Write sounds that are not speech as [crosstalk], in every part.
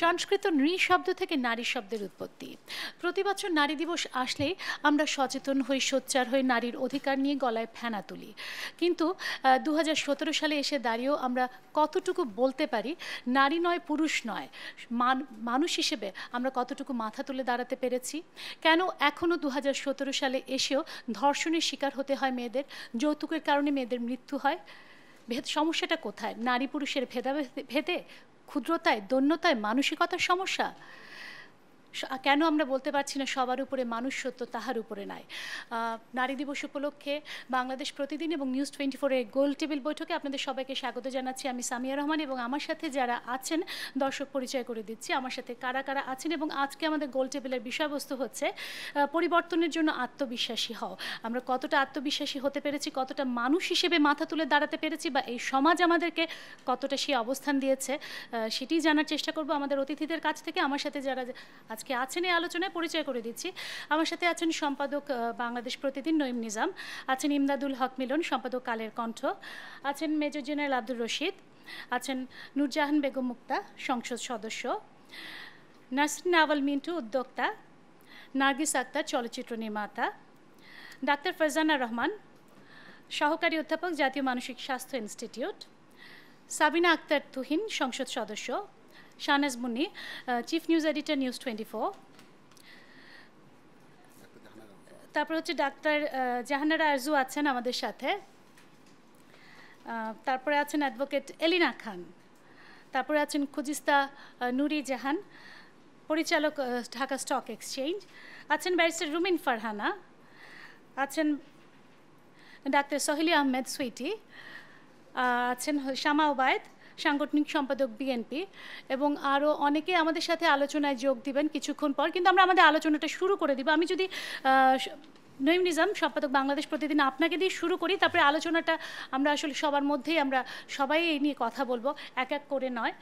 সংস্কৃত নৃ শব্দ থেকে নারী শব্দের উৎপত্তি প্রতি বছর নারী দিবস আসলে আমরা সচেতন হই সোচ্চার হই নারীর অধিকার নিয়ে গলায় ফেনা তুলি কিন্তু দু সালে এসে দাঁড়িয়েও আমরা কতটুকু বলতে পারি নারী নয় পুরুষ নয় মানুষ হিসেবে আমরা কতটুকু মাথা তুলে দাঁড়াতে পেরেছি কেন এখনও দু সালে এসেও ধর্ষণের শিকার হতে হয় মেয়েদের যৌতুকের কারণে মেয়েদের মৃত্যু হয় ভেদ সমস্যাটা কোথায় নারী পুরুষের ভেদাভেদে ক্ষুদ্রতায় দৈন্যতায় মানসিকতার সমস্যা কেন আমরা বলতে পারছি না সবার উপরে মানুষ সত্য তাহার উপরে নাই নারী দিবস উপলক্ষে বাংলাদেশ প্রতিদিন এবং নিউজ টোয়েন্টি ফোরের গোল টেবিল বৈঠকে আপনাদের সবাইকে স্বাগত জানাচ্ছি আমি সামিয়া রহমান এবং আমার সাথে যারা আছেন দর্শক পরিচয় করে দিচ্ছি আমার সাথে কারা কারা আছেন এবং আজকে আমাদের গোল টেবিলের বিষয়বস্তু হচ্ছে পরিবর্তনের জন্য আত্মবিশ্বাসী হও আমরা কতটা আত্মবিশ্বাসী হতে পেরেছি কতটা মানুষ হিসেবে মাথা তুলে দাঁড়াতে পেরেছি বা এই সমাজ আমাদেরকে কতটা সে অবস্থান দিয়েছে সেটি জানার চেষ্টা করব আমাদের অতিথিদের কাছ থেকে আমার সাথে যারা আজকে আছেন এই আলোচনায় পরিচয় করে দিচ্ছি আমার সাথে আছেন সম্পাদক বাংলাদেশ প্রতিদিন নঈম নিজাম আছেন ইমদাদুল হক মিলন সম্পাদক কালের কণ্ঠ আছেন মেজর জেনারেল আব্দুর রশিদ আছেন নুরজাহান বেগম মুক্তা সংসদ সদস্য নাসরিন আওয়াল মিন্টু উদ্যোক্তা নার্গিস আক্তার চলচ্চিত্র নির্মাতা ডাক্তার ফরজানা রহমান সহকারী অধ্যাপক জাতীয় মানসিক স্বাস্থ্য ইনস্টিটিউট সাবিনা আক্তার তুহিন সংসদ সদস্য Shahnaz Munni chief news editor news twenty four তারপর হচ্ছে ডাক্তার জাহানারা আরজু আছেন আমাদের সাথে তারপরে আছেন অ্যাডভোকেট এলিনা খান তারপরে আছেন খুজিস্তা নুরি জাহান পরিচালক ঢাকা স্টক এক্সচেঞ্জ আছেন ব্যারিস্টার রুমিন ফারহানা আছেন ডাক্তার সহেলি আহমেদ সুইটি আছেন শ্যামা ওবায়দ সাংগঠনিক সম্পাদক বিএনপি এবং আরও অনেকে আমাদের সাথে আলোচনায় যোগ দিবেন কিছুক্ষণ পর কিন্তু আমরা আমাদের আলোচনাটা শুরু করে দিব আমি যদি নইম নিজাম সম্পাদক বাংলাদেশ প্রতিদিন আপনাকে দিয়ে শুরু করি তারপরে আলোচনাটা আমরা আসলে সবার মধ্যেই আমরা সবাই এই নিয়ে কথা বলবো এক এক করে নয়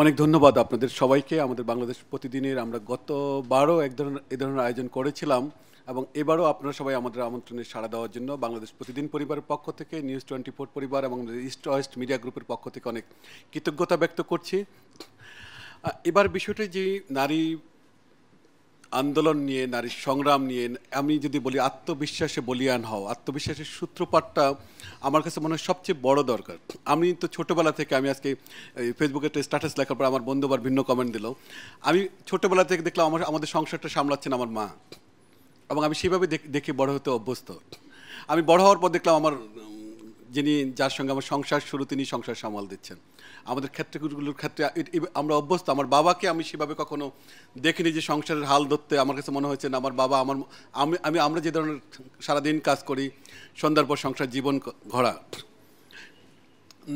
অনেক ধন্যবাদ আপনাদের সবাইকে আমাদের বাংলাদেশ প্রতিদিনের আমরা গতবারও এক ধরনের এ ধরনের আয়োজন করেছিলাম এবং এবারও আপনারা সবাই আমাদের আমন্ত্রণে সাড়া দেওয়ার জন্য বাংলাদেশ প্রতিদিন পরিবারের পক্ষ থেকে নিউজ টোয়েন্টি ফোর পরিবার এবং ইস্ট ওয়েস্ট মিডিয়া গ্রুপের পক্ষ থেকে অনেক কৃতজ্ঞতা ব্যক্ত করছি এবার বিষয়টি যে নারী আন্দোলন নিয়ে নারীর সংগ্রাম নিয়ে আমি যদি বলি আত্মবিশ্বাসে বলিয়ান হও আত্মবিশ্বাসের সূত্রপাতটা আমার কাছে মনে হয় সবচেয়ে বড় দরকার আমি তো ছোটোবেলা থেকে আমি আজকে ফেসবুকে একটা স্ট্যাটাস লেখার পর আমার বন্ধু আবার ভিন্ন কমেন্ট দিল আমি ছোটোবেলা থেকে দেখলাম আমার আমাদের সংসারটা সামলাচ্ছেন আমার মা এবং আমি সেভাবে দেখে বড় হতে অভ্যস্ত আমি বড় হওয়ার পর দেখলাম আমার যিনি যার সঙ্গে আমার সংসার শুরু তিনি সংসার সামাল দিচ্ছেন আমাদের ক্ষেত্রগুলোর ক্ষেত্রে আমরা অভ্যস্ত আমার বাবাকে আমি সেভাবে কখনো দেখিনি যে সংসারের হাল ধরতে আমার কাছে মনে হয়েছে না আমার বাবা আমার আমি আমি আমরা যে ধরনের সারাদিন কাজ করি সন্ধ্যার পর সংসার জীবন ঘোরা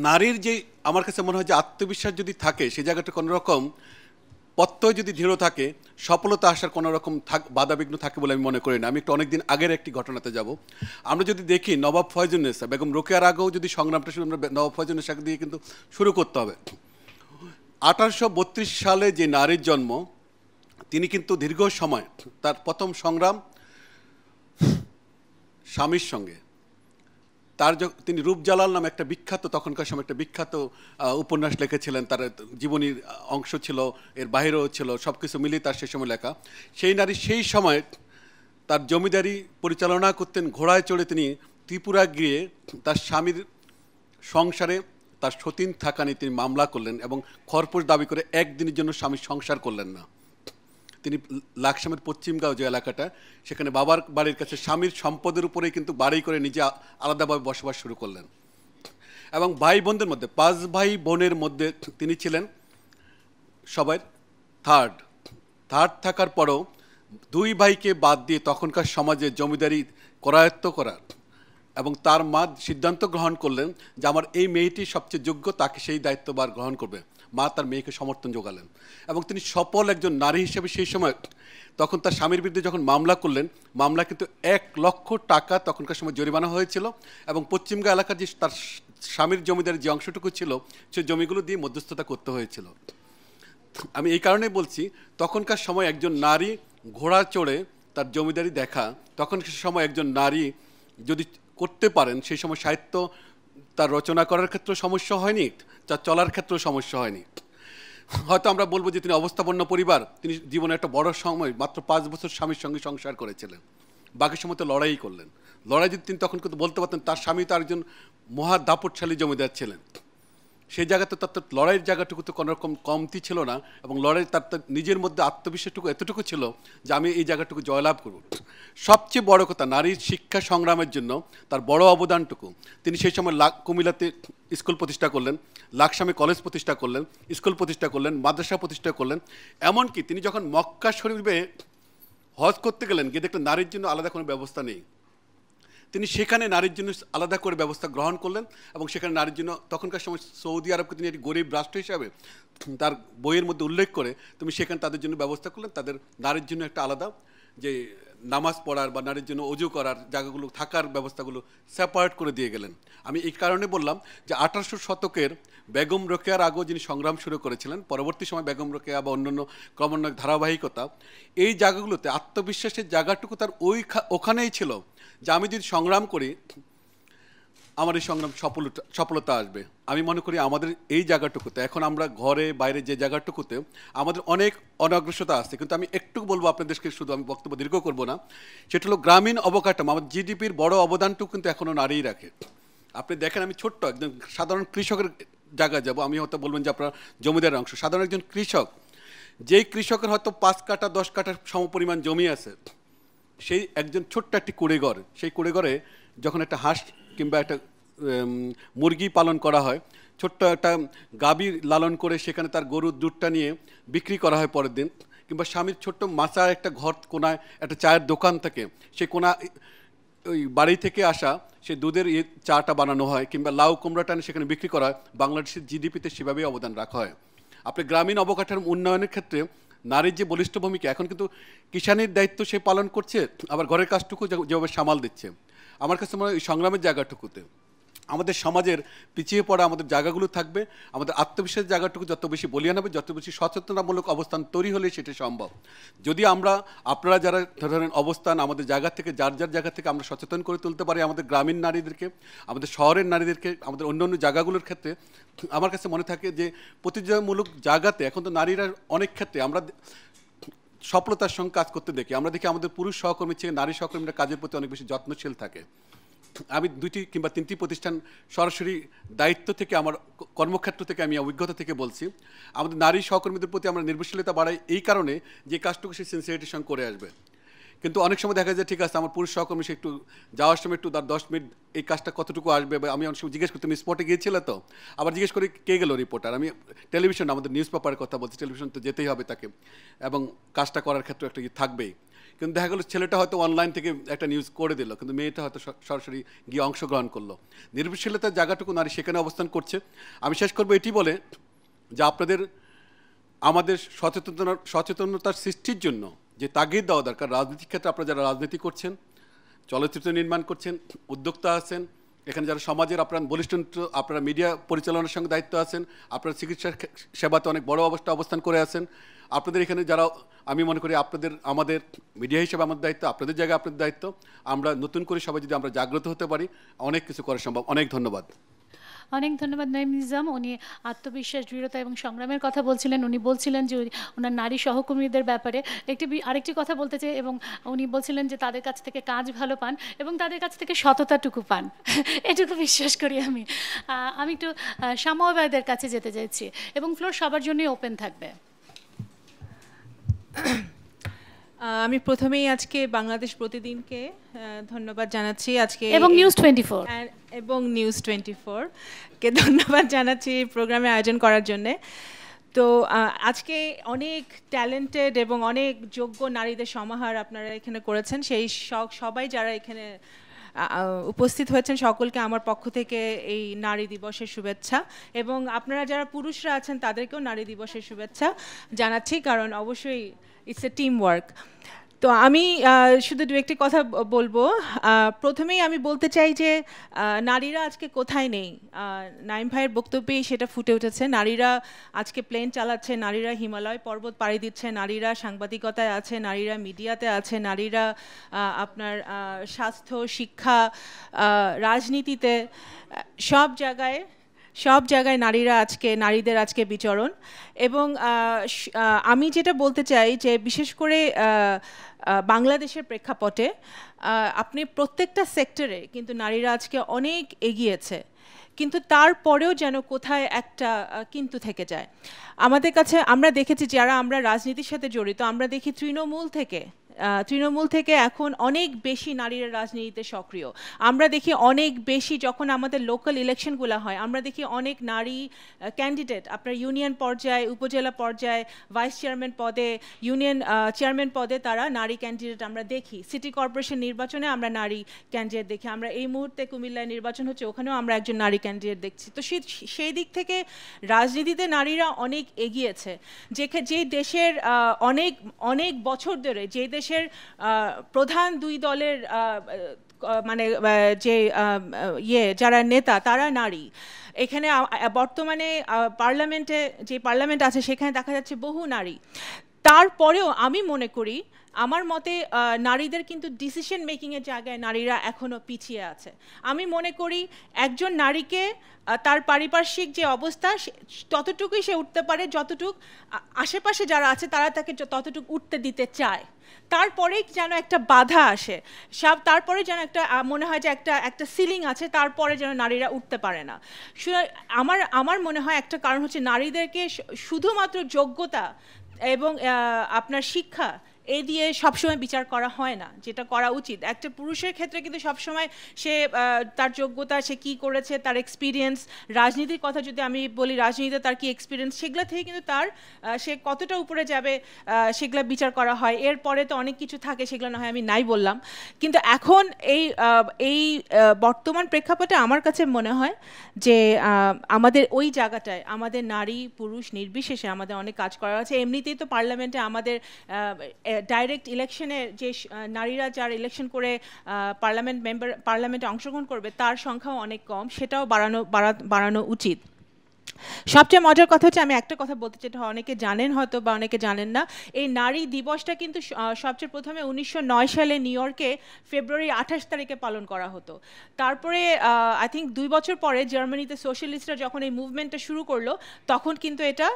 নারীর যে আমার কাছে মনে হয় যে আত্মবিশ্বাস যদি থাকে সে জায়গাটা কোনোরকম রকম প্রত্যয় যদি দৃঢ় থাকে সফলতা আসার কোনো রকম থাক বাধাবিঘ্ন থাকে বলে আমি মনে করি না আমি একটু অনেকদিন আগের একটি ঘটনাতে যাব আমরা যদি দেখি নবাব ফয়জুন্নেসা বেগম রোকেয়ার আগেও যদি সংগ্রামটা শুরু আমরা নবাব ফয়জুন্নেসাকে দিয়ে কিন্তু শুরু করতে হবে আঠারোশো সালে যে নারীর জন্ম তিনি কিন্তু দীর্ঘ সময় তার প্রথম সংগ্রাম স্বামীর সঙ্গে তার তিনি রূপজালাল নামে একটা বিখ্যাত তখনকার সময় একটা বিখ্যাত উপন্যাস লিখেছিলেন তার জীবনীর অংশ ছিল এর বাহিরেও ছিল সব কিছু মিলিয়ে তার সেই সময় লেখা সেই নারী সেই সময় তার জমিদারি পরিচালনা করতেন ঘোড়ায় চড়ে তিনি ত্রিপুরা গিয়ে তার স্বামীর সংসারে তার সতীন থাকা নিয়ে তিনি মামলা করলেন এবং খরপোশ দাবি করে একদিনের জন্য স্বামীর সংসার করলেন না তিনি লাকসামের পশ্চিমগাঁও যে এলাকাটা সেখানে বাবার বাড়ির কাছে স্বামীর সম্পদের উপরেই কিন্তু বাড়ি করে নিজে আলাদাভাবে বসবাস শুরু করলেন এবং ভাই বোনদের মধ্যে পাঁচ ভাই বোনের মধ্যে তিনি ছিলেন সবাই থার্ড থার্ড থাকার পরও দুই ভাইকে বাদ দিয়ে তখনকার সমাজে জমিদারি করায়ত্ত করার এবং তার মা সিদ্ধান্ত গ্রহণ করলেন যে আমার এই মেয়েটি সবচেয়ে যোগ্য তাকে সেই দায়িত্ববার গ্রহণ করবে মা তার মেয়েকে সমর্থন যোগালেন এবং তিনি সফল একজন নারী হিসেবে সেই সময় তখন তার স্বামীর বিরুদ্ধে যখন মামলা করলেন মামলা কিন্তু এক লক্ষ টাকা তখনকার সময় জরিমানা হয়েছিল এবং পশ্চিমগা এলাকার যে তার স্বামীর জমিদার যে অংশটুকু ছিল সেই জমিগুলো দিয়ে মধ্যস্থতা করতে হয়েছিল আমি এই কারণে বলছি তখনকার সময় একজন নারী ঘোড়া চড়ে তার জমিদারি দেখা তখনকার সময় একজন নারী যদি করতে পারেন সেই সময় সাহিত্য তার রচনা করার ক্ষেত্রে সমস্যা হয়নি তার চলার ক্ষেত্রেও সমস্যা হয়নি হয়তো আমরা বলবো যে তিনি অবস্থাপন্ন পরিবার তিনি জীবনে একটা বড় সময় মাত্র পাঁচ বছর স্বামীর সঙ্গে সংসার করেছিলেন বাকি সময় তো লড়াই করলেন লড়াই যদি তিনি তখন কিন্তু বলতে পারতেন তার স্বামী তো একজন মহা দাপটশালী জমিদার ছিলেন সেই জায়গাতে তার তো লড়াইয়ের জায়গাটুকু তো কোনোরকম কমতি ছিল না এবং লড়াই তার তো নিজের মধ্যে আত্মবিশ্বাসটুকু এতটুকু ছিল যে আমি এই জায়গাটুকু জয়লাভ করব সবচেয়ে বড় কথা নারীর শিক্ষা সংগ্রামের জন্য তার বড় অবদানটুকু তিনি সেই সময় লাখ কুমিলাতে স্কুল প্রতিষ্ঠা করলেন লাকসামে কলেজ প্রতিষ্ঠা করলেন স্কুল প্রতিষ্ঠা করলেন মাদ্রাসা প্রতিষ্ঠা করলেন এমনকি তিনি যখন মক্কা শরীফে হজ করতে গেলেন গিয়ে দেখলেন নারীর জন্য আলাদা কোনো ব্যবস্থা নেই তিনি সেখানে নারীর জন্য আলাদা করে ব্যবস্থা গ্রহণ করলেন এবং সেখানে নারীর জন্য তখনকার সময় সৌদি আরবকে তিনি একটি গরিব রাষ্ট্র হিসাবে তার বইয়ের মধ্যে উল্লেখ করে তুমি সেখানে তাদের জন্য ব্যবস্থা করলেন তাদের নারীর জন্য একটা আলাদা যে নামাজ পড়ার বা নারীর জন্য অজু করার জায়গাগুলো থাকার ব্যবস্থাগুলো সেপারেট করে দিয়ে গেলেন আমি এই কারণে বললাম যে আঠারোশো শতকের বেগম রোকেয়ার আগেও যিনি সংগ্রাম শুরু করেছিলেন পরবর্তী সময় বেগম রোকেয়া বা অন্যান্য ক্রমান্বয়ক ধারাবাহিকতা এই জায়গাগুলোতে আত্মবিশ্বাসের জায়গাটুকু তার ওই ওখানেই ছিল যে আমি যদি সংগ্রাম করি আমার এই সংগ্রাম সফলতা সফলতা আসবে আমি মনে করি আমাদের এই জায়গাটুকুতে এখন আমরা ঘরে বাইরে যে জায়গাটুকুতে আমাদের অনেক অনগ্রসতা আছে কিন্তু আমি একটু বলবো আপনাদেরকে শুধু আমি বক্তব্য দীর্ঘ করব না সেটা হলো গ্রামীণ অবকাঠামো আমাদের জিডিপির বড় অবদানটুকু কিন্তু এখনও নারীই রাখে আপনি দেখেন আমি ছোট্ট একজন সাধারণ কৃষকের জায়গায় যাব আমি হয়তো বলবেন যে আপনার জমিদারের অংশ সাধারণ একজন কৃষক যেই কৃষকের হয়তো পাঁচ কাটা দশ কাটার সমপরিমাণ জমি আছে সেই একজন ছোট্ট একটি কুড়েঘর সেই কুড়েঘরে যখন একটা হাঁস কিংবা একটা মুরগি পালন করা হয় ছোট্ট একটা গাবি লালন করে সেখানে তার গরুর দুধটা নিয়ে বিক্রি করা হয় পরের দিন কিংবা স্বামীর ছোট্ট মাচার একটা ঘর কোনায় একটা চায়ের দোকান থাকে সেই কোনা ওই বাড়ি থেকে আসা সে দুধের ইয়ে চাটা বানানো হয় কিংবা লাউ কুমড়াটা সেখানে বিক্রি করা হয় বাংলাদেশের জিডিপিতে সেভাবেই অবদান রাখা হয় আপনি গ্রামীণ অবকাঠামো উন্নয়নের ক্ষেত্রে নারীর যে বলিষ্ঠ ভূমিকা এখন কিন্তু কিষানের দায়িত্ব সে পালন করছে আবার ঘরের কাজটুকু যেভাবে সামাল দিচ্ছে আমার কাছে মনে হয় সংগ্রামের জায়গাটুকুতে আমাদের সমাজের পিছিয়ে পড়া আমাদের জায়গাগুলো থাকবে আমাদের আত্মবিশ্বাসের জায়গাটুকু যত বেশি বলিয়ান নেবে যত বেশি সচেতনামূলক অবস্থান তৈরি হলে সেটা সম্ভব যদি আমরা আপনারা যারা ধরেন অবস্থান আমাদের জায়গা থেকে যার যার জায়গা থেকে আমরা সচেতন করে তুলতে পারি আমাদের গ্রামীণ নারীদেরকে আমাদের শহরের নারীদেরকে আমাদের অন্য অন্য জায়গাগুলোর ক্ষেত্রে আমার কাছে মনে থাকে যে প্রতিযোগিতামূলক জায়গাতে এখন তো নারীরা অনেক ক্ষেত্রে আমরা সফলতার সঙ্গে কাজ করতে দেখি আমরা দেখি আমাদের পুরুষ সহকর্মীর চেয়ে নারী সহকর্মীরা কাজের প্রতি অনেক বেশি যত্নশীল থাকে আমি দুইটি কিংবা তিনটি প্রতিষ্ঠান সরাসরি দায়িত্ব থেকে আমার কর্মক্ষেত্র থেকে আমি অভিজ্ঞতা থেকে বলছি আমাদের নারী সহকর্মীদের প্রতি আমরা নির্ভরশীলতা বাড়াই এই কারণে যে কাজটুকু সে সিনসিয়ারিটির সঙ্গে করে আসবে কিন্তু অনেক সময় দেখা যায় ঠিক আছে আমার পুরুষ সহকর্মী সে একটু যাওয়ার সময় একটু তার দশ মিনিট এই কাজটা কতটুকু আসবে বা আমি অনেক সময় জিজ্ঞেস করি তুমি স্পটে গিয়েছিলে তো আবার জিজ্ঞেস করি কে গেল রিপোর্টার আমি টেলিভিশন আমাদের নিউজ পেপারের কথা বলছি টেলিভিশন তো যেতেই হবে তাকে এবং কাজটা করার ক্ষেত্রে একটা থাকবেই কিন্তু দেখা গেলো ছেলেটা হয়তো অনলাইন থেকে একটা নিউজ করে দিল কিন্তু মেয়েটা হয়তো সরাসরি গিয়ে অংশগ্রহণ করলো নির্ভরশীলতার জায়গাটুকু নারী সেখানে অবস্থান করছে আমি শেষ করবো এটি বলে যে আপনাদের আমাদের সচেতনতা সচেতনতার সৃষ্টির জন্য যে তাগিদ দেওয়া দরকার রাজনীতির ক্ষেত্রে আপনারা যারা রাজনীতি করছেন চলচ্চিত্র নির্মাণ করছেন উদ্যোক্তা আছেন এখানে যারা সমাজের আপনার বলিষ্ঠ আপনারা মিডিয়া পরিচালনার সঙ্গে দায়িত্ব আছেন আপনার চিকিৎসা সেবাতে অনেক বড় অবস্থা অবস্থান করে আছেন আপনাদের এখানে যারা আমি মনে করি আপনাদের আমাদের মিডিয়া হিসেবে আমাদের দায়িত্ব আপনাদের জায়গায় আপনাদের দায়িত্ব আমরা নতুন করে সবাই যদি আমরা জাগ্রত হতে পারি অনেক কিছু করা সম্ভব অনেক ধন্যবাদ অনেক ধন্যবাদ নয় নিজাম উনি আত্মবিশ্বাস দৃঢ়তা এবং সংগ্রামের কথা বলছিলেন উনি বলছিলেন যে ওনার নারী সহকর্মীদের ব্যাপারে একটি আরেকটি কথা বলতে চাই এবং উনি বলছিলেন যে তাদের কাছ থেকে কাজ ভালো পান এবং তাদের কাছ থেকে সততাটুকু পান [laughs] এটুকু বিশ্বাস করি আমি আমি একটু সামবায়দের কাছে যেতে চাইছি এবং ফ্লোর সবার জন্যই ওপেন থাকবে আমি প্রথমেই আজকে বাংলাদেশ প্রতিদিনকে ধন্যবাদ জানাচ্ছি আজকে এবং নিউজ টোয়েন্টি ফোর এবং নিউজ টোয়েন্টি ফোরকে ধন্যবাদ জানাচ্ছি প্রোগ্রামে আয়োজন করার জন্যে তো আজকে অনেক ট্যালেন্টেড এবং অনেক যোগ্য নারীদের সমাহার আপনারা এখানে করেছেন সেই সবাই যারা এখানে উপস্থিত হয়েছেন সকলকে আমার পক্ষ থেকে এই নারী দিবসের শুভেচ্ছা এবং আপনারা যারা পুরুষরা আছেন তাদেরকেও নারী দিবসের শুভেচ্ছা জানাচ্ছি কারণ অবশ্যই ইটস এ টিম ওয়ার্ক তো আমি শুধু দু একটি কথা বলবো প্রথমেই আমি বলতে চাই যে নারীরা আজকে কোথায় নেই নাইম ভাইয়ের বক্তব্যেই সেটা ফুটে উঠেছে নারীরা আজকে প্লেন চালাচ্ছে নারীরা হিমালয় পর্বত পাড়ি দিচ্ছে নারীরা সাংবাদিকতায় আছে নারীরা মিডিয়াতে আছে নারীরা আপনার স্বাস্থ্য শিক্ষা রাজনীতিতে সব জায়গায় সব জায়গায় নারীরা আজকে নারীদের আজকে বিচরণ এবং আমি যেটা বলতে চাই যে বিশেষ করে বাংলাদেশের প্রেক্ষাপটে আপনি প্রত্যেকটা সেক্টরে কিন্তু নারীরা আজকে অনেক এগিয়েছে কিন্তু তারপরেও যেন কোথায় একটা কিন্তু থেকে যায় আমাদের কাছে আমরা দেখেছি যারা আমরা রাজনীতির সাথে জড়িত আমরা দেখি তৃণমূল থেকে তৃণমূল থেকে এখন অনেক বেশি নারীরা রাজনীতিতে সক্রিয় আমরা দেখি অনেক বেশি যখন আমাদের লোকাল ইলেকশনগুলো হয় আমরা দেখি অনেক নারী ক্যান্ডিডেট আপনার ইউনিয়ন পর্যায়ে উপজেলা পর্যায়ে ভাইস চেয়ারম্যান পদে ইউনিয়ন চেয়ারম্যান পদে তারা নারী ক্যান্ডিডেট আমরা দেখি সিটি কর্পোরেশন নির্বাচনে আমরা নারী ক্যান্ডিডেট দেখি আমরা এই মুহূর্তে কুমিল্লায় নির্বাচন হচ্ছে ওখানেও আমরা একজন নারী ক্যান্ডিডেট দেখছি তো সেই দিক থেকে রাজনীতিতে নারীরা অনেক এগিয়েছে যে দেশের অনেক অনেক বছর ধরে যে দেশ দেশের প্রধান দুই দলের মানে যে ইয়ে যারা নেতা তারা নারী এখানে বর্তমানে পার্লামেন্টে যে পার্লামেন্ট আছে সেখানে দেখা যাচ্ছে বহু নারী তারপরেও আমি মনে করি আমার মতে নারীদের কিন্তু ডিসিশন মেকিংয়ের জায়গায় নারীরা এখনও পিছিয়ে আছে আমি মনে করি একজন নারীকে তার পারিপার্শ্বিক যে অবস্থা ততটুকুই সে উঠতে পারে যতটুক আশেপাশে যারা আছে তারা তাকে ততটুকু উঠতে দিতে চায় তারপরে যেন একটা বাধা আসে সব তারপরে যেন একটা মনে হয় যে একটা একটা সিলিং আছে তারপরে যেন নারীরা উঠতে পারে না আমার আমার মনে হয় একটা কারণ হচ্ছে নারীদেরকে শুধুমাত্র যোগ্যতা এবং আপনার শিক্ষা এ দিয়ে সবসময় বিচার করা হয় না যেটা করা উচিত একটা পুরুষের ক্ষেত্রে কিন্তু সবসময় সে তার যোগ্যতা সে কি করেছে তার এক্সপিরিয়েন্স রাজনীতির কথা যদি আমি বলি রাজনীতিতে তার কি এক্সপিরিয়েন্স সেগুলো থেকে কিন্তু তার সে কতটা উপরে যাবে সেগুলো বিচার করা হয় এরপরে তো অনেক কিছু থাকে সেগুলো না হয় আমি নাই বললাম কিন্তু এখন এই এই বর্তমান প্রেক্ষাপটে আমার কাছে মনে হয় যে আমাদের ওই জায়গাটায় আমাদের নারী পুরুষ নির্বিশেষে আমাদের অনেক কাজ করা আছে এমনিতেই তো পার্লামেন্টে আমাদের ডাইরেক্ট ইলেকশনে যে নারীরা যার ইলেকশন করে পার্লামেন্ট মেম্বার পার্লামেন্টে অংশগ্রহণ করবে তার সংখ্যাও অনেক কম সেটাও বাড়ানো বাড়ানো উচিত সবচেয়ে মজার কথা হচ্ছে আমি একটা কথা বলতে চাই অনেকে জানেন হয়তো বা অনেকে জানেন না এই নারী দিবসটা কিন্তু সবচেয়ে প্রথমে উনিশশো সালে নিউ ইয়র্কে ফেব্রুয়ারি আঠাশ তারিখে পালন করা হতো তারপরে আই থিঙ্ক দুই বছর পরে জার্মানিতে সোশ্যালিস্টরা যখন এই মুভমেন্টটা শুরু করলো তখন কিন্তু এটা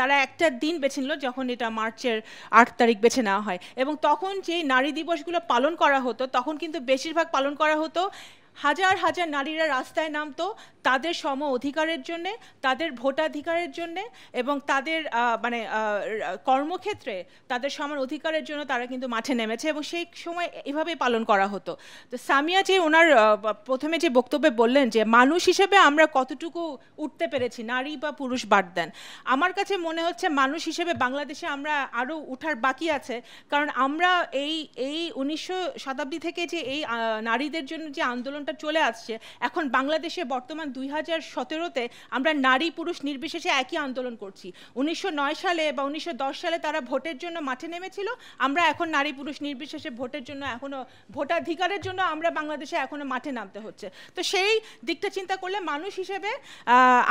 তারা একটা দিন বেছে নিল যখন এটা মার্চের আট তারিখ বেছে নেওয়া হয় এবং তখন যে নারী দিবসগুলো পালন করা হতো তখন কিন্তু বেশিরভাগ পালন করা হতো হাজার হাজার নারীরা রাস্তায় নামতো তাদের সম অধিকারের জন্যে তাদের ভোটাধিকারের জন্যে এবং তাদের মানে কর্মক্ষেত্রে তাদের সমান অধিকারের জন্য তারা কিন্তু মাঠে নেমেছে এবং সেই সময় এভাবে পালন করা হতো তো সামিয়া যে ওনার প্রথমে যে বক্তব্যে বললেন যে মানুষ হিসেবে আমরা কতটুকু উঠতে পেরেছি নারী বা পুরুষ বাদ দেন আমার কাছে মনে হচ্ছে মানুষ হিসেবে বাংলাদেশে আমরা আরও উঠার বাকি আছে কারণ আমরা এই এই উনিশশো শতাব্দী থেকে যে এই নারীদের জন্য যে আন্দোলন আন্দোলনটা চলে আসছে এখন বাংলাদেশে বর্তমান দুই হাজার সতেরোতে আমরা নারী পুরুষ নির্বিশেষে একই আন্দোলন করছি উনিশশো সালে বা উনিশশো সালে তারা ভোটের জন্য মাঠে নেমেছিল আমরা এখন নারী পুরুষ নির্বিশেষে ভোটের জন্য এখনও ভোটাধিকারের জন্য আমরা বাংলাদেশে এখনও মাঠে নামতে হচ্ছে তো সেই দিকটা চিন্তা করলে মানুষ হিসেবে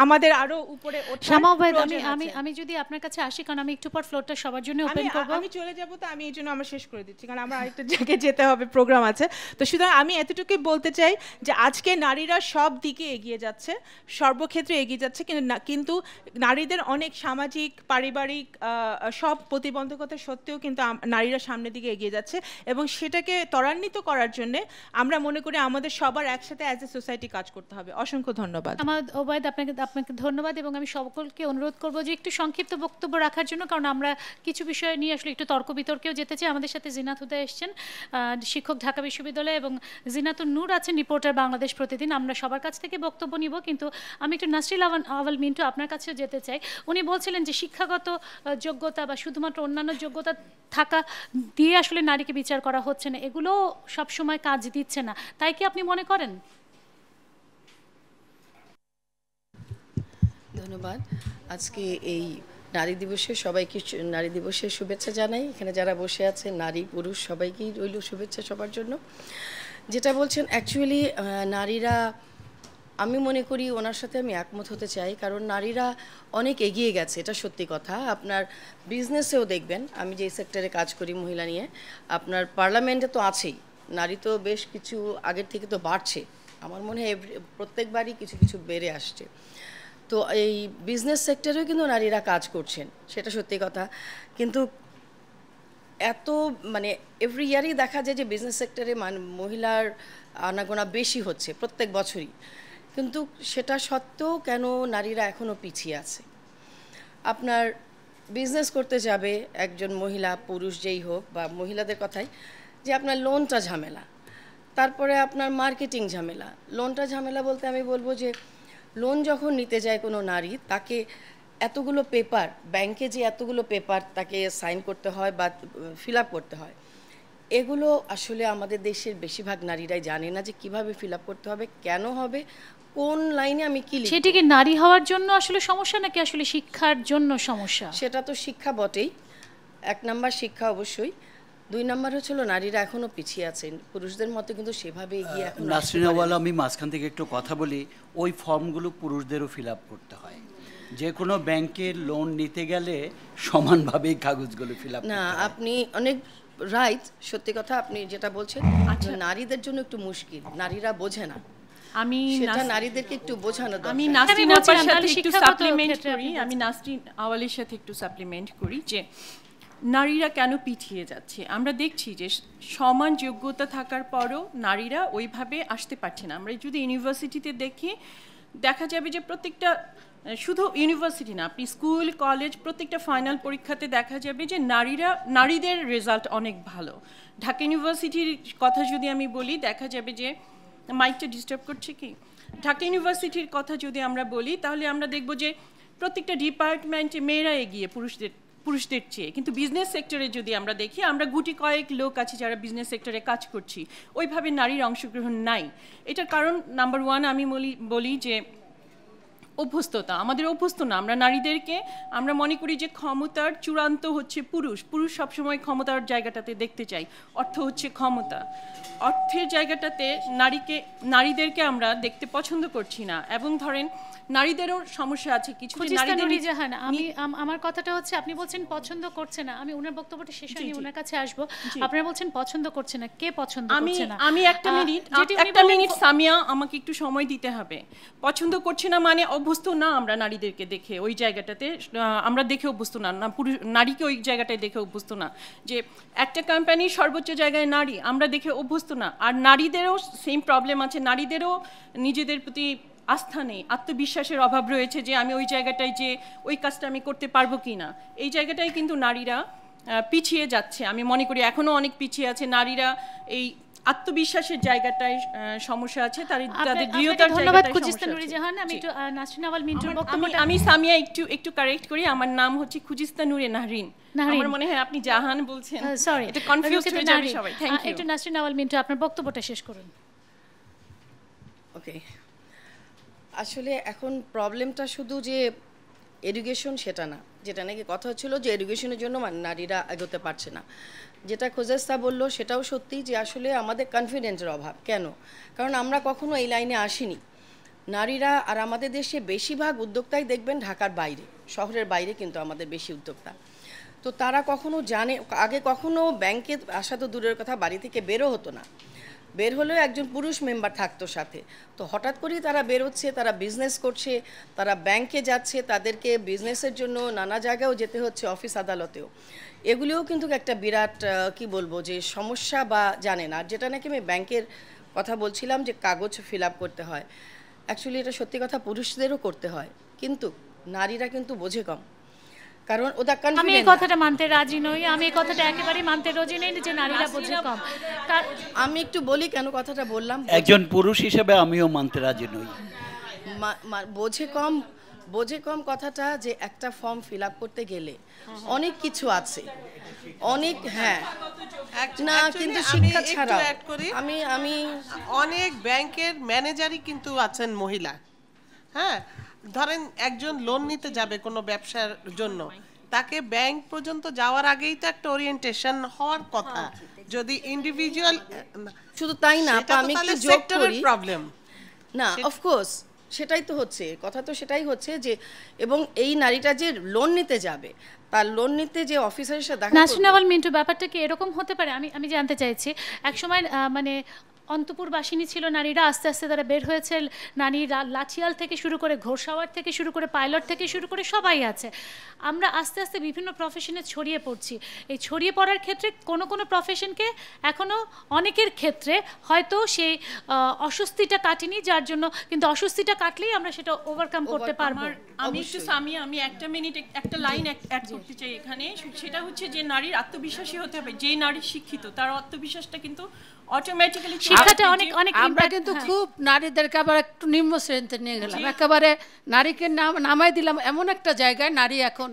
আমাদের আরও উপরে আমি আমি আমি যদি আপনার কাছে আসি কারণ আমি একটু পর ফ্লোরটা সবার জন্য ওপেন করব আমি চলে যাব তো আমি এই জন্য আমার শেষ করে দিচ্ছি কারণ আমার আরেকটা জায়গায় যেতে হবে প্রোগ্রাম আছে তো সুতরাং আমি এতটুকুই বলতে চাই যে আজকে নারীরা সব দিকে এগিয়ে যাচ্ছে সর্বক্ষেত্রে এগিয়ে যাচ্ছে কিন্তু নারীদের অনেক সামাজিক পারিবারিক সব প্রতিবন্ধকতা সত্ত্বেও কিন্তু নারীরা সামনের দিকে এগিয়ে যাচ্ছে এবং সেটাকে ত্বরান্বিত করার জন্যে আমরা মনে করি আমাদের সবার একসাথে অ্যাজ এ সোসাইটি কাজ করতে হবে অসংখ্য ধন্যবাদ আমার ওবায়দ আপনাকে আপনাকে ধন্যবাদ এবং আমি সকলকে অনুরোধ করবো যে একটু সংক্ষিপ্ত বক্তব্য রাখার জন্য কারণ আমরা কিছু বিষয় নিয়ে আসলে একটু তর্ক বিতর্কেও যেতে চাই আমাদের সাথে জিনাত হুদা এসছেন শিক্ষক ঢাকা বিশ্ববিদ্যালয় এবং জিনাতুন নূর আছেন রিপোর্ট রিপোর্টার বাংলাদেশ প্রতিদিন আমরা সবার কাছ থেকে বক্তব্য নিব কিন্তু আমি একটু নাসরিল আওয়াল মিন্টু আপনার কাছে যেতে চাই উনি বলছিলেন যে শিক্ষাগত যোগ্যতা বা শুধুমাত্র অন্যান্য যোগ্যতা থাকা দিয়ে আসলে নারীকে বিচার করা হচ্ছে না এগুলো সবসময় কাজ দিচ্ছে না তাই কি আপনি মনে করেন ধন্যবাদ আজকে এই নারী দিবসে সবাইকে নারী দিবসের শুভেচ্ছা জানাই এখানে যারা বসে আছে নারী পুরুষ সবাইকেই রইল শুভেচ্ছা সবার জন্য যেটা বলছেন অ্যাকচুয়ালি নারীরা আমি মনে করি ওনার সাথে আমি একমত হতে চাই কারণ নারীরা অনেক এগিয়ে গেছে এটা সত্যি কথা আপনার বিজনেসেও দেখবেন আমি যে সেক্টরে কাজ করি মহিলা নিয়ে আপনার পার্লামেন্টে তো আছেই নারী তো বেশ কিছু আগের থেকে তো বাড়ছে আমার মনে হয় প্রত্যেকবারই কিছু কিছু বেড়ে আসছে তো এই বিজনেস সেক্টরেও কিন্তু নারীরা কাজ করছেন সেটা সত্যি কথা কিন্তু এত মানে এভরি ইয়ারই দেখা যায় যে বিজনেস সেক্টরে মহিলার আনাগোনা বেশি হচ্ছে প্রত্যেক বছরই কিন্তু সেটা সত্ত্বেও কেন নারীরা এখনও পিছিয়ে আছে আপনার বিজনেস করতে যাবে একজন মহিলা পুরুষ যেই হোক বা মহিলাদের কথাই যে আপনার লোনটা ঝামেলা তারপরে আপনার মার্কেটিং ঝামেলা লোনটা ঝামেলা বলতে আমি বলবো যে লোন যখন নিতে যায় কোনো নারী তাকে এতগুলো পেপার ব্যাংকে যে এতগুলো পেপার তাকে সাইন করতে হয় বা ফিল করতে হয় এগুলো আসলে আমাদের দেশের বেশিরভাগ নারীরাই জানে না যে কিভাবে ফিল করতে হবে কেন হবে কোন লাইনে আমি কি সেটি কি নারী হওয়ার জন্য আসলে সমস্যা নাকি আসলে শিক্ষার জন্য সমস্যা সেটা তো শিক্ষা বটেই এক নাম্বার শিক্ষা অবশ্যই দুই নাম্বার হচ্ছিল নারীরা এখনও পিছিয়ে আছেন পুরুষদের মতে কিন্তু সেভাবে এগিয়ে এখন নাসরিনাওয়ালা আমি মাঝখান থেকে একটু কথা বলি ওই ফর্মগুলো পুরুষদেরও ফিল করতে হয় যে কোনো ব্যাংকের লোন নিতে গেলে সমানভাবে কাগজগুলো ফিল না আপনি অনেক রাইট সত্যি কথা আপনি যেটা বলছেন আচ্ছা নারীদের জন্য একটু মুশকিল নারীরা বোঝে না আমি সেটা নারীদেরকে একটু বোঝানো আমি সাথে একটু সাপ্লিমেন্ট করি আমি আওয়ালের সাথে একটু সাপ্লিমেন্ট করি যে নারীরা কেন পিছিয়ে যাচ্ছে আমরা দেখছি যে সমান যোগ্যতা থাকার পরও নারীরা ওইভাবে আসতে পারছে না আমরা যদি ইউনিভার্সিটিতে দেখি দেখা যাবে যে প্রত্যেকটা শুধু ইউনিভার্সিটি না আপনি স্কুল কলেজ প্রত্যেকটা ফাইনাল পরীক্ষাতে দেখা যাবে যে নারীরা নারীদের রেজাল্ট অনেক ভালো ঢাকা ইউনিভার্সিটির কথা যদি আমি বলি দেখা যাবে যে মাইকটা ডিস্টার্ব করছে কি ঢাকা ইউনিভার্সিটির কথা যদি আমরা বলি তাহলে আমরা দেখব যে প্রত্যেকটা ডিপার্টমেন্টে মেয়েরা এগিয়ে পুরুষদের পুরুষদের চেয়ে কিন্তু বিজনেস সেক্টরে যদি আমরা দেখি আমরা গুটি কয়েক লোক আছি যারা বিজনেস সেক্টরে কাজ করছি ওইভাবে নারীর অংশগ্রহণ নাই এটার কারণ নাম্বার ওয়ান আমি বলি বলি যে অভ্যস্ততা আমাদের অভ্যস্ত না আমরা নারীদেরকে আমরা মনে করি যে ক্ষমতার চূড়ান্ত হচ্ছে পুরুষ পুরুষ সবসময় ক্ষমতার জায়গাটাতে দেখতে চাই অর্থ হচ্ছে ক্ষমতা অর্থের জায়গাটাতে নারীকে নারীদেরকে আমরা দেখতে পছন্দ করছি না এবং ধরেন নারীদেরও সমস্যা আছে কিছু জাহান আমি আমার কথাটা হচ্ছে আপনি বলছেন পছন্দ করছে না আমি ওনার বক্তব্যটা শেষ হয়নি ওনার কাছে আসবো আপনারা বলছেন পছন্দ করছে না কে পছন্দ আমি আমি একটা মিনিট একটা মিনিট সামিয়া আমাকে একটু সময় দিতে হবে পছন্দ করছে না মানে অভ্যস্ত না আমরা নারীদেরকে দেখে ওই জায়গাটাতে আমরা দেখে অভ্যস্ত না না পুরুষ নারীকে ওই জায়গাটায় দেখে অভ্যস্ত না যে একটা কোম্পানির সর্বোচ্চ জায়গায় নারী আমরা দেখে অভ্যস্ত না আর নারীদেরও সেম প্রবলেম আছে নারীদেরও নিজেদের প্রতি আস্থা নেই আত্মবিশ্বাসের অভাব রয়েছে যে আমি ওই জায়গাটায় যে ওই কাজটা আমি করতে পারবো কি না এই জায়গাটায় কিন্তু নারীরা পিছিয়ে যাচ্ছে আমি মনে করি এখনও অনেক পিছিয়ে আছে নারীরা এই আত্মবিশ্বাসের জায়গাটাই সমস্যা আছে তার তাদের দৃঢ়তার ধন্যবাদ খুজিস্তা নুরি জাহান আমি একটু নাসরিন আওয়াল মিন্টুর বক্তব্য আমি সামিয়া একটু একটু কারেক্ট করি আমার নাম হচ্ছে খুজিস্তা নুরি নাহরিন আমার মনে হয় আপনি জাহান বলছেন সরি এটা কনফিউজ হয়ে যাবে সবাই থ্যাংক ইউ একটু নাসরিন আওয়াল মিন্টু আপনার বক্তব্যটা শেষ করুন ওকে আসলে এখন প্রবলেমটা শুধু যে এডুকেশন সেটা না যেটা নাকি কথা হচ্ছিল যে এডুকেশনের জন্য নারীরা এগোতে পারছে না যেটা খোজাস্তা বলল সেটাও সত্যি যে আসলে আমাদের কনফিডেন্সের অভাব কেন কারণ আমরা কখনো এই লাইনে আসিনি নারীরা আর আমাদের দেশে বেশিরভাগ উদ্যোক্তাই দেখবেন ঢাকার বাইরে শহরের বাইরে কিন্তু আমাদের বেশি উদ্যোক্তা তো তারা কখনো জানে আগে কখনো ব্যাংকে আসা তো দূরের কথা বাড়ি থেকে বেরো হতো না বের হলেও একজন পুরুষ মেম্বার থাকতো সাথে তো হঠাৎ করেই তারা বেরোচ্ছে তারা বিজনেস করছে তারা ব্যাংকে যাচ্ছে তাদেরকে বিজনেসের জন্য নানা জায়গায়ও যেতে হচ্ছে অফিস আদালতেও এগুলিও কিন্তু একটা বিরাট কি বলবো যে সমস্যা বা জানেন আর যেটা নাকি আমি ব্যাংকের কথা বলছিলাম যে কাগজ ফিল করতে হয় অ্যাকচুয়ালি এটা সত্যি কথা পুরুষদেরও করতে হয় কিন্তু নারীরা কিন্তু বোঝে কম কারণ ওটা আমি এই কথাটা মানতে রাজি নই আমি এই কথাটা একেবারে মানতে রাজি নই যে নারীরা বোঝে কম আমি একটু বলি কেন কথাটা বললাম একজন পুরুষ হিসেবে আমিও মানতে রাজি নই বোঝে কম বোঝে কম কথাটা যে একটা ফর্ম ফিল আপ করতে গেলে অনেক কিছু আছে অনেক হ্যাঁ না কিন্তু শিক্ষা ছাড়া আমি আমি অনেক ব্যাংকের ম্যানেজারই কিন্তু আছেন মহিলা হ্যাঁ ধরেন একজন লোন নিতে যাবে কোনো ব্যবসার জন্য তাকে ব্যাংক পর্যন্ত যাওয়ার আগেই তো একটা ওরিয়েন্টেশন হওয়ার কথা হ্যাঁ। যদি ইন্ডিভিজুয়াল শুধু তাই না আমি একটু যোগ করি প্রবলেম না অফকোর্স সেটাই তো হচ্ছে কথা তো সেটাই হচ্ছে যে এবং এই নারীটা যে লোন নিতে যাবে তার লোন নিতে যে অফিসারের সাথে দেখা মিন্টু ব্যাপারটা কি এরকম হতে পারে আমি আমি জানতে চাইছি একসময় মানে অন্তপুরবাসিনী ছিল নারীরা আস্তে আস্তে তারা বের হয়েছে নারী লাচিয়াল থেকে শুরু করে ঘোষাওয়ার থেকে শুরু করে পাইলট থেকে শুরু করে সবাই আছে আমরা আস্তে আস্তে বিভিন্ন প্রফেশনে ছড়িয়ে পড়ছি এই ছড়িয়ে পড়ার ক্ষেত্রে কোনো কোনো প্রফেশনকে এখনও অনেকের ক্ষেত্রে হয়তো সেই অস্বস্তিটা কাটেনি যার জন্য কিন্তু অস্বস্তিটা কাটলেই আমরা সেটা ওভারকাম করতে পারবো আমি একটু আমি আমি একটা মিনিট একটা লাইন অ্যাড করতে চাই এখানে সেটা হচ্ছে যে নারীর আত্মবিশ্বাসী হতে হবে যে নারী শিক্ষিত তার আত্মবিশ্বাসটা কিন্তু অটোমেটিক্যালি শিক্ষাটা অনেক অনেক আমরা কিন্তু হ্যাঁ। খুব নারীদেরকে আবার একটু নিম্ন শ্রেণীতে নিয়ে গেলাম একেবারে নারীকে নাম নামাই দিলাম এমন একটা জায়গায় নারী এখন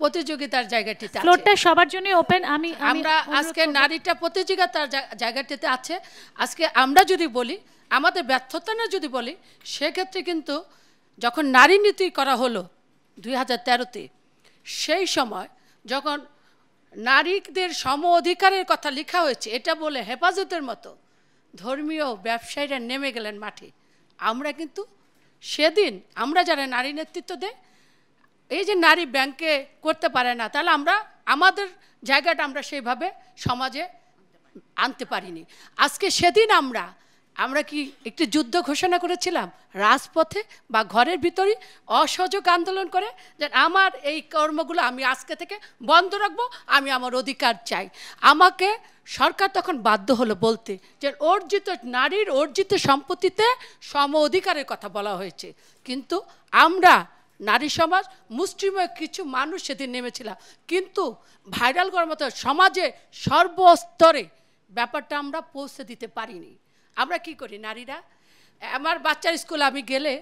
প্রতিযোগিতার জায়গাটিতে ফ্লোরটা সবার জন্য ওপেন আমি আমরা আজকে নারীটা প্রতিযোগিতার জায়গাটিতে আছে আজকে আমরা যদি বলি আমাদের ব্যর্থতা না যদি বলি সেক্ষেত্রে কিন্তু যখন নারী নীতি করা হলো দুই হাজার তেরোতে সেই সময় যখন নারীদের সম অধিকারের কথা লেখা হয়েছে এটা বলে হেফাজতের মতো ধর্মীয় ব্যবসায়ীরা নেমে গেলেন মাঠে আমরা কিন্তু সেদিন আমরা যারা নারী নেতৃত্ব দেয় এই যে নারী ব্যাংকে করতে পারে না তাহলে আমরা আমাদের জায়গাটা আমরা সেইভাবে সমাজে আনতে পারিনি আজকে সেদিন আমরা আমরা কি একটি যুদ্ধ ঘোষণা করেছিলাম রাজপথে বা ঘরের ভিতরে অসহযোগ আন্দোলন করে যে আমার এই কর্মগুলো আমি আজকে থেকে বন্ধ রাখবো আমি আমার অধিকার চাই আমাকে সরকার তখন বাধ্য হলো বলতে যে অর্জিত নারীর অর্জিত সম্পত্তিতে সম অধিকারের কথা বলা হয়েছে কিন্তু আমরা নারী সমাজ মুষ্টিময় কিছু মানুষ সেদিন নেমেছিলাম কিন্তু ভাইরাল করার মতো সমাজে সর্বস্তরে ব্যাপারটা আমরা পৌঁছে দিতে পারিনি আমরা কি করি নারীরা আমার বাচ্চার স্কুলে আমি গেলে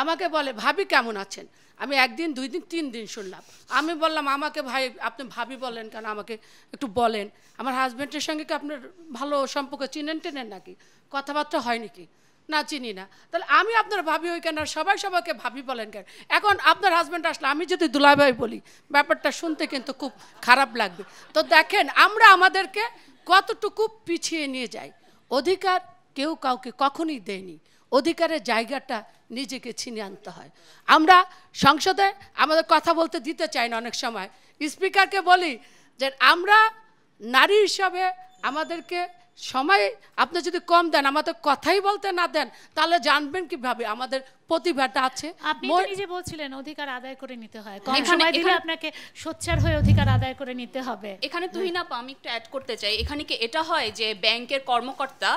আমাকে বলে ভাবি কেমন আছেন আমি একদিন দুই দিন তিন দিন শুনলাম আমি বললাম আমাকে ভাই আপনি ভাবি বলেন কেন আমাকে একটু বলেন আমার হাজব্যান্ডের সঙ্গে কি আপনার ভালো সম্পর্ক চিনেন টেনেন নাকি কথাবার্তা হয় নাকি না চিনি না তাহলে আমি আপনার ভাবি ওই কেন আর সবাই সবাইকে ভাবি বলেন কেন এখন আপনার হাজব্যান্ড আসলে আমি যদি দুলাভাই বলি ব্যাপারটা শুনতে কিন্তু খুব খারাপ লাগবে তো দেখেন আমরা আমাদেরকে কতটুকু পিছিয়ে নিয়ে যাই অধিকার কেউ কাউকে কখনই দেয়নি অধিকারের জায়গাটা নিজেকে ছিনিয়ে আনতে হয় আমরা সংসদে আমাদের কথা বলতে দিতে চাই না অনেক সময় স্পিকারকে বলি যে আমরা নারী হিসাবে আমাদেরকে সময় আপনি যদি কম দেন আমাদের কথাই বলতে না দেন তাহলে জানবেন কিভাবে আমাদের প্রতিভাটা আছে আপনি নিজে বলছিলেন অধিকার আদায় করে নিতে হয় কম সময় দিলে আপনাকে সোচ্চার হয়ে অধিকার আদায় করে নিতে হবে এখানে তুই না আমি একটু অ্যাড করতে চাই এখানে কি এটা হয় যে ব্যাংকের কর্মকর্তা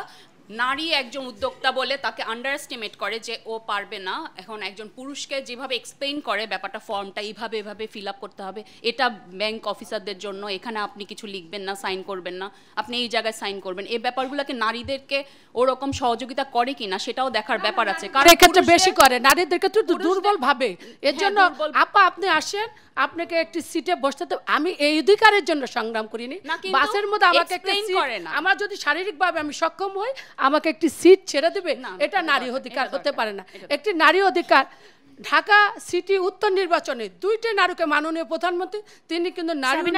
নারী একজন উদ্যোক্তা বলে তাকে আন্ডার করে যে ও পারবে না এখন একজন পুরুষকে যেভাবে এক্সপ্লেন করে ব্যাপারটা ফর্মটা এইভাবে এভাবে ফিল আপ করতে হবে এটা ব্যাংক অফিসারদের জন্য এখানে আপনি কিছু লিখবেন না সাইন করবেন না আপনি এই জায়গায় সাইন করবেন এই ব্যাপারগুলোকে নারীদেরকে ওরকম সহযোগিতা করে কি না সেটাও দেখার ব্যাপার আছে কারণ এক্ষেত্রে বেশি করে নারীদেরকে তো দুর্বল ভাবে হ্যাঁ, এর জন্য আপা আপনি আসেন আপনাকে একটি সিটে বসতে তো আমি এই অধিকারের জন্য সংগ্রাম করিনি বাসের মধ্যে আমাকে একটা সিট আমার যদি শারীরিকভাবে আমি সক্ষম হই আমাকে একটি সিট ছেড়ে দেবে এটা নারী অধিকার হতে পারে না একটি নারী অধিকার ঢাকা সিটি উত্তর নির্বাচনে দুইটে নারুকে মাননীয় প্রধানমন্ত্রী তিনি কিন্তু নারীন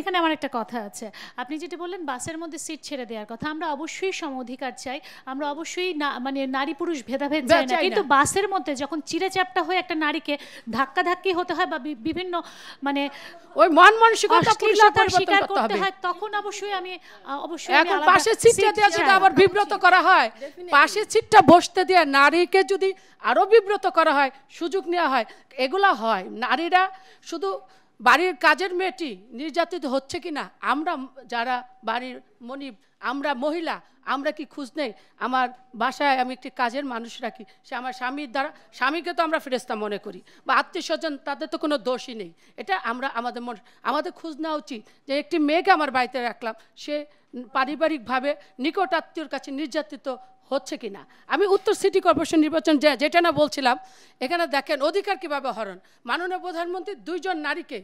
এখানে আমার একটা কথা আছে আপনি যেটা বললেন বাসের মধ্যে সিট ছেড়ে দেওয়ার কথা আমরা অবশ্যই সম অধিকার চাই আমরা অবশ্যই মানে নারী পুরুষ ভেদাভেদ চাই না কিন্তু বাসের মধ্যে যখন চাপটা হয়ে একটা নারীকে ধাক্কা ধাক্কি হতে হয় বা বিভিন্ন মানে ওই মন মানসিকতা স্বীকার করতে হয় তখন অবশ্যই আমি অবশ্যই এখন পাশে সিটটা দেওয়া যেটা আবার বিব্রত করা হয় পাশে সিটটা বসতে দেওয়া নারীকে যদি আরো বিব্রত করা হয় সুযোগ নেওয়া হয় এগুলো হয় নারীরা শুধু বাড়ির কাজের মেয়েটি নির্যাতিত হচ্ছে কি না আমরা যারা বাড়ির মনি আমরা মহিলা আমরা কি খুঁজ নেই আমার বাসায় আমি একটি কাজের মানুষ রাখি সে আমার স্বামীর দ্বারা স্বামীকে তো আমরা ফেরেস্তা মনে করি বা আত্মীয় স্বজন তাদের তো কোনো দোষই নেই এটা আমরা আমাদের মন আমাদের খুঁজ নেওয়া উচিত যে একটি মেয়েকে আমার বাড়িতে রাখলাম সে পারিবারিকভাবে নিকট আত্মীয়র কাছে নির্যাতিত হচ্ছে কি না আমি উত্তর সিটি কর্পোরেশন নির্বাচন যে যেটা না বলছিলাম এখানে দেখেন অধিকার কীভাবে হরণ মাননীয় প্রধানমন্ত্রী দুইজন নারীকে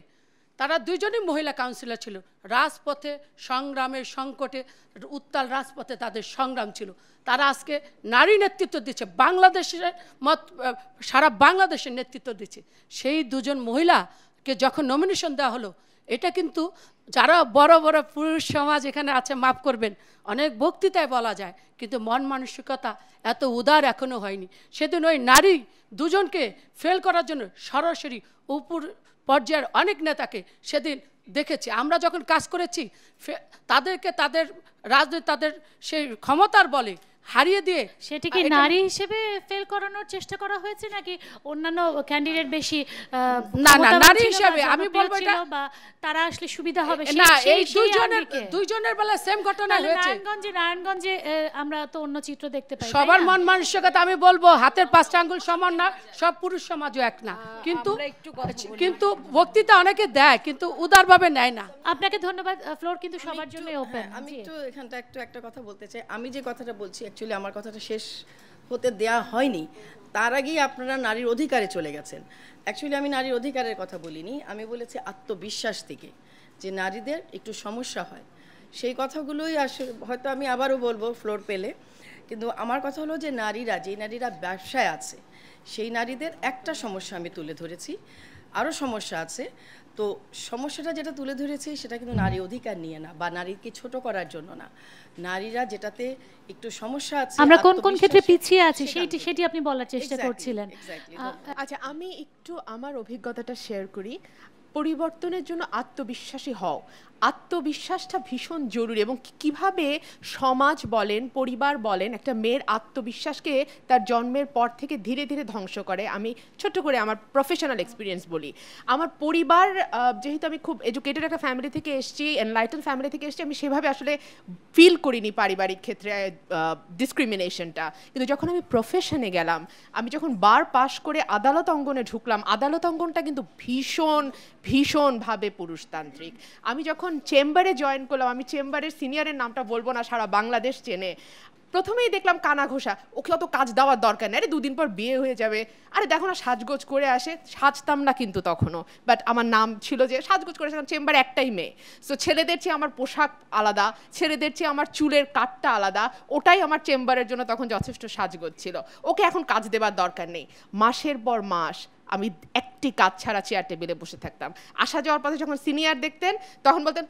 তারা দুইজনই মহিলা কাউন্সিলর ছিল রাজপথে সংগ্রামের সংকটে উত্তাল রাজপথে তাদের সংগ্রাম ছিল তারা আজকে নারী নেতৃত্ব দিচ্ছে বাংলাদেশের মত সারা বাংলাদেশের নেতৃত্ব দিচ্ছে সেই দুজন মহিলাকে যখন নমিনেশন দেওয়া হলো এটা কিন্তু যারা বড় বড় পুরুষ সমাজ এখানে আছে মাফ করবেন অনেক বক্তৃতায় বলা যায় কিন্তু মন মানসিকতা এত উদার এখনও হয়নি সেদিন ওই নারী দুজনকে ফেল করার জন্য সরাসরি উপর পর্যায়ের অনেক নেতাকে সেদিন দেখেছি আমরা যখন কাজ করেছি তাদেরকে তাদের রাজনীতি তাদের সেই ক্ষমতার বলে হারিয়ে দিয়ে সেটি কি নারী হিসেবে ফেল করানোর চেষ্টা করা হয়েছে নাকি অন্যান্য ক্যান্ডিডেট বেশি না না নারী হিসেবে আমি বলবো এটা বা তারা আসলে সুবিধা হবে না এই দুইজনের দুইজনের বেলা সেম ঘটনা হয়েছে নারায়ণগঞ্জে নারায়ণগঞ্জে আমরা তো অন্য চিত্র দেখতে পাই সবার মন মানসিকতা আমি বলবো হাতের পাঁচটা আঙ্গুল সমান না সব পুরুষ সমাজও এক না কিন্তু কিন্তু বক্তৃতা অনেকে দেয় কিন্তু উদারভাবে নেয় না আপনাকে ধন্যবাদ ফ্লোর কিন্তু সবার জন্য ওপেন হ্যাঁ, আমি একটু এখানটা একটু একটা কথা বলতে চাই আমি যে কথাটা বলছি অ্যাকচুয়ালি আমার কথাটা শেষ হতে দেয়া হয়নি তার আগেই আপনারা নারীর অধিকারে চলে গেছেন অ্যাকচুয়ালি আমি নারীর অধিকারের কথা বলিনি আমি বলেছি আত্মবিশ্বাস থেকে যে নারীদের একটু সমস্যা হয় সেই কথাগুলোই আসলে হয়তো আমি আবারও বলবো ফ্লোর পেলে কিন্তু আমার কথা হলো যে নারীরা যেই নারীরা ব্যবসায় আছে সেই নারীদের একটা সমস্যা আমি তুলে ধরেছি আরও সমস্যা আছে তো সমস্যাটা যেটা তুলে ধরেছি সেটা কিন্তু নারী অধিকার নিয়ে না বা নারীকে ছোট করার জন্য না নারীরা যেটাতে একটু সমস্যা আছে আমরা কোন কোন ক্ষেত্রে পিছিয়ে আছি সেইটি সেটি আপনি বলার চেষ্টা করছিলেন আচ্ছা আমি একটু আমার অভিজ্ঞতাটা শেয়ার করি পরিবর্তনের জন্য আত্মবিশ্বাসী হও আত্মবিশ্বাসটা ভীষণ জরুরি এবং কিভাবে সমাজ বলেন পরিবার বলেন একটা মেয়ের আত্মবিশ্বাসকে তার জন্মের পর থেকে ধীরে ধীরে ধ্বংস করে আমি ছোট্ট করে আমার প্রফেশনাল এক্সপিরিয়েন্স বলি আমার পরিবার যেহেতু আমি খুব এডুকেটেড একটা ফ্যামিলি থেকে এসেছি এনলাইটেন ফ্যামিলি থেকে এসেছি আমি সেভাবে আসলে ফিল করিনি পারিবারিক ক্ষেত্রে ডিসক্রিমিনেশনটা কিন্তু যখন আমি প্রফেশনে গেলাম আমি যখন বার পাশ করে আদালত অঙ্গনে ঢুকলাম আদালত অঙ্গনটা কিন্তু ভীষণ ভীষণভাবে পুরুষতান্ত্রিক আমি যখন যখন চেম্বারে জয়েন করলাম আমি চেম্বারের সিনিয়রের নামটা বলবো না সারা বাংলাদেশ চেনে প্রথমেই দেখলাম কানা ঘোষা ওকে অত কাজ দেওয়ার দরকার নেই আরে দুদিন পর বিয়ে হয়ে যাবে আরে দেখো না সাজগোজ করে আসে সাজতাম না কিন্তু তখনও বাট আমার নাম ছিল যে সাজগোজ করে আসলাম চেম্বার একটাই মেয়ে সো ছেলেদের চেয়ে আমার পোশাক আলাদা ছেলেদের চেয়ে আমার চুলের কাটটা আলাদা ওটাই আমার চেম্বারের জন্য তখন যথেষ্ট সাজগোজ ছিল ওকে এখন কাজ দেবার দরকার নেই মাসের পর মাস আমি একটি কাজ ছাড়া চেয়ার টেবিলে বসে থাকতাম আসা যাওয়ার পথে যখন সিনিয়র দেখতেন তখন বলতেন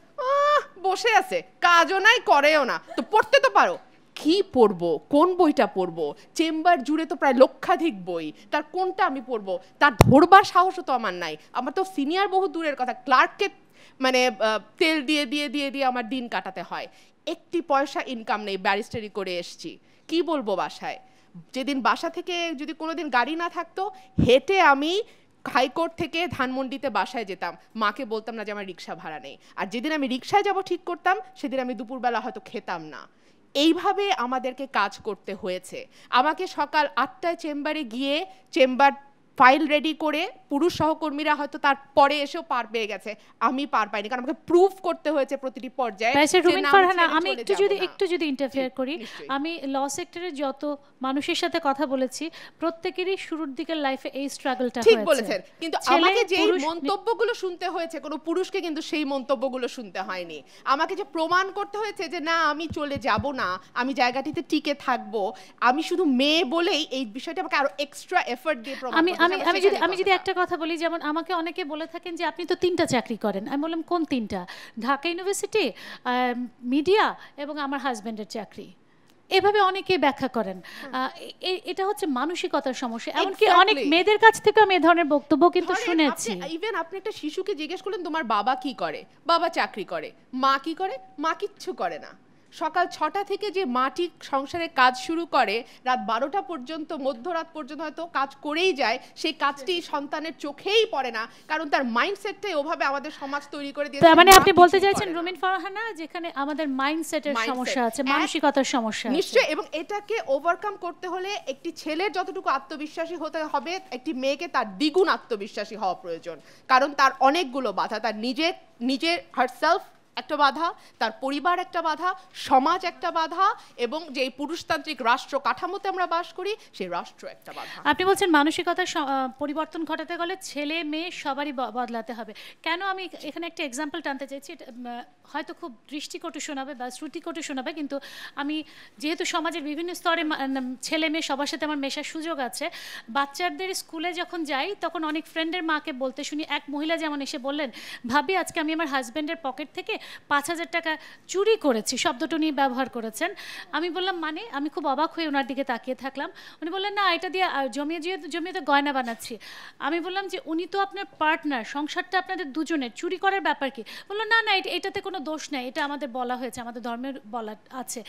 বসে আছে কাজও নাই করেও না তো পড়তে তো পারো কি পড়বো কোন বইটা পড়বো চেম্বার জুড়ে তো প্রায় লক্ষাধিক বই তার কোনটা আমি পড়বো তার ধরবার সাহসও তো আমার নাই আমার তো সিনিয়র বহু দূরের কথা ক্লার্ককে মানে তেল দিয়ে দিয়ে দিয়ে দিয়ে আমার দিন কাটাতে হয় একটি পয়সা ইনকাম নেই ব্যারিস্টারি করে এসছি কি বলবো বাসায় যেদিন বাসা থেকে যদি কোনো দিন গাড়ি না থাকতো হেঁটে আমি হাইকোর্ট থেকে ধানমন্ডিতে বাসায় যেতাম মাকে বলতাম না যে আমার রিক্সা ভাড়া নেই আর যেদিন আমি রিক্সায় যাব ঠিক করতাম সেদিন আমি দুপুরবেলা হয়তো খেতাম না এইভাবে আমাদেরকে কাজ করতে হয়েছে আমাকে সকাল আটটায় চেম্বারে গিয়ে চেম্বার ফাইল রেডি করে পুরুষ সহকর্মীরা হয়তো তারপরে এসেও পার পেয়ে গেছে আমি পার পাইনি কারণ আমাকে প্রুফ করতে হয়েছে প্রতিটি পর্যায়ে আমি একটু যদি একটু যদি ইন্টারফেয়ার করি আমি ল সেক্টরের যত মানুষের সাথে কথা বলেছি প্রত্যেকেরই শুরুর দিকের লাইফে এই স্ট্রাগলটা ঠিক বলেছেন কিন্তু আমাকে যে মন্তব্যগুলো শুনতে হয়েছে কোনো পুরুষকে কিন্তু সেই মন্তব্যগুলো শুনতে হয়নি আমাকে যে প্রমাণ করতে হয়েছে যে না আমি চলে যাব না আমি জায়গাটিতে টিকে থাকব আমি শুধু মেয়ে বলেই এই বিষয়টা আমাকে আরো এক্সট্রা এফর্ট দিয়ে প্রমাণ আমি আমি যদি আমি যদি একটা কথা বলি যেমন আমাকে অনেকে বলে থাকেন যে আপনি তো তিনটা চাকরি করেন আমি বললাম কোন তিনটা ঢাকা ইউনিভার্সিটি মিডিয়া এবং আমার হাজব্যান্ডের চাকরি এভাবে অনেকে ব্যাখ্যা করেন এটা হচ্ছে মানসিকতার সমস্যা এমনকি অনেক মেয়েদের কাছ থেকে আমি এ ধরনের বক্তব্য কিন্তু শুনেছি ইভেন আপনি একটা শিশুকে জিজ্ঞেস করলেন তোমার বাবা কি করে বাবা চাকরি করে মা কি করে মা কিচ্ছু করে না সকাল ছটা থেকে যে মাটি সংসারে কাজ শুরু করে রাত বারোটা পর্যন্ত মধ্যরাত পর্যন্ত হয়তো কাজ করেই যায় সেই কাজটি সন্তানের চোখেই পড়ে না কারণ তার মাইন্ডসেটটাই ওভাবে আমাদের সমাজ তৈরি করে দিয়ে মানে আপনি বলতে চাইছেন রুমিন ফারহানা যেখানে আমাদের মাইন্ডসেটের সমস্যা আছে মানসিকতার সমস্যা নিশ্চয়ই এবং এটাকে ওভারকাম করতে হলে একটি ছেলের যতটুকু আত্মবিশ্বাসী হতে হবে একটি মেয়েকে তার দ্বিগুণ আত্মবিশ্বাসী হওয়া প্রয়োজন কারণ তার অনেকগুলো বাধা তার নিজের নিজের হারসেলফ একটা বাধা তার পরিবার একটা বাধা সমাজ একটা বাধা এবং যে পুরুষতান্ত্রিক রাষ্ট্র কাঠামোতে আমরা বাস করি সেই রাষ্ট্র একটা বাধা আপনি বলছেন মানসিকতার পরিবর্তন ঘটাতে গেলে ছেলে মেয়ে সবারই বদলাতে হবে কেন আমি এখানে একটা এক্সাম্পল টানতে চাইছি হয়তো খুব দৃষ্টিকটু শোনাবে বা শ্রুতিকটু শোনাবে কিন্তু আমি যেহেতু সমাজের বিভিন্ন স্তরে ছেলে মেয়ে সবার সাথে আমার মেশার সুযোগ আছে বাচ্চাদের স্কুলে যখন যাই তখন অনেক ফ্রেন্ডের মাকে বলতে শুনি এক মহিলা যেমন এসে বললেন ভাবি আজকে আমি আমার হাজব্যান্ডের পকেট থেকে পাঁচ হাজার টাকা চুরি করেছি শব্দটা উনি ব্যবহার করেছেন আমি বললাম মানে আমি খুব অবাক হয়ে ওনার দিকে তাকিয়ে থাকলাম উনি বললেন না এটা দিয়ে জমিয়ে জমিয়ে জমিয়ে তো গয়না বানাচ্ছি আমি বললাম যে উনি তো আপনার পার্টনার সংসারটা আপনাদের দুজনের চুরি করার ব্যাপার কি বললো না না এটাতে কোনো দোষ নাই এটা আমাদের বলা হয়েছে আমাদের ধর্মের বলা আছে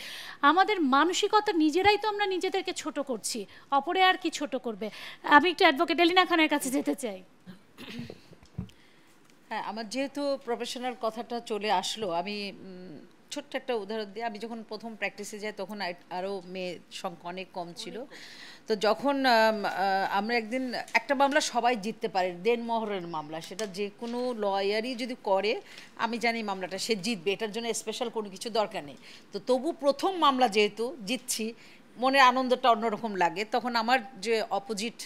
আমাদের মানসিকতা নিজেরাই তো আমরা নিজেদেরকে ছোট করছি অপরে আর কি ছোট করবে আমি একটু অ্যাডভোকেট এলিনা খানের কাছে যেতে চাই হ্যাঁ আমার যেহেতু প্রফেশনাল কথাটা চলে আসলো আমি ছোট্ট একটা উদাহরণ দিই আমি যখন প্রথম প্র্যাকটিসে যাই তখন আরও মেয়ে সংখ্যা অনেক কম ছিল তো যখন আমরা একদিন একটা মামলা সবাই জিততে পারে দেনমোহরের মামলা সেটা যে কোনো লয়ারই যদি করে আমি জানি মামলাটা সে জিতবে এটার জন্য স্পেশাল কোনো কিছু দরকার নেই তো তবু প্রথম মামলা যেহেতু জিতছি মনে আনন্দটা অন্যরকম লাগে তখন আমার যে অপোজিট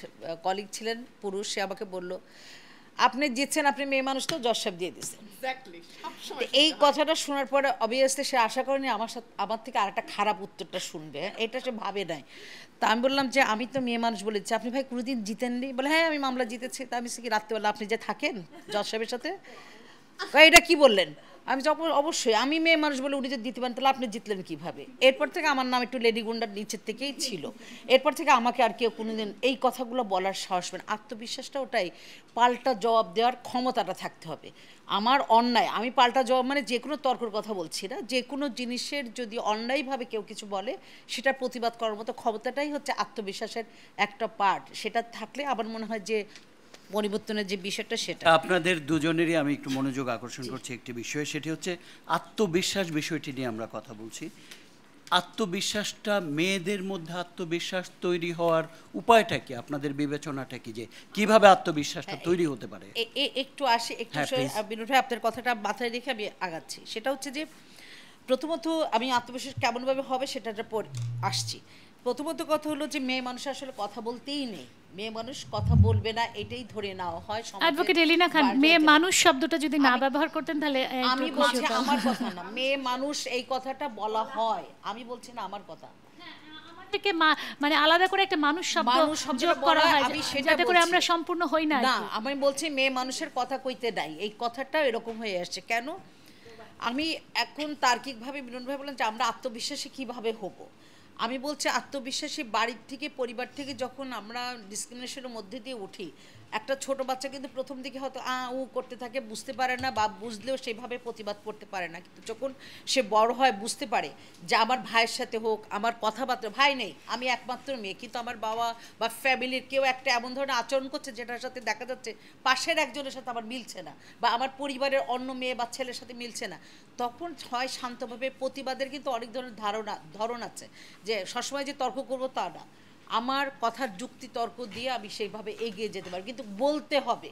কলিগ ছিলেন পুরুষ সে আমাকে বলল আপনি জিতছেন আপনি মেয়ে মানুষ তো জজ দিয়ে দিচ্ছেন এই কথাটা শোনার পরে অবভিয়াসলি সে আশা করেনি আমার সাথে আমার থেকে আর একটা খারাপ উত্তরটা শুনবে এটা সে ভাবে নাই তা আমি বললাম যে আমি তো মেয়ে মানুষ বলেছি আপনি ভাই কোনোদিন জিতেননি বলে হ্যাঁ আমি মামলা জিতেছি তা আমি কি রাত্রেবেলা আপনি যে থাকেন জজ সাথে এটা কি বললেন আমি যখন অবশ্যই আমি মেয়ে মানুষ বলে উনি যদি দিতে পারেন তাহলে আপনি জিতলেন কীভাবে এরপর থেকে আমার নাম একটু লেডি গুন্ডার নিচের থেকেই ছিল এরপর থেকে আমাকে আর কেউ কোনোদিন এই কথাগুলো বলার সাহস পেন আত্মবিশ্বাসটা ওটাই পাল্টা জবাব দেওয়ার ক্ষমতাটা থাকতে হবে আমার অন্যায় আমি পাল্টা জবাব মানে যে কোনো তর্কর কথা বলছি না যে কোনো জিনিসের যদি অন্যায়ভাবে কেউ কিছু বলে সেটার প্রতিবাদ করার মতো ক্ষমতাটাই হচ্ছে আত্মবিশ্বাসের একটা পার্ট সেটা থাকলে আমার মনে হয় যে পরিবর্তনের যে বিষয়টা সেটা আপনাদের দুজনেরই আমি একটু মনোযোগ আকর্ষণ করছি একটি বিষয়ে সেটি হচ্ছে আত্মবিশ্বাস বিষয়টি নিয়ে আমরা কথা বলছি আত্মবিশ্বাসটা মেয়েদের মধ্যে আত্মবিশ্বাস তৈরি হওয়ার উপায়টা কি আপনাদের বিবেচনাটা কি যে কিভাবে আত্মবিশ্বাসটা হ্যাঁ, তৈরি হতে পারে একটু আসি একটু হ্যাঁ, বিনোদ ভাই আপনার কথাটা মাথায় রেখে আমি আগাচ্ছি সেটা হচ্ছে যে প্রথমত আমি আত্মবিশ্বাস কেমনভাবে হবে সেটার পর আসছি প্রথমত কথা হলো যে মেয়ে মানুষ আসলে কথা বলতেই নেই মেয়ে মানুষ কথা বলবে না এটাই ধরে নাও হয় অ্যাডভোকেট এলিনা খান মেয়ে মানুষ শব্দটা যদি না ব্যবহার করতেন তাহলে আমি বলছি আমার [laughs] কথা না মেয়ে মানুষ এই কথাটা বলা হয় আমি বলছি না আমার কথা থেকে মানে আলাদা করে একটা মানুষ শব্দ যোগ করা হয় যাতে করে আমরা সম্পূর্ণ হই না না আমি বলছি মেয়ে মানুষের কথা কইতে নাই এই কথাটা এরকম হয়ে আসছে কেন আমি এখন তার্কিকভাবে বললাম যে আমরা আত্মবিশ্বাসী কিভাবে হবো আমি বলছি আত্মবিশ্বাসী বাড়ির থেকে পরিবার থেকে যখন আমরা ডিসক্রিমিনেশনের মধ্যে দিয়ে উঠি একটা ছোট বাচ্চা কিন্তু প্রথম দিকে হয়তো আ উ করতে থাকে বুঝতে পারে না বা বুঝলেও সেভাবে প্রতিবাদ করতে পারে না কিন্তু যখন সে বড় হয় বুঝতে পারে যে আমার ভাইয়ের সাথে হোক আমার কথাবার্তা ভাই নেই আমি একমাত্র মেয়ে কিন্তু আমার বাবা বা ফ্যামিলির কেউ একটা এমন ধরনের আচরণ করছে যেটার সাথে দেখা যাচ্ছে পাশের একজনের সাথে আমার মিলছে না বা আমার পরিবারের অন্য মেয়ে বা ছেলের সাথে মিলছে না তখন হয় শান্তভাবে প্রতিবাদের কিন্তু অনেক ধরনের ধারণা ধরন আছে যে সবসময় যে তর্ক করবো তা না আমার কথার যুক্তিতর্ক দিয়ে আমি সেইভাবে এগিয়ে যেতে পারি কিন্তু বলতে হবে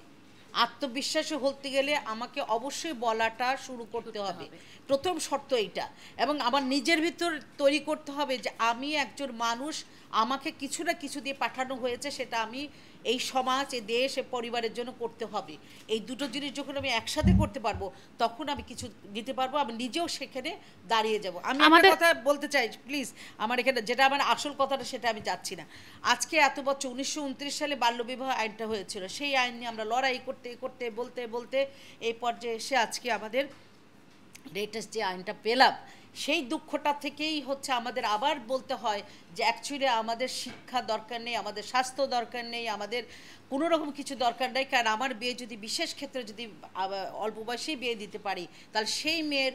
আত্মবিশ্বাসী হতে গেলে আমাকে অবশ্যই বলাটা শুরু করতে হবে প্রথম শর্ত এইটা এবং আমার নিজের ভিতর তৈরি করতে হবে যে আমি একজন মানুষ আমাকে কিছু না কিছু দিয়ে পাঠানো হয়েছে সেটা আমি এই সমাজ এই দেশ এ পরিবারের জন্য করতে হবে এই দুটো জিনিস যখন আমি একসাথে করতে পারবো তখন আমি কিছু দিতে পারবো আমি নিজেও সেখানে দাঁড়িয়ে যাব আমি আমার কথা বলতে চাই প্লিজ আমার এখানে যেটা আমার আসল কথাটা সেটা আমি যাচ্ছি না আজকে এত বছর উনিশশো সালে বাল্যবিবাহ আইনটা হয়েছিল সেই আইন নিয়ে আমরা লড়াই করতে করতে বলতে বলতে এই পর্যায়ে এসে আজকে আমাদের লেটেস্ট যে আইনটা পেলাম সেই দুঃখটা থেকেই হচ্ছে আমাদের আবার বলতে হয় যে অ্যাকচুয়ালি আমাদের শিক্ষা দরকার নেই আমাদের স্বাস্থ্য দরকার নেই আমাদের কোনো রকম কিছু দরকার নেই কারণ আমার বিয়ে যদি বিশেষ ক্ষেত্রে যদি অল্প বয়সেই বিয়ে দিতে পারি তাহলে সেই মেয়ের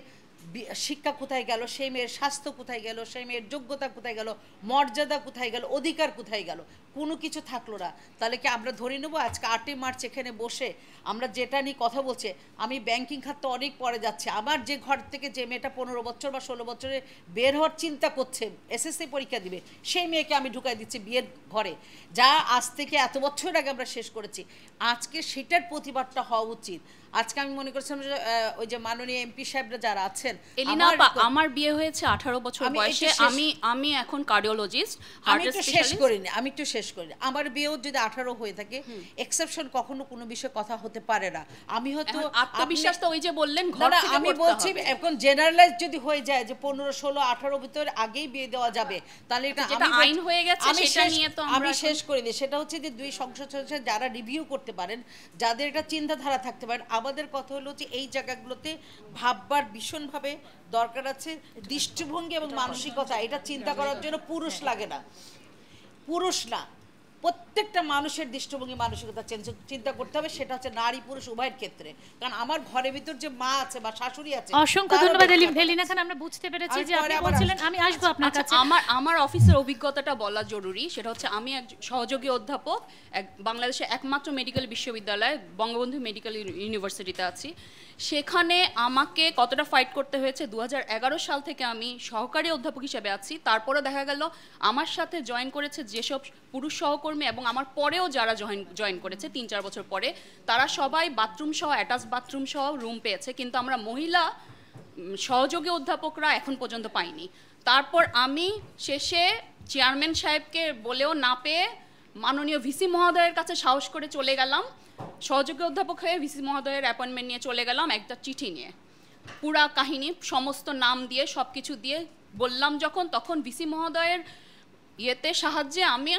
শিক্ষা কোথায় গেল সেই মেয়ের স্বাস্থ্য কোথায় গেল সেই মেয়ের যোগ্যতা কোথায় গেল মর্যাদা কোথায় গেল অধিকার কোথায় গেল কোনো কিছু থাকলো না তাহলে কি আমরা ধরে নেব আজকে আটই মার্চ এখানে বসে আমরা যেটা নিয়ে কথা বলছে আমি ব্যাংকিং খাত তো অনেক পরে যাচ্ছে আমার যে ঘর থেকে যে মেয়েটা পনেরো বছর বা ষোলো বছরে বের হওয়ার চিন্তা করছে এসএসসি পরীক্ষা দিবে সেই মেয়েকে আমি ঢুকাই দিচ্ছি বিয়ের ঘরে যা আজ থেকে এত বছর আগে আমরা শেষ করেছি আজকে সেটার প্রতিবাদটা হওয়া উচিত আজকে আমি মনে করছিলাম যে ওই যে মাননীয় এমপি সাহেবরা যারা আছেন এলিনা আমার বিয়ে হয়েছে 18 বছর বয়সে আমি আমি এখন কার্ডিওলজিস্ট আমি একটু শেষ করিনি আমি একটু শেষ করিনি আমার বিয়েও যদি 18 হয়ে থাকে এক্সেপশন কখনো কোনো বিষয়ে কথা হতে পারে না আমি হয়তো আত্মবিশ্বাস তো ওই যে বললেন ঘর থেকে আমি বলছি এখন জেনারেলাইজ যদি হয়ে যায় যে 15 16 18 ভিতর আগেই বিয়ে দেওয়া যাবে তাহলে এটা যেটা আইন হয়ে গেছে সেটা নিয়ে তো আমি শেষ করিনি সেটা হচ্ছে যে দুই সংসদ সদস্য যারা রিভিউ করতে পারেন যাদের একটা চিন্তাধারা থাকতে পারে আমাদের কথা হলো যে এই জায়গাগুলোতে ভাববার ভীষণভাবে দরকার আছে দৃষ্টিভঙ্গি এবং মানসিকতা এটা চিন্তা করার জন্য পুরুষ লাগে না পুরুষ না প্রত্যেকটা মানুষের দৃষ্টিভঙ্গি মানসিকতা চিন্তা করতে হবে সেটা হচ্ছে নারী পুরুষ উভয়ের ক্ষেত্রে কারণ আমার ঘরের ভিতর যে মা আছে বা শাশুড়ি আছে অসংখ্য ধন্যবাদ হেলিনা খান আমরা বুঝতে পেরেছি যে আপনি বলছিলেন আমি আসবো আচ্ছা, আপনার আচ্ছা, কাছে আমার আমার অফিসের অভিজ্ঞতাটা বলা জরুরি সেটা হচ্ছে আমি এক সহযোগী অধ্যাপক এক বাংলাদেশের একমাত্র মেডিকেল বিশ্ববিদ্যালয় বঙ্গবন্ধু মেডিকেল ইউনিভার্সিটিতে আছি সেখানে আমাকে কতটা ফাইট করতে হয়েছে দু সাল থেকে আমি সহকারী অধ্যাপক হিসেবে আছি তারপরে দেখা গেল আমার সাথে জয়েন করেছে যেসব পুরুষ সহকর্মী এবং আমার পরেও যারা জয়েন জয়েন করেছে তিন চার বছর পরে তারা সবাই বাথরুম সহ অ্যাটাচ বাথরুম সহ রুম পেয়েছে কিন্তু আমরা মহিলা সহযোগী অধ্যাপকরা এখন পর্যন্ত পাইনি তারপর আমি শেষে চেয়ারম্যান সাহেবকে বলেও না পেয়ে মাননীয় ভিসি মহোদয়ের কাছে সাহস করে চলে গেলাম সহযোগী অধ্যাপক হয়ে ভিসি মহোদয়ের অ্যাপয়েন্টমেন্ট নিয়ে চলে গেলাম একটা চিঠি নিয়ে পুরা কাহিনী সমস্ত নাম দিয়ে সব কিছু দিয়ে বললাম যখন তখন ভিসি মহোদয়ের ইয়েতে সাহায্যে আমি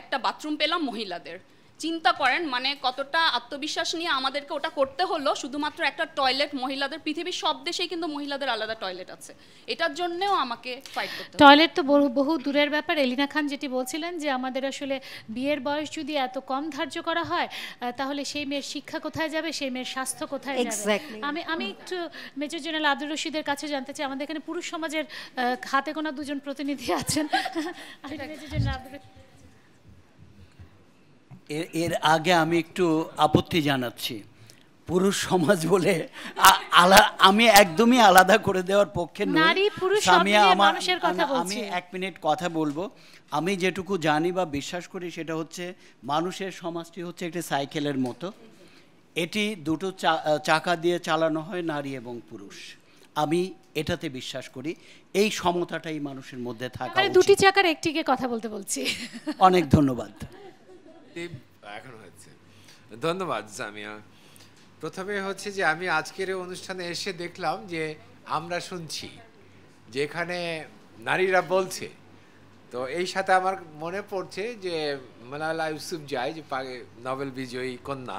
একটা বাথরুম পেলাম মহিলাদের চিন্তা করেন মানে কতটা আত্মবিশ্বাস নিয়ে আমাদেরকে ওটা করতে হলো শুধুমাত্র একটা টয়লেট মহিলাদের পৃথিবীর সব দেশেই কিন্তু মহিলাদের আলাদা টয়লেট আছে এটার জন্যেও আমাকে ফাইট করতে টয়লেট তো বহু দূরের ব্যাপার এলিনা খান যেটি বলছিলেন যে আমাদের আসলে বিয়ের বয়স যদি এত কম ধার্য করা হয় তাহলে সেই মেয়ের শিক্ষা কোথায় যাবে সেই মেয়ের স্বাস্থ্য কোথায় যাবে আমি আমি একটু মেজর জেনারেল আব্দুর রশিদের কাছে জানতে চাই আমাদের এখানে পুরুষ সমাজের হাতে গোনা দুজন প্রতিনিধি আছেন আব্দুর এর আগে আমি একটু আপত্তি জানাচ্ছি পুরুষ সমাজ বলে আমি একদমই আলাদা করে দেওয়ার পক্ষে আমি আমি এক মিনিট কথা বলবো আমি যেটুকু জানি বা বিশ্বাস করি সেটা হচ্ছে মানুষের সমাজটি হচ্ছে একটি সাইকেলের মতো এটি দুটো চাকা দিয়ে চালানো হয় নারী এবং পুরুষ আমি এটাতে বিশ্বাস করি এই সমতাটাই মানুষের মধ্যে থাকা দুটি চাকার একটিকে কথা বলতে বলছি অনেক ধন্যবাদ নেগেটিভ এখনো হচ্ছে ধন্যবাদ জামিয়া প্রথমে হচ্ছে যে আমি আজকের অনুষ্ঠানে এসে দেখলাম যে আমরা শুনছি যেখানে নারীরা বলছে তো এই সাথে আমার মনে পড়ছে যে মালালা ইউসুফ যায় যে নোবেল বিজয়ী কন্যা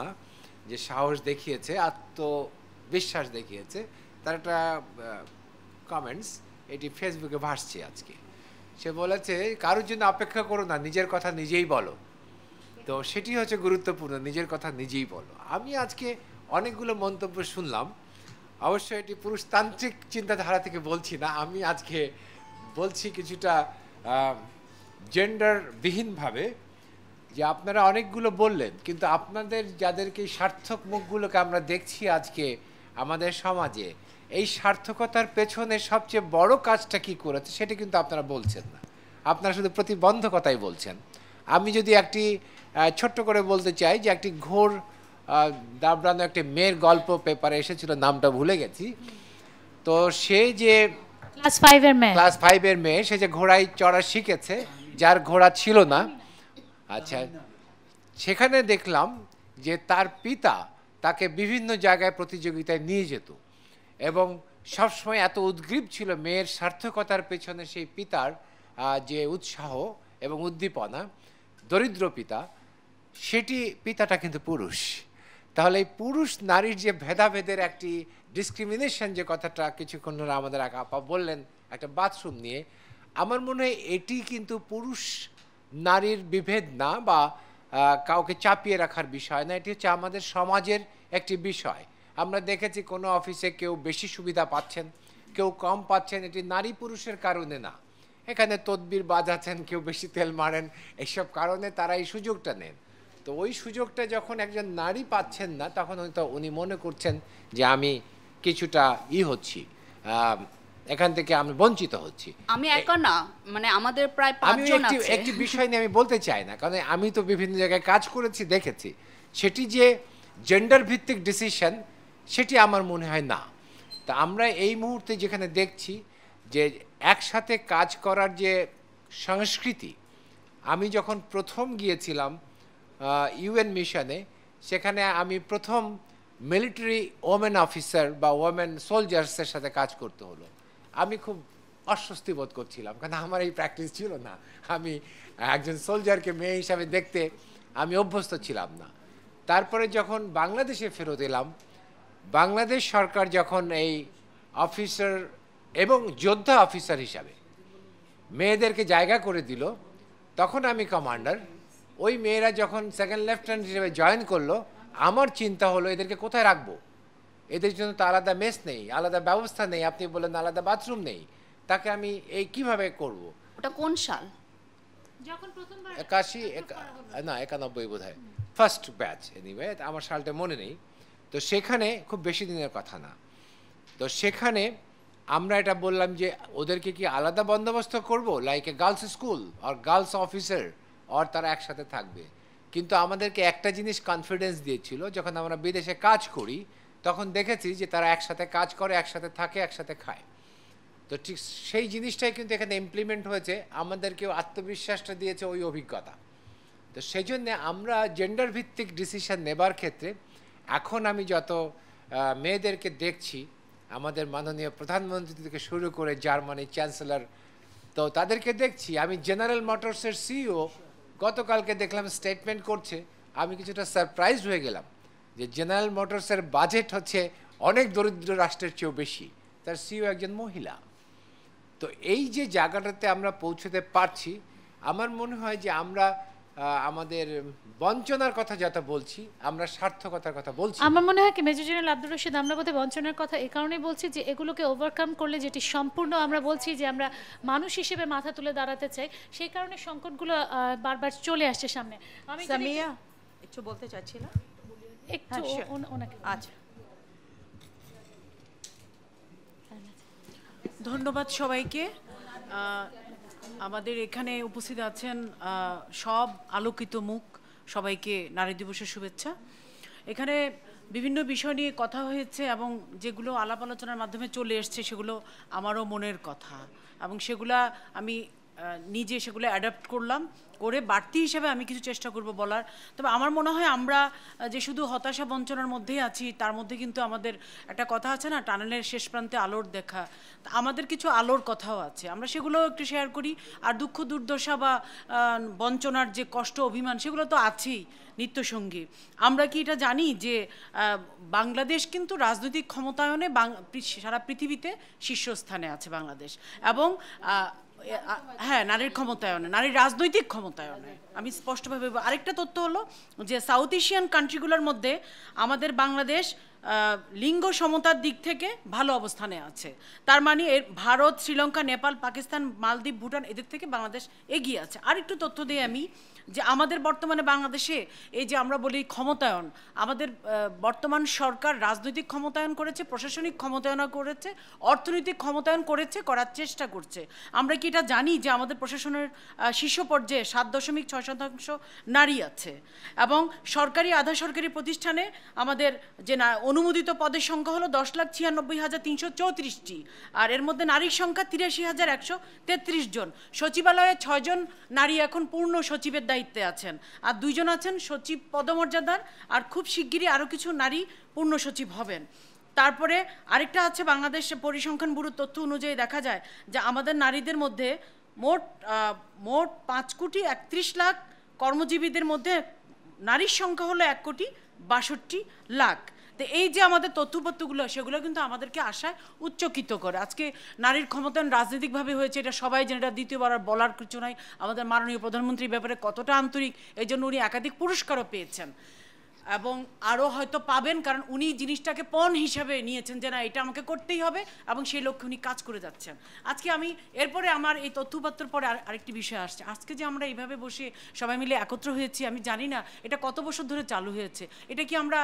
যে সাহস দেখিয়েছে আত্মবিশ্বাস দেখিয়েছে তার একটা কমেন্টস এটি ফেসবুকে ভাসছে আজকে সে বলেছে কারোর জন্য অপেক্ষা করো না নিজের কথা নিজেই বলো তো সেটি হচ্ছে গুরুত্বপূর্ণ নিজের কথা নিজেই বলো আমি আজকে অনেকগুলো মন্তব্য শুনলাম অবশ্য এটি পুরুষতান্ত্রিক চিন্তাধারা থেকে বলছি না আমি আজকে বলছি কিছুটা জেন্ডারবিহীনভাবে যে আপনারা অনেকগুলো বললেন কিন্তু আপনাদের যাদেরকে সার্থক মুখগুলোকে আমরা দেখছি আজকে আমাদের সমাজে এই সার্থকতার পেছনে সবচেয়ে বড় কাজটা কি করেছে সেটা কিন্তু আপনারা বলছেন না আপনারা শুধু প্রতিবন্ধকতাই বলছেন আমি যদি একটি ছোট্ট করে বলতে চাই যে একটি ঘোর দাবড়ানো একটি মেয়ের গল্প পেপারে এসেছিল নামটা ভুলে গেছি তো সে যে ক্লাস ফাইভের মেয়ে ক্লাস ফাইভের মেয়ে সে যে ঘোড়ায় চড়া শিখেছে যার ঘোড়া ছিল না আচ্ছা সেখানে দেখলাম যে তার পিতা তাকে বিভিন্ন জায়গায় প্রতিযোগিতায় নিয়ে যেত এবং সবসময় এত উদ্গ্রীব ছিল মেয়ের সার্থকতার পেছনে সেই পিতার যে উৎসাহ এবং উদ্দীপনা দরিদ্র পিতা সেটি পিতাটা কিন্তু পুরুষ তাহলে এই পুরুষ নারীর যে ভেদাভেদের একটি ডিসক্রিমিনেশন যে কথাটা কিছুক্ষণ আমাদের একা আপা বললেন একটা বাথরুম নিয়ে আমার মনে হয় এটি কিন্তু পুরুষ নারীর বিভেদ না বা কাউকে চাপিয়ে রাখার বিষয় না এটি হচ্ছে আমাদের সমাজের একটি বিষয় আমরা দেখেছি কোনো অফিসে কেউ বেশি সুবিধা পাচ্ছেন কেউ কম পাচ্ছেন এটি নারী পুরুষের কারণে না এখানে তদবির বাজাচ্ছেন কেউ বেশি তেল মারেন এইসব কারণে তারা এই সুযোগটা নেন তো ওই সুযোগটা যখন একজন নারী পাচ্ছেন না তখন হয়তো উনি মনে করছেন যে আমি কিছুটা ই হচ্ছি এখান থেকে আমি বঞ্চিত হচ্ছি আমি একা না মানে আমাদের প্রায় পাঁচজন আছে একটি বিষয় নিয়ে আমি বলতে চাই না কারণ আমি তো বিভিন্ন জায়গায় কাজ করেছি দেখেছি সেটি যে জেন্ডার ভিত্তিক ডিসিশন সেটি আমার মনে হয় না তা আমরা এই মুহূর্তে যেখানে দেখছি যে একসাথে কাজ করার যে সংস্কৃতি আমি যখন প্রথম গিয়েছিলাম ইউএন মিশনে সেখানে আমি প্রথম মিলিটারি ওমেন অফিসার বা ওমেন সোলজার্সের সাথে কাজ করতে হলো আমি খুব অস্বস্তি বোধ করছিলাম কারণ আমার এই প্র্যাকটিস ছিল না আমি একজন সোলজারকে মেয়ে হিসাবে দেখতে আমি অভ্যস্ত ছিলাম না তারপরে যখন বাংলাদেশে ফেরত এলাম বাংলাদেশ সরকার যখন এই অফিসার এবং যোদ্ধা অফিসার হিসাবে মেয়েদেরকে জায়গা করে দিল তখন আমি কমান্ডার ওই মেয়েরা যখন সেকেন্ড লেফটেন্যান্ট হিসেবে জয়েন করলো আমার চিন্তা হলো এদেরকে কোথায় রাখবো এদের জন্য তো আলাদা মেস নেই আলাদা ব্যবস্থা নেই আপনি বললেন আলাদা বাথরুম নেই তাকে আমি এই কিভাবে করব ওটা কোন সাল একাশি না একানব্বই বোধ হয় ফার্স্ট ব্যাচ এনিওয়ে আমার সালটা মনে নেই তো সেখানে খুব বেশি দিনের কথা না তো সেখানে আমরা এটা বললাম যে ওদেরকে কি আলাদা বন্দোবস্ত করব লাইক এ গার্লস স্কুল আর গার্লস অফিসার অর তারা একসাথে থাকবে কিন্তু আমাদেরকে একটা জিনিস কনফিডেন্স দিয়েছিল যখন আমরা বিদেশে কাজ করি তখন দেখেছি যে তারা একসাথে কাজ করে একসাথে থাকে একসাথে খায় তো ঠিক সেই জিনিসটাই কিন্তু এখানে ইমপ্লিমেন্ট হয়েছে আমাদেরকেও আত্মবিশ্বাসটা দিয়েছে ওই অভিজ্ঞতা তো সেই জন্যে আমরা জেন্ডার ভিত্তিক ডিসিশান নেবার ক্ষেত্রে এখন আমি যত মেয়েদেরকে দেখছি আমাদের মাননীয় প্রধানমন্ত্রী থেকে শুরু করে জার্মানি চ্যান্সেলর তো তাদেরকে দেখছি আমি জেনারেল মোটরসের সিইও গতকালকে দেখলাম স্টেটমেন্ট করছে আমি কিছুটা সারপ্রাইজ হয়ে গেলাম যে জেনারেল মোটরসের বাজেট হচ্ছে অনেক দরিদ্র রাষ্ট্রের চেয়েও বেশি তার সিও একজন মহিলা তো এই যে জায়গাটাতে আমরা পৌঁছতে পারছি আমার মনে হয় যে আমরা আমাদের বঞ্চনার কথা যেটা বলছি আমরা সার্থকতার কথা বলছি আমার মনে হয় কি মেজর জেনারেল আব্দুর রশিদ আমরা বোধহয় বঞ্চনার কথা এ কারণেই বলছি যে এগুলোকে ওভারকাম করলে যেটি সম্পূর্ণ আমরা বলছি যে আমরা মানুষ হিসেবে মাথা তুলে দাঁড়াতে চাই সেই কারণে সংকটগুলো বারবার চলে আসছে সামনে আমি সামিয়া একটু বলতে চাচ্ছিলাম হ্যাঁ, ওনাকে আচ্ছা ধন্যবাদ সবাইকে আমাদের এখানে উপস্থিত আছেন সব আলোকিত মুখ সবাইকে নারী দিবসের শুভেচ্ছা এখানে বিভিন্ন বিষয় নিয়ে কথা হয়েছে এবং যেগুলো আলাপ আলোচনার মাধ্যমে চলে এসছে সেগুলো আমারও মনের কথা এবং সেগুলা আমি নিজে সেগুলো অ্যাডাপ্ট করলাম করে বাড়তি হিসাবে আমি কিছু চেষ্টা করব বলার তবে আমার মনে হয় আমরা যে শুধু হতাশা বঞ্চনার মধ্যেই আছি তার মধ্যে কিন্তু আমাদের একটা কথা আছে না টানেলের শেষ প্রান্তে আলোর দেখা আমাদের কিছু আলোর কথাও আছে আমরা সেগুলোও একটু শেয়ার করি আর দুঃখ দুর্দশা বা বঞ্চনার যে কষ্ট অভিমান সেগুলো তো আছেই নিত্যসঙ্গী আমরা কি এটা জানি যে বাংলাদেশ কিন্তু রাজনৈতিক ক্ষমতায়নে সারা পৃথিবীতে শীর্ষস্থানে আছে বাংলাদেশ এবং হ্যাঁ নারীর ক্ষমতায়নে নারীর রাজনৈতিক ক্ষমতায়নে আমি স্পষ্টভাবে আরেকটা তথ্য হলো যে সাউথ এশিয়ান কান্ট্রিগুলোর মধ্যে আমাদের বাংলাদেশ লিঙ্গ সমতার দিক থেকে ভালো অবস্থানে আছে তার মানে এর ভারত শ্রীলঙ্কা নেপাল পাকিস্তান মালদ্বীপ ভুটান এদের থেকে বাংলাদেশ এগিয়ে আছে আরেকটু তথ্য দিয়ে আমি যে আমাদের বর্তমানে বাংলাদেশে এই যে আমরা বলি ক্ষমতায়ন আমাদের বর্তমান সরকার রাজনৈতিক ক্ষমতায়ন করেছে প্রশাসনিক ক্ষমতায়ন করেছে অর্থনৈতিক ক্ষমতায়ন করেছে করার চেষ্টা করছে আমরা কি এটা জানি যে আমাদের প্রশাসনের শীর্ষ পর্যায়ে সাত দশমিক ছয় শতাংশ নারী আছে এবং সরকারি আধা সরকারি প্রতিষ্ঠানে আমাদের যে অনুমোদিত পদের সংখ্যা হলো দশ লাখ ছিয়ানব্বই হাজার তিনশো চৌত্রিশটি আর এর মধ্যে নারীর সংখ্যা তিরাশি হাজার একশো তেত্রিশ জন সচিবালয়ে ছয়জন নারী এখন পূর্ণ সচিবের দায়িত্ব দায়িত্বে আছেন আর দুইজন আছেন সচিব পদমর্যাদার আর খুব শিগগিরই আরও কিছু নারী পূর্ণ সচিব হবেন তারপরে আরেকটা আছে বাংলাদেশ পরিসংখ্যান ব্যুরোর তথ্য অনুযায়ী দেখা যায় যে আমাদের নারীদের মধ্যে মোট মোট পাঁচ কোটি একত্রিশ লাখ কর্মজীবীদের মধ্যে নারীর সংখ্যা হলো এক কোটি বাষট্টি লাখ তো এই যে আমাদের তথ্যপত্রগুলো সেগুলো কিন্তু আমাদেরকে আশায় উচ্চকিত করে আজকে নারীর ক্ষমতায়ন রাজনৈতিকভাবে হয়েছে এটা সবাই যেন এটা দ্বিতীয়বার আর বলার কিছু নাই আমাদের মাননীয় প্রধানমন্ত্রীর ব্যাপারে কতটা আন্তরিক এই জন্য উনি একাধিক পুরস্কারও পেয়েছেন এবং আরও হয়তো পাবেন কারণ উনি জিনিসটাকে পণ হিসাবে নিয়েছেন যে না এটা আমাকে করতেই হবে এবং সেই লক্ষ্যে উনি কাজ করে যাচ্ছেন আজকে আমি এরপরে আমার এই তথ্যপাত্র পরে আরেকটি বিষয় আসছে আজকে যে আমরা এইভাবে বসে সবাই মিলে একত্র হয়েছি আমি জানি না এটা কত বছর ধরে চালু হয়েছে এটা কি আমরা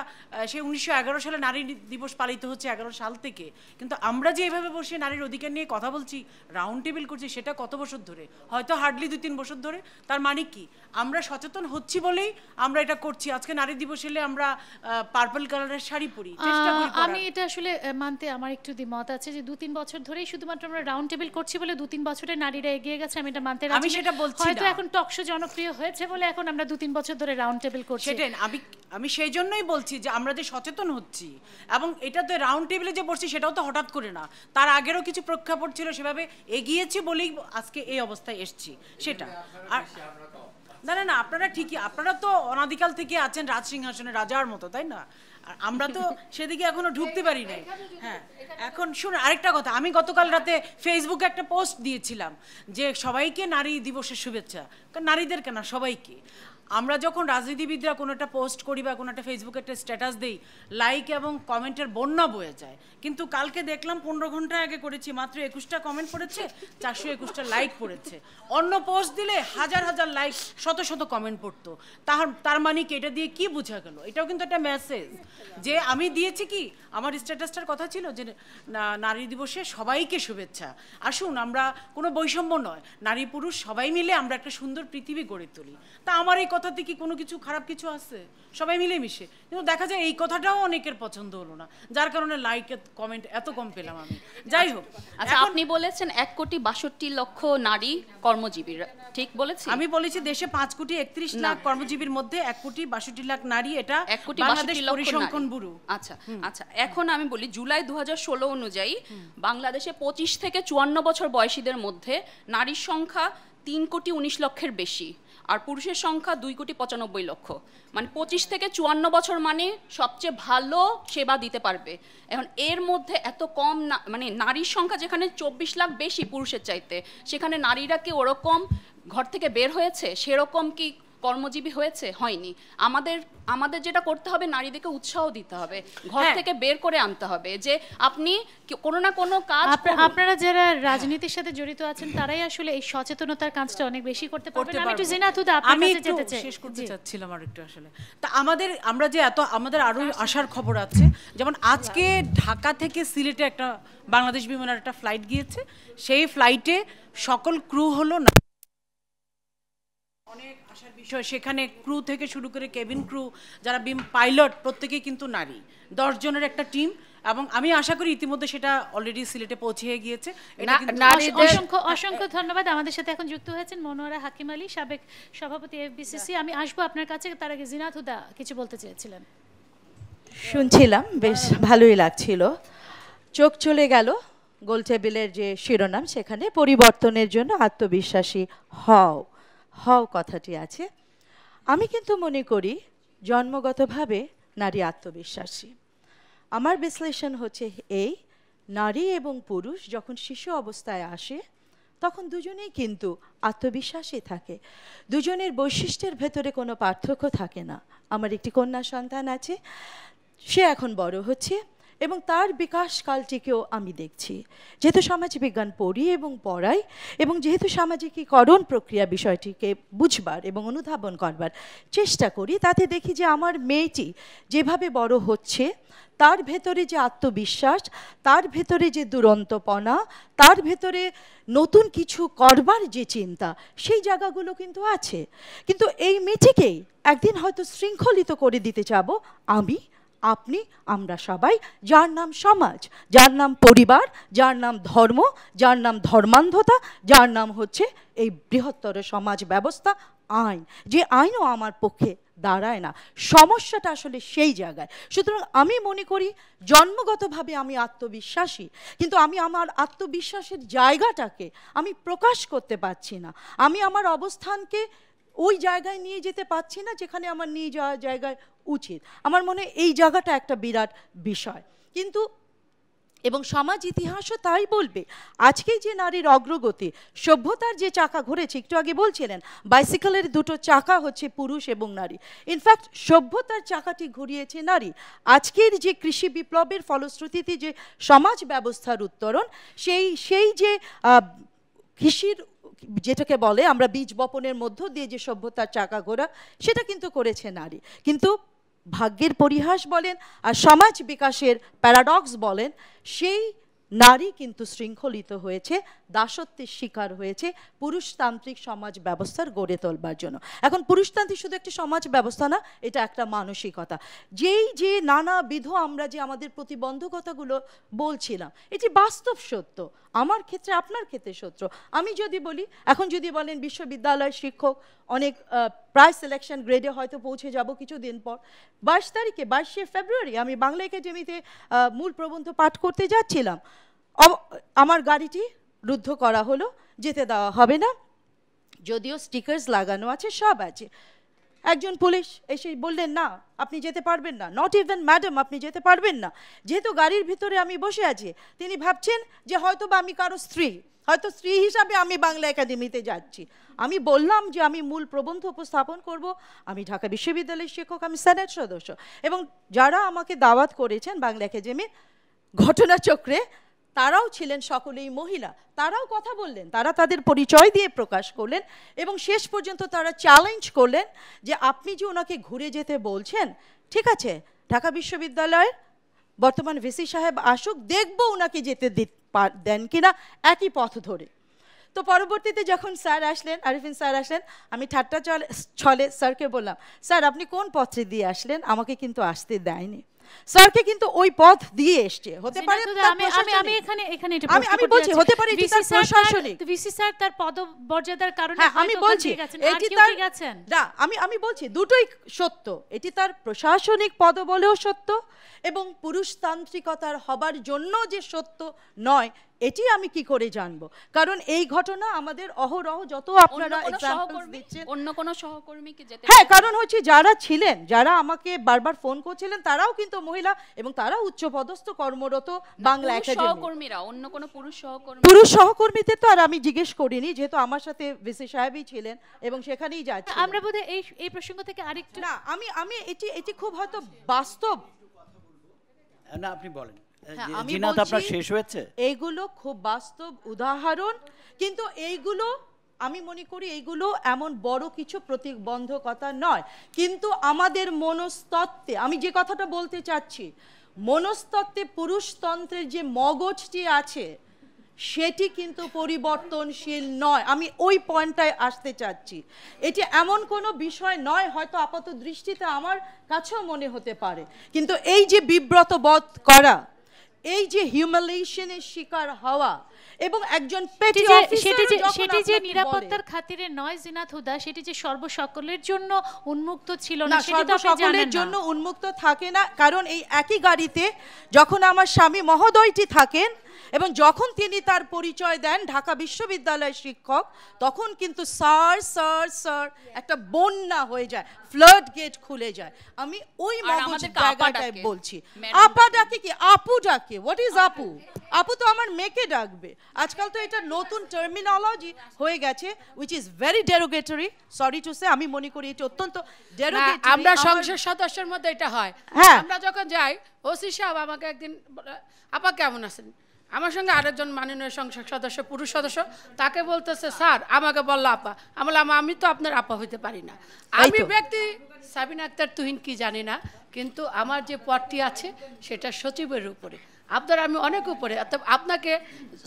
সেই উনিশশো সালে নারী দিবস পালিত হচ্ছে এগারো সাল থেকে কিন্তু আমরা যে এইভাবে বসে নারীর অধিকার নিয়ে কথা বলছি রাউন্ড টেবিল করছি সেটা কত বছর ধরে হয়তো হার্ডলি দুই তিন বছর ধরে তার মানে কি আমরা সচেতন হচ্ছি বলেই আমরা এটা করছি আজকে নারী দিবসের গেলে আমরা পার্পল কালারের শাড়ি পরি আমি এটা আসলে মানতে আমার একটু দ্বিমত আছে যে দু তিন বছর ধরেই শুধুমাত্র আমরা রাউন্ড টেবিল করছি বলে দু তিন বছরে নারীরা এগিয়ে গেছে আমি এটা মানতে আমি সেটা বলছি হয়তো এখন টকশো জনপ্রিয় হয়েছে বলে এখন আমরা দু তিন বছর ধরে রাউন্ড টেবিল করছি সেটাই আমি আমি সেই জন্যই বলছি যে আমরা যে সচেতন হচ্ছি এবং এটা তো রাউন্ড টেবিলে যে বসছি সেটাও তো হঠাৎ করে না তার আগেরও কিছু প্রেক্ষাপট ছিল সেভাবে এগিয়েছি বলেই আজকে এই অবস্থায় এসছি সেটা আর না না না আপনারা ঠিকই আপনারা তো অনাদিকাল থেকে আছেন রাজ সিংহাসনে রাজার মতো তাই না আর আমরা তো সেদিকে এখনো ঢুকতে পারি নাই হ্যাঁ এখন শুনুন আরেকটা কথা আমি গতকাল রাতে ফেসবুকে একটা পোস্ট দিয়েছিলাম যে সবাইকে নারী দিবসের শুভেচ্ছা নারীদের কেনা সবাইকে আমরা যখন রাজনীতিবিদরা কোনো একটা পোস্ট করি বা কোনো একটা ফেসবুকে একটা স্ট্যাটাস দিই লাইক এবং কমেন্টের বন্যা বয়ে যায় কিন্তু কালকে দেখলাম পনেরো ঘন্টা আগে করেছি মাত্র একুশটা কমেন্ট পড়েছে চারশো একুশটা লাইক পড়েছে অন্য পোস্ট দিলে হাজার হাজার লাইক শত শত কমেন্ট পড়তো তাহার তার মানে কি এটা দিয়ে কি বোঝা গেল এটাও কিন্তু একটা মেসেজ যে আমি দিয়েছি কি আমার স্ট্যাটাসটার কথা ছিল যে নারী দিবসে সবাইকে শুভেচ্ছা আসুন আমরা কোনো বৈষম্য নয় নারী পুরুষ সবাই মিলে আমরা একটা সুন্দর পৃথিবী গড়ে তুলি তা আমার এই কথা কথাতে কি কোনো কিছু খারাপ কিছু আছে সবাই মিলেমিশে কিন্তু দেখা যায় এই কথাটাও অনেকের পছন্দ হলো না যার কারণে লাইক কমেন্ট এত কম পেলাম আমি যাই হোক আচ্ছা আপনি বলেছেন এক কোটি বাষট্টি লক্ষ নারী কর্মজীবী ঠিক বলেছি আমি বলেছি দেশে পাঁচ কোটি একত্রিশ লাখ কর্মজীবীর মধ্যে এক কোটি বাষট্টি লাখ নারী এটা এক কোটি পরিসংখ্যান ব্যুরো আচ্ছা আচ্ছা এখন আমি বলি জুলাই দু অনুযায়ী বাংলাদেশে পঁচিশ থেকে চুয়ান্ন বছর বয়সীদের মধ্যে নারীর সংখ্যা তিন কোটি উনিশ লক্ষের বেশি আর পুরুষের সংখ্যা দুই কোটি পঁচানব্বই লক্ষ মানে পঁচিশ থেকে চুয়ান্ন বছর মানে সবচেয়ে ভালো সেবা দিতে পারবে এখন এর মধ্যে এত কম মানে নারীর সংখ্যা যেখানে চব্বিশ লাখ বেশি পুরুষের চাইতে সেখানে নারীরা কি ওরকম ঘর থেকে বের হয়েছে সেরকম কি কর্মজীবী হয়েছে হয়নি আমাদের আমাদের যেটা করতে হবে নারীদেরকে উৎসাহ দিতে হবে ঘর হ্যাঁ। থেকে বের করে আনতে হবে যে আপনি কোনো না কোনো কাজ আপনারা যারা হ্যাঁ। রাজনীতির সাথে জড়িত আছেন তারাই আসলে এই সচেতনতার কাজটা অনেক বেশি করতে পারবেন আমি একটু তুদা আমি যেতে শেষ করতে চাচ্ছিলাম আর একটু আসলে তা আমাদের আমরা যে এত আমাদের আরো আসার খবর আছে যেমন আজকে ঢাকা থেকে সিলেটে একটা বাংলাদেশ বিমানের একটা ফ্লাইট গিয়েছে সেই ফ্লাইটে সকল ক্রু হলো না অনেক আশার বিষয় সেখানে ক্রু থেকে শুরু করে কেবিন ক্রু যারা বিম পাইলট প্রত্যেকেই কিন্তু নারী দশ জনের একটা টিম এবং আমি আশা করি ইতিমধ্যে সেটা অলরেডি সিলেটে পৌঁছে গিয়েছে অসংখ্য অসংখ্য ধন্যবাদ আমাদের সাথে এখন যুক্ত হয়েছেন মনোয়ারা হাকিম আলী সাবেক সভাপতি এফবিসিসি আমি আসবো আপনার কাছে তার আগে জিনাথ হুদা কিছু বলতে চেয়েছিলেন শুনছিলাম বেশ ভালোই লাগছিল চোখ চলে গেল গোল টেবিলের যে শিরোনাম সেখানে পরিবর্তনের জন্য আত্মবিশ্বাসী হও হও কথাটি আছে আমি কিন্তু মনে করি জন্মগতভাবে নারী আত্মবিশ্বাসী আমার বিশ্লেষণ হচ্ছে এই নারী এবং পুরুষ যখন শিশু অবস্থায় আসে তখন দুজনেই কিন্তু আত্মবিশ্বাসী থাকে দুজনের বৈশিষ্ট্যের ভেতরে কোনো পার্থক্য থাকে না আমার একটি কন্যা সন্তান আছে সে এখন বড় হচ্ছে এবং তার বিকাশ কালটিকেও আমি দেখছি যেহেতু সামাজিক বিজ্ঞান পড়ি এবং পড়াই এবং যেহেতু সামাজিকীকরণ প্রক্রিয়া বিষয়টিকে বুঝবার এবং অনুধাবন করবার চেষ্টা করি তাতে দেখি যে আমার মেয়েটি যেভাবে বড় হচ্ছে তার ভেতরে যে আত্মবিশ্বাস তার ভেতরে যে দুরন্তপনা তার ভেতরে নতুন কিছু করবার যে চিন্তা সেই জায়গাগুলো কিন্তু আছে কিন্তু এই মেয়েটিকেই একদিন হয়তো শৃঙ্খলিত করে দিতে যাব আমি আপনি আমরা সবাই যার নাম সমাজ যার নাম পরিবার যার নাম ধর্ম যার নাম ধর্মান্ধতা যার নাম হচ্ছে এই বৃহত্তর সমাজ ব্যবস্থা আইন যে আইনও আমার পক্ষে দাঁড়ায় না সমস্যাটা আসলে সেই জায়গায় সুতরাং আমি মনে করি জন্মগতভাবে আমি আত্মবিশ্বাসী কিন্তু আমি আমার আত্মবিশ্বাসের জায়গাটাকে আমি প্রকাশ করতে পারছি না আমি আমার অবস্থানকে ওই জায়গায় নিয়ে যেতে পারছি না যেখানে আমার নিয়ে যাওয়ার জায়গায় উচিত আমার মনে এই জায়গাটা একটা বিরাট বিষয় কিন্তু এবং সমাজ ইতিহাসও তাই বলবে আজকে যে নারীর অগ্রগতি সভ্যতার যে চাকা ঘুরেছে একটু আগে বলছিলেন বাইসিকেলের দুটো চাকা হচ্ছে পুরুষ এবং নারী ইনফ্যাক্ট সভ্যতার চাকাটি ঘুরিয়েছে নারী আজকের যে কৃষি বিপ্লবের ফলশ্রুতিতে যে সমাজ ব্যবস্থার উত্তরণ সেই সেই যে কৃষির যেটাকে বলে আমরা বীজ বপনের মধ্য দিয়ে যে সভ্যতার চাকা ঘোরা সেটা কিন্তু করেছে নারী কিন্তু ভাগ্যের পরিহাস বলেন আর সমাজ বিকাশের প্যারাডক্স বলেন সেই নারী কিন্তু শৃঙ্খলিত হয়েছে দাসত্বের শিকার হয়েছে পুরুষতান্ত্রিক সমাজ ব্যবস্থার গড়ে তোলবার জন্য এখন পুরুষতান্ত্রিক শুধু একটি সমাজ ব্যবস্থা না এটা একটা মানসিকতা যেই যে নানাবিধ আমরা যে আমাদের প্রতিবন্ধকতাগুলো বলছিলাম এটি বাস্তব সত্য আমার ক্ষেত্রে আপনার ক্ষেত্রে সত্য আমি যদি বলি এখন যদি বলেন বিশ্ববিদ্যালয় শিক্ষক অনেক প্রায় সিলেকশন গ্রেডে হয়তো পৌঁছে যাব কিছুদিন পর বাইশ তারিখে বাইশে ফেব্রুয়ারি আমি বাংলা একাডেমিতে মূল প্রবন্ধ পাঠ করতে যাচ্ছিলাম আমার গাড়িটি রুদ্ধ করা হলো যেতে দেওয়া হবে না যদিও স্টিকার্স লাগানো আছে সব আছে একজন পুলিশ এসে বললেন না আপনি যেতে পারবেন না নট ইভেন ম্যাডাম আপনি যেতে পারবেন না যেহেতু গাড়ির ভিতরে আমি বসে আছি তিনি ভাবছেন যে হয়তো বা আমি কারো স্ত্রী হয়তো স্ত্রী হিসাবে আমি বাংলা একাডেমিতে যাচ্ছি আমি বললাম যে আমি মূল প্রবন্ধ উপস্থাপন করব আমি ঢাকা বিশ্ববিদ্যালয়ের শিক্ষক আমি সেনেট সদস্য এবং যারা আমাকে দাওয়াত করেছেন বাংলা একাডেমির ঘটনাচক্রে তারাও ছিলেন সকলেই মহিলা তারাও কথা বললেন তারা তাদের পরিচয় দিয়ে প্রকাশ করলেন এবং শেষ পর্যন্ত তারা চ্যালেঞ্জ করলেন যে আপনি যে ওনাকে ঘুরে যেতে বলছেন ঠিক আছে ঢাকা বিশ্ববিদ্যালয়ের বর্তমান ভিসি সাহেব আসুক দেখব ওনাকে যেতে দেন কিনা একই পথ ধরে তো পরবর্তীতে যখন স্যার আসলেন আরিফিন স্যার আসলেন আমি ঠাট্টা চলে ছলে স্যারকে বললাম স্যার আপনি কোন পথে দিয়ে আসলেন আমাকে কিন্তু আসতে দেয়নি স্যারকে কিন্তু ওই পথ দিয়ে এসছে হতে পারে আমি আমি আমি এখানে এখানে এটা আমি আমি বলছি হতে পারে এটি তার প্রশাসনিক ভিসি স্যার তার পদমর্যাদার কারণে হ্যাঁ আমি বলছি এটি তার না আমি আমি বলছি দুটোই সত্য এটি তার প্রশাসনিক পদ বলেও সত্য এবং পুরুষতান্ত্রিকতার হবার জন্য যে সত্য নয় এটি আমি কি করে জানব কারণ এই ঘটনা আমাদের অহরহ যত আপনারা অন্য কোন সহকর্মী কি যেতে হ্যাঁ কারণ হচ্ছে যারা ছিলেন যারা আমাকে বারবার ফোন করছিলেন তারাও কিন্তু মহিলা এবং তারা পদস্থ কর্মরত বাংলা একাডেমি সহকর্মীরা অন্য কোনো পুরুষ সহকর্মী পুরুষ সহকর্মীদের তো আর আমি জিজ্ঞেস করিনি যেহেতু আমার সাথে ভিসি সাহেবই ছিলেন এবং সেখানেই যাচ্ছি আমরা বোধহয় এই এই প্রসঙ্গ থেকে আরেকটু না আমি আমি এটি এটি খুব হয়তো বাস্তব না আপনি বলেন হ্যাঁ, জিনাত আপনার শেষ হয়েছে এইগুলো খুব বাস্তব উদাহরণ কিন্তু এইগুলো আমি মনে করি এইগুলো এমন বড় কিছু প্রতিবন্ধকতা নয় কিন্তু আমাদের মনস্তত্ত্বে আমি যে কথাটা বলতে চাচ্ছি মনস্তত্ত্বে পুরুষতন্ত্রের যে মগজটি আছে সেটি কিন্তু পরিবর্তনশীল নয় আমি ওই পয়েন্টটায় আসতে চাচ্ছি এটি এমন কোনো বিষয় নয় হয়তো আপাত দৃষ্টিতে আমার কাছেও মনে হতে পারে কিন্তু এই যে বিব্রত বধ করা এই যে হিউম্যালেশনের শিকার হওয়া এবং একজন পেটি সেটি যে সেটি যে নিরাপত্তার খাতিরে নয় জিনাত হুদা সেটি যে সর্বসকলের জন্য উন্মুক্ত ছিল না সর্বসকলের জন্য উন্মুক্ত থাকে না কারণ এই একই গাড়িতে যখন আমার স্বামী মহোদয়টি থাকেন এবং যখন তিনি তার পরিচয় দেন ঢাকা বিশ্ববিদ্যালয়ের শিক্ষক তখন কিন্তু স্যার স্যার স্যার একটা বন্যা হয়ে যায় ফ্লড গেট খুলে যায় আমি ওই জায়গাটায় বলছি আপা ডাকে কি আপু ডাকে হোয়াট ইজ আপু আপু তো আমার মেয়েকে ডাকবে আজকাল তো এটা নতুন টার্মিনোলজি হয়ে গেছে which is very derogatory sorry to say আমি মনে করি এটা অত্যন্ত ডেরোগেটরি আমরা সংসদ সদস্যের মধ্যে এটা হয় হ্যাঁ। আমরা যখন যাই ওসি সাহেব আমাকে একদিন আপা কেমন আছেন আমার সঙ্গে আরেকজন মাননীয় সংসদ সদস্য পুরুষ সদস্য তাকে বলতেছে স্যার আমাকে বললো আপা আমার আমি তো আপনার আপা হইতে পারি না আমি ব্যক্তি সাবিনা আক্তার তুহিন কি জানি না কিন্তু আমার যে পদটি আছে সেটা সচিবের উপরে আপনার আমি অনেক উপরে আপনাকে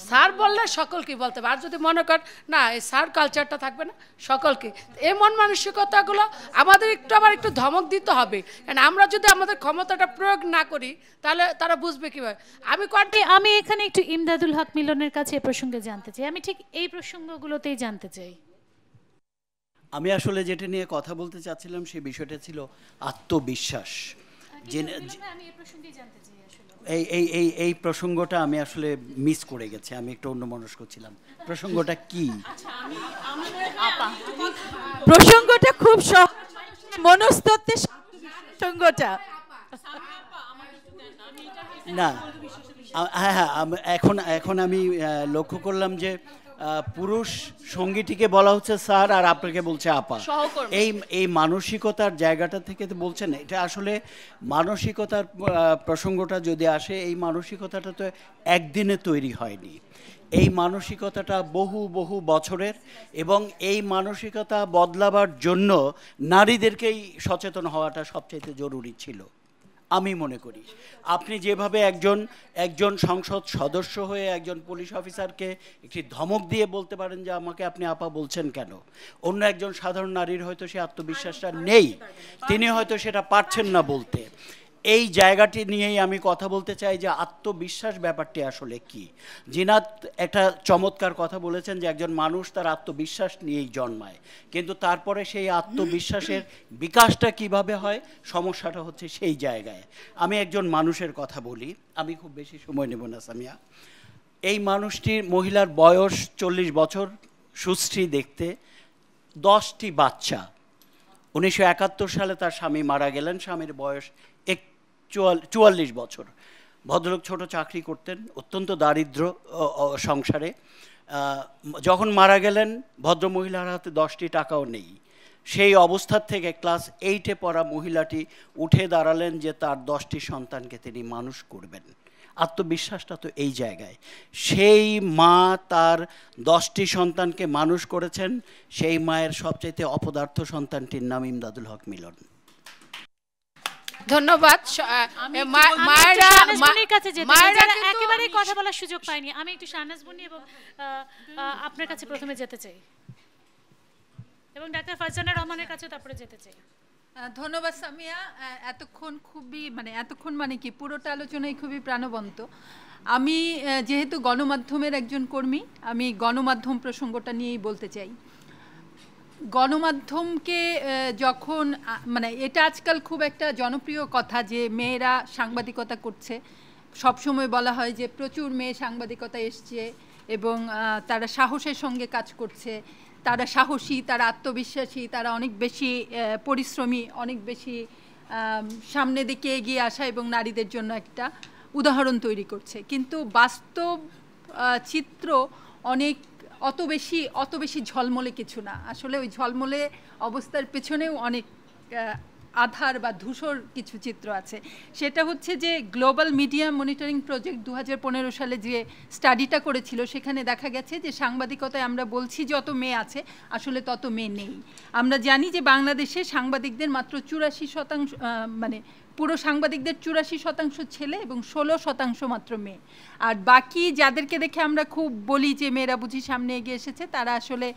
স্যার বললে সকলকে বলতে হবে আর যদি মনে কর না এই স্যার কালচারটা থাকবে না সকলকে এই মন মানসিকতাগুলো আমাদের একটু আবার একটু ধমক দিতে হবে কারণ আমরা যদি আমাদের ক্ষমতাটা প্রয়োগ না করি তাহলে তারা বুঝবে কীভাবে আমি কন্টে আমি এখানে একটু ইমদাদুল হক মিলনের কাছে এ প্রসঙ্গে জানতে চাই আমি ঠিক এই প্রসঙ্গগুলোতেই জানতে চাই আমি আসলে যেটা নিয়ে কথা বলতে চাচ্ছিলাম সেই বিষয়টা ছিল আত্মবিশ্বাস জেনে আমি এই প্রসঙ্গেই জানতে চাই এই এই এই এই প্রসঙ্গটা আমি আসলে মিস করে গেছি আমি একটু অন্য মানুষ করছিলাম প্রসঙ্গটা কি আচ্ছা, প্রসঙ্গটা খুব মনস্তত্ত্বের প্রসঙ্গটা না হ্যাঁ হ্যাঁ এখন এখন আমি লক্ষ্য করলাম যে পুরুষ সঙ্গীটিকে বলা হচ্ছে স্যার আর আপনাকে বলছে আপা এই এই মানসিকতার জায়গাটা থেকে তো বলছেন এটা আসলে মানসিকতার প্রসঙ্গটা যদি আসে এই মানসিকতাটা তো একদিনে তৈরি হয়নি এই মানসিকতাটা বহু বহু বছরের এবং এই মানসিকতা বদলাবার জন্য নারীদেরকেই সচেতন হওয়াটা সবচেয়ে জরুরি ছিল আমি মনে করি আপনি যেভাবে একজন একজন সংসদ সদস্য হয়ে একজন পুলিশ অফিসারকে একটি ধমক দিয়ে বলতে পারেন যে আমাকে আপনি আপা বলছেন কেন অন্য একজন সাধারণ নারীর হয়তো সে আত্মবিশ্বাসটা নেই তিনি হয়তো সেটা পারছেন না বলতে এই জায়গাটি নিয়েই আমি কথা বলতে চাই যে আত্মবিশ্বাস ব্যাপারটি আসলে কি জিনাত একটা চমৎকার কথা বলেছেন যে একজন মানুষ তার আত্মবিশ্বাস নিয়েই জন্মায় কিন্তু তারপরে সেই আত্মবিশ্বাসের বিকাশটা কিভাবে হয় সমস্যাটা হচ্ছে সেই জায়গায় আমি একজন মানুষের কথা বলি আমি খুব বেশি সময় নেব না সামিয়া এই মানুষটির মহিলার বয়স চল্লিশ বছর সুশ্রী দেখতে দশটি বাচ্চা উনিশশো সালে তার স্বামী মারা গেলেন স্বামীর বয়স চুয়াল্লিশ বছর ভদ্রলোক ছোট চাকরি করতেন অত্যন্ত দারিদ্র সংসারে যখন মারা গেলেন ভদ্রমহিলার হাতে দশটি টাকাও নেই সেই অবস্থার থেকে ক্লাস এইটে পড়া মহিলাটি উঠে দাঁড়ালেন যে তার দশটি সন্তানকে তিনি মানুষ করবেন আত্মবিশ্বাসটা তো এই জায়গায় সেই মা তার দশটি সন্তানকে মানুষ করেছেন সেই মায়ের সবচাইতে অপদার্থ সন্তানটির নাম ইমদাদুল হক মিলন ধন্যবাদ কথা বলার সুযোগ পাইনি আমি একটু এবং আপনার কাছে প্রথমে যেতে চাই এবং ডাক্তার ফারজানা রহমানের কাছে তারপরে যেতে চাই ধন্যবাদ সামিয়া এতক্ষণ খুবই মানে এতক্ষণ মানে কি পুরোটা আলোচনাই খুবই প্রাণবন্ত আমি যেহেতু গণমাধ্যমের একজন কর্মী আমি গণমাধ্যম প্রসঙ্গটা নিয়েই বলতে চাই গণমাধ্যমকে যখন মানে এটা আজকাল খুব একটা জনপ্রিয় কথা যে মেয়েরা সাংবাদিকতা করছে সবসময় বলা হয় যে প্রচুর মেয়ে সাংবাদিকতা এসছে এবং তারা সাহসের সঙ্গে কাজ করছে তারা সাহসী তারা আত্মবিশ্বাসী তারা অনেক বেশি পরিশ্রমী অনেক বেশি সামনে দিকে এগিয়ে আসা এবং নারীদের জন্য একটা উদাহরণ তৈরি করছে কিন্তু বাস্তব চিত্র অনেক অত বেশি অত বেশি ঝলমলে কিছু না আসলে ওই ঝলমলে অবস্থার পেছনেও অনেক আধার বা ধূসর কিছু চিত্র আছে সেটা হচ্ছে যে গ্লোবাল মিডিয়া মনিটরিং প্রজেক্ট দু হাজার সালে যে স্টাডিটা করেছিল সেখানে দেখা গেছে যে সাংবাদিকতায় আমরা বলছি যত মেয়ে আছে আসলে তত মেয়ে নেই আমরা জানি যে বাংলাদেশে সাংবাদিকদের মাত্র চুরাশি শতাংশ মানে পুরো সাংবাদিকদের চুরাশি শতাংশ ছেলে এবং ষোলো শতাংশ মাত্র মেয়ে আর বাকি যাদেরকে দেখে আমরা খুব বলি যে মেয়েরা বুঝি সামনে এগিয়ে এসেছে তারা আসলে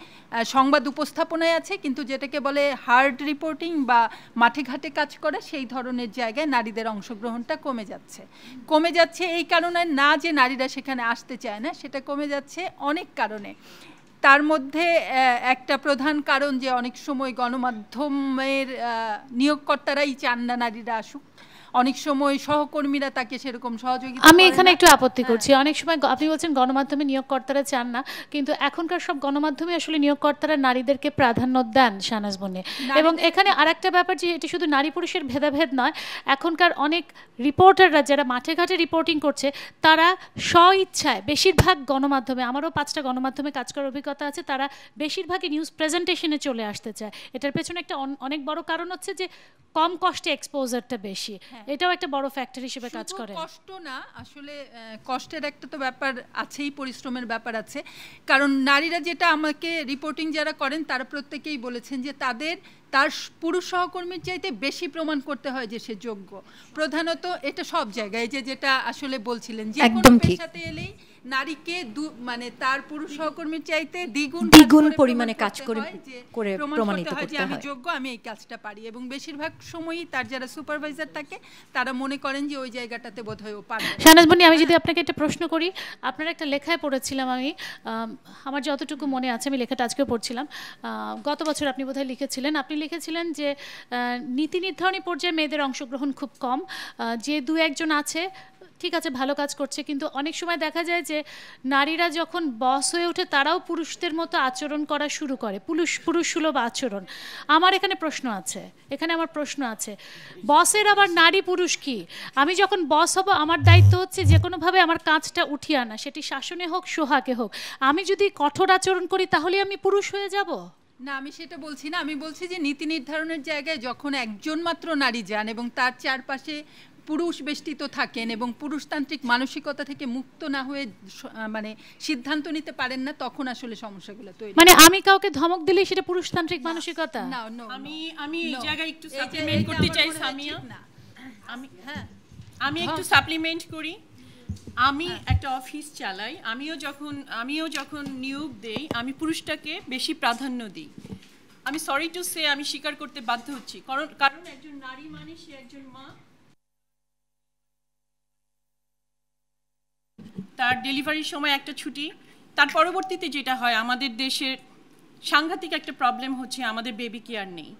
সংবাদ উপস্থাপনায় আছে কিন্তু যেটাকে বলে হার্ড রিপোর্টিং বা মাঠে ঘাটে কাজ করে সেই ধরনের জায়গায় নারীদের অংশগ্রহণটা কমে যাচ্ছে কমে যাচ্ছে এই কারণে না যে নারীরা সেখানে আসতে চায় না সেটা কমে যাচ্ছে অনেক কারণে তার মধ্যে একটা প্রধান কারণ যে অনেক সময় গণমাধ্যমের নিয়োগকর্তারাই চান না নারীরা আসুক অনেক সময় সহকর্মীরা তাকে সেরকম সহযোগিতা আমি এখানে একটু আপত্তি হ্যাঁ। করছি অনেক সময় আপনি বলছেন গণমাধ্যমে নিয়োগকর্তারা চান না কিন্তু এখনকার সব গণমাধ্যমে আসলে নিয়োগকর্তারা নারীদেরকে প্রাধান্য দেন শানাজ বনে এবং এখানে আর একটা ব্যাপার যে এটি শুধু নারী পুরুষের ভেদাভেদ নয় এখনকার অনেক রিপোর্টাররা যারা মাঠে ঘাটে রিপোর্টিং করছে তারা স্বইচ্ছায় বেশিরভাগ গণমাধ্যমে আমারও পাঁচটা গণমাধ্যমে কাজ করার অভিজ্ঞতা আছে তারা বেশিরভাগই নিউজ প্রেজেন্টেশনে চলে আসতে চায় এটার পেছনে একটা অনেক বড় কারণ হচ্ছে যে কম কষ্টে এক্সপোজারটা বেশি হ্যাঁ। হ্যাঁ। এটাও একটা বড় ফ্যাক্টর হিসেবে কাজ করে কষ্ট না আসলে কষ্টের একটা তো ব্যাপার আছেই পরিশ্রমের ব্যাপার আছে কারণ নারীরা যেটা আমাকে রিপোর্টিং যারা করেন তারা প্রত্যেকেই বলেছেন যে তাদের তার পুরুষ সহকর্মীর চাইতে বেশি প্রমাণ করতে হয় যে সে যোগ্য প্রধানত এটা সব জায়গায় যে যেটা আসলে বলছিলেন যে কোনো পেশাতে এলেই নারীকে দু মানে তার পুরুষ সহকর্মীর চাইতে দ্বিগুণ দ্বিগুণ পরিমাণে কাজ করে করে প্রমাণিত করতে হয় আমি যোগ্য আমি এই কাজটা পারি এবং বেশিরভাগ সময়ই তার যারা সুপারভাইজার থাকে তারা মনে করেন যে ওই জায়গাটাতে বোধহয় ও পারে শাহনাজ বনি আমি যদি আপনাকে একটা প্রশ্ন করি আপনার একটা লেখায় পড়েছিলাম আমি আমার যতটুকু মনে আছে আমি লেখাটা আজকে পড়ছিলাম গত বছর আপনি বোধহয় লিখেছিলেন আপনি লিখেছিলেন যে নীতি নির্ধারণী পর্যায়ে মেয়েদের অংশগ্রহণ খুব কম যে দু একজন আছে ঠিক আছে ভালো কাজ করছে কিন্তু অনেক সময় দেখা যায় যে নারীরা যখন বস হয়ে ওঠে তারাও পুরুষদের মতো আচরণ করা শুরু করে পুরুষ পুরুষ সুলভ আচরণ আমার এখানে প্রশ্ন আছে এখানে আমার প্রশ্ন আছে বসের আবার নারী পুরুষ কি আমি যখন বস হব আমার দায়িত্ব হচ্ছে যে কোনোভাবে আমার কাজটা উঠিয়ে আনা সেটি শাসনে হোক সোহাকে হোক আমি যদি কঠোর আচরণ করি তাহলে আমি পুরুষ হয়ে যাব না আমি সেটা বলছি না আমি বলছি যে নীতি নির্ধারণের জায়গায় যখন একজন মাত্র নারী যান এবং তার চারপাশে পুরুষ বেষ্টিত থাকেন এবং পুরুষতান্ত্রিক মানসিকতা থেকে মুক্ত না হয়ে মানে সিদ্ধান্ত নিতে পারেন না তখন আসলে সমস্যাগুলো তৈরি মানে আমি কাউকে ধমক দিলে সেটা পুরুষতান্ত্রিক মানসিকতা না আমি আমি এই জায়গায় একটু সাপ্লিমেন্ট করতে চাই সামিয়া আমি হ্যাঁ আমি একটু সাপ্লিমেন্ট হ্যাঁ। করি আমি হ্যাঁ। একটা অফিস চালাই আমিও যখন আমিও যখন নিয়োগ দেই আমি পুরুষটাকে বেশি প্রাধান্য দিই আমি সরি টু সে আমি স্বীকার করতে বাধ্য হচ্ছি কারণ কারণ একজন নারী মানে সে একজন মা তার ডেলিভারির সময় একটা ছুটি তার পরবর্তীতে যেটা হয় আমাদের দেশের সাংঘাতিক একটা প্রবলেম হচ্ছে আমাদের বেবি কেয়ার নেই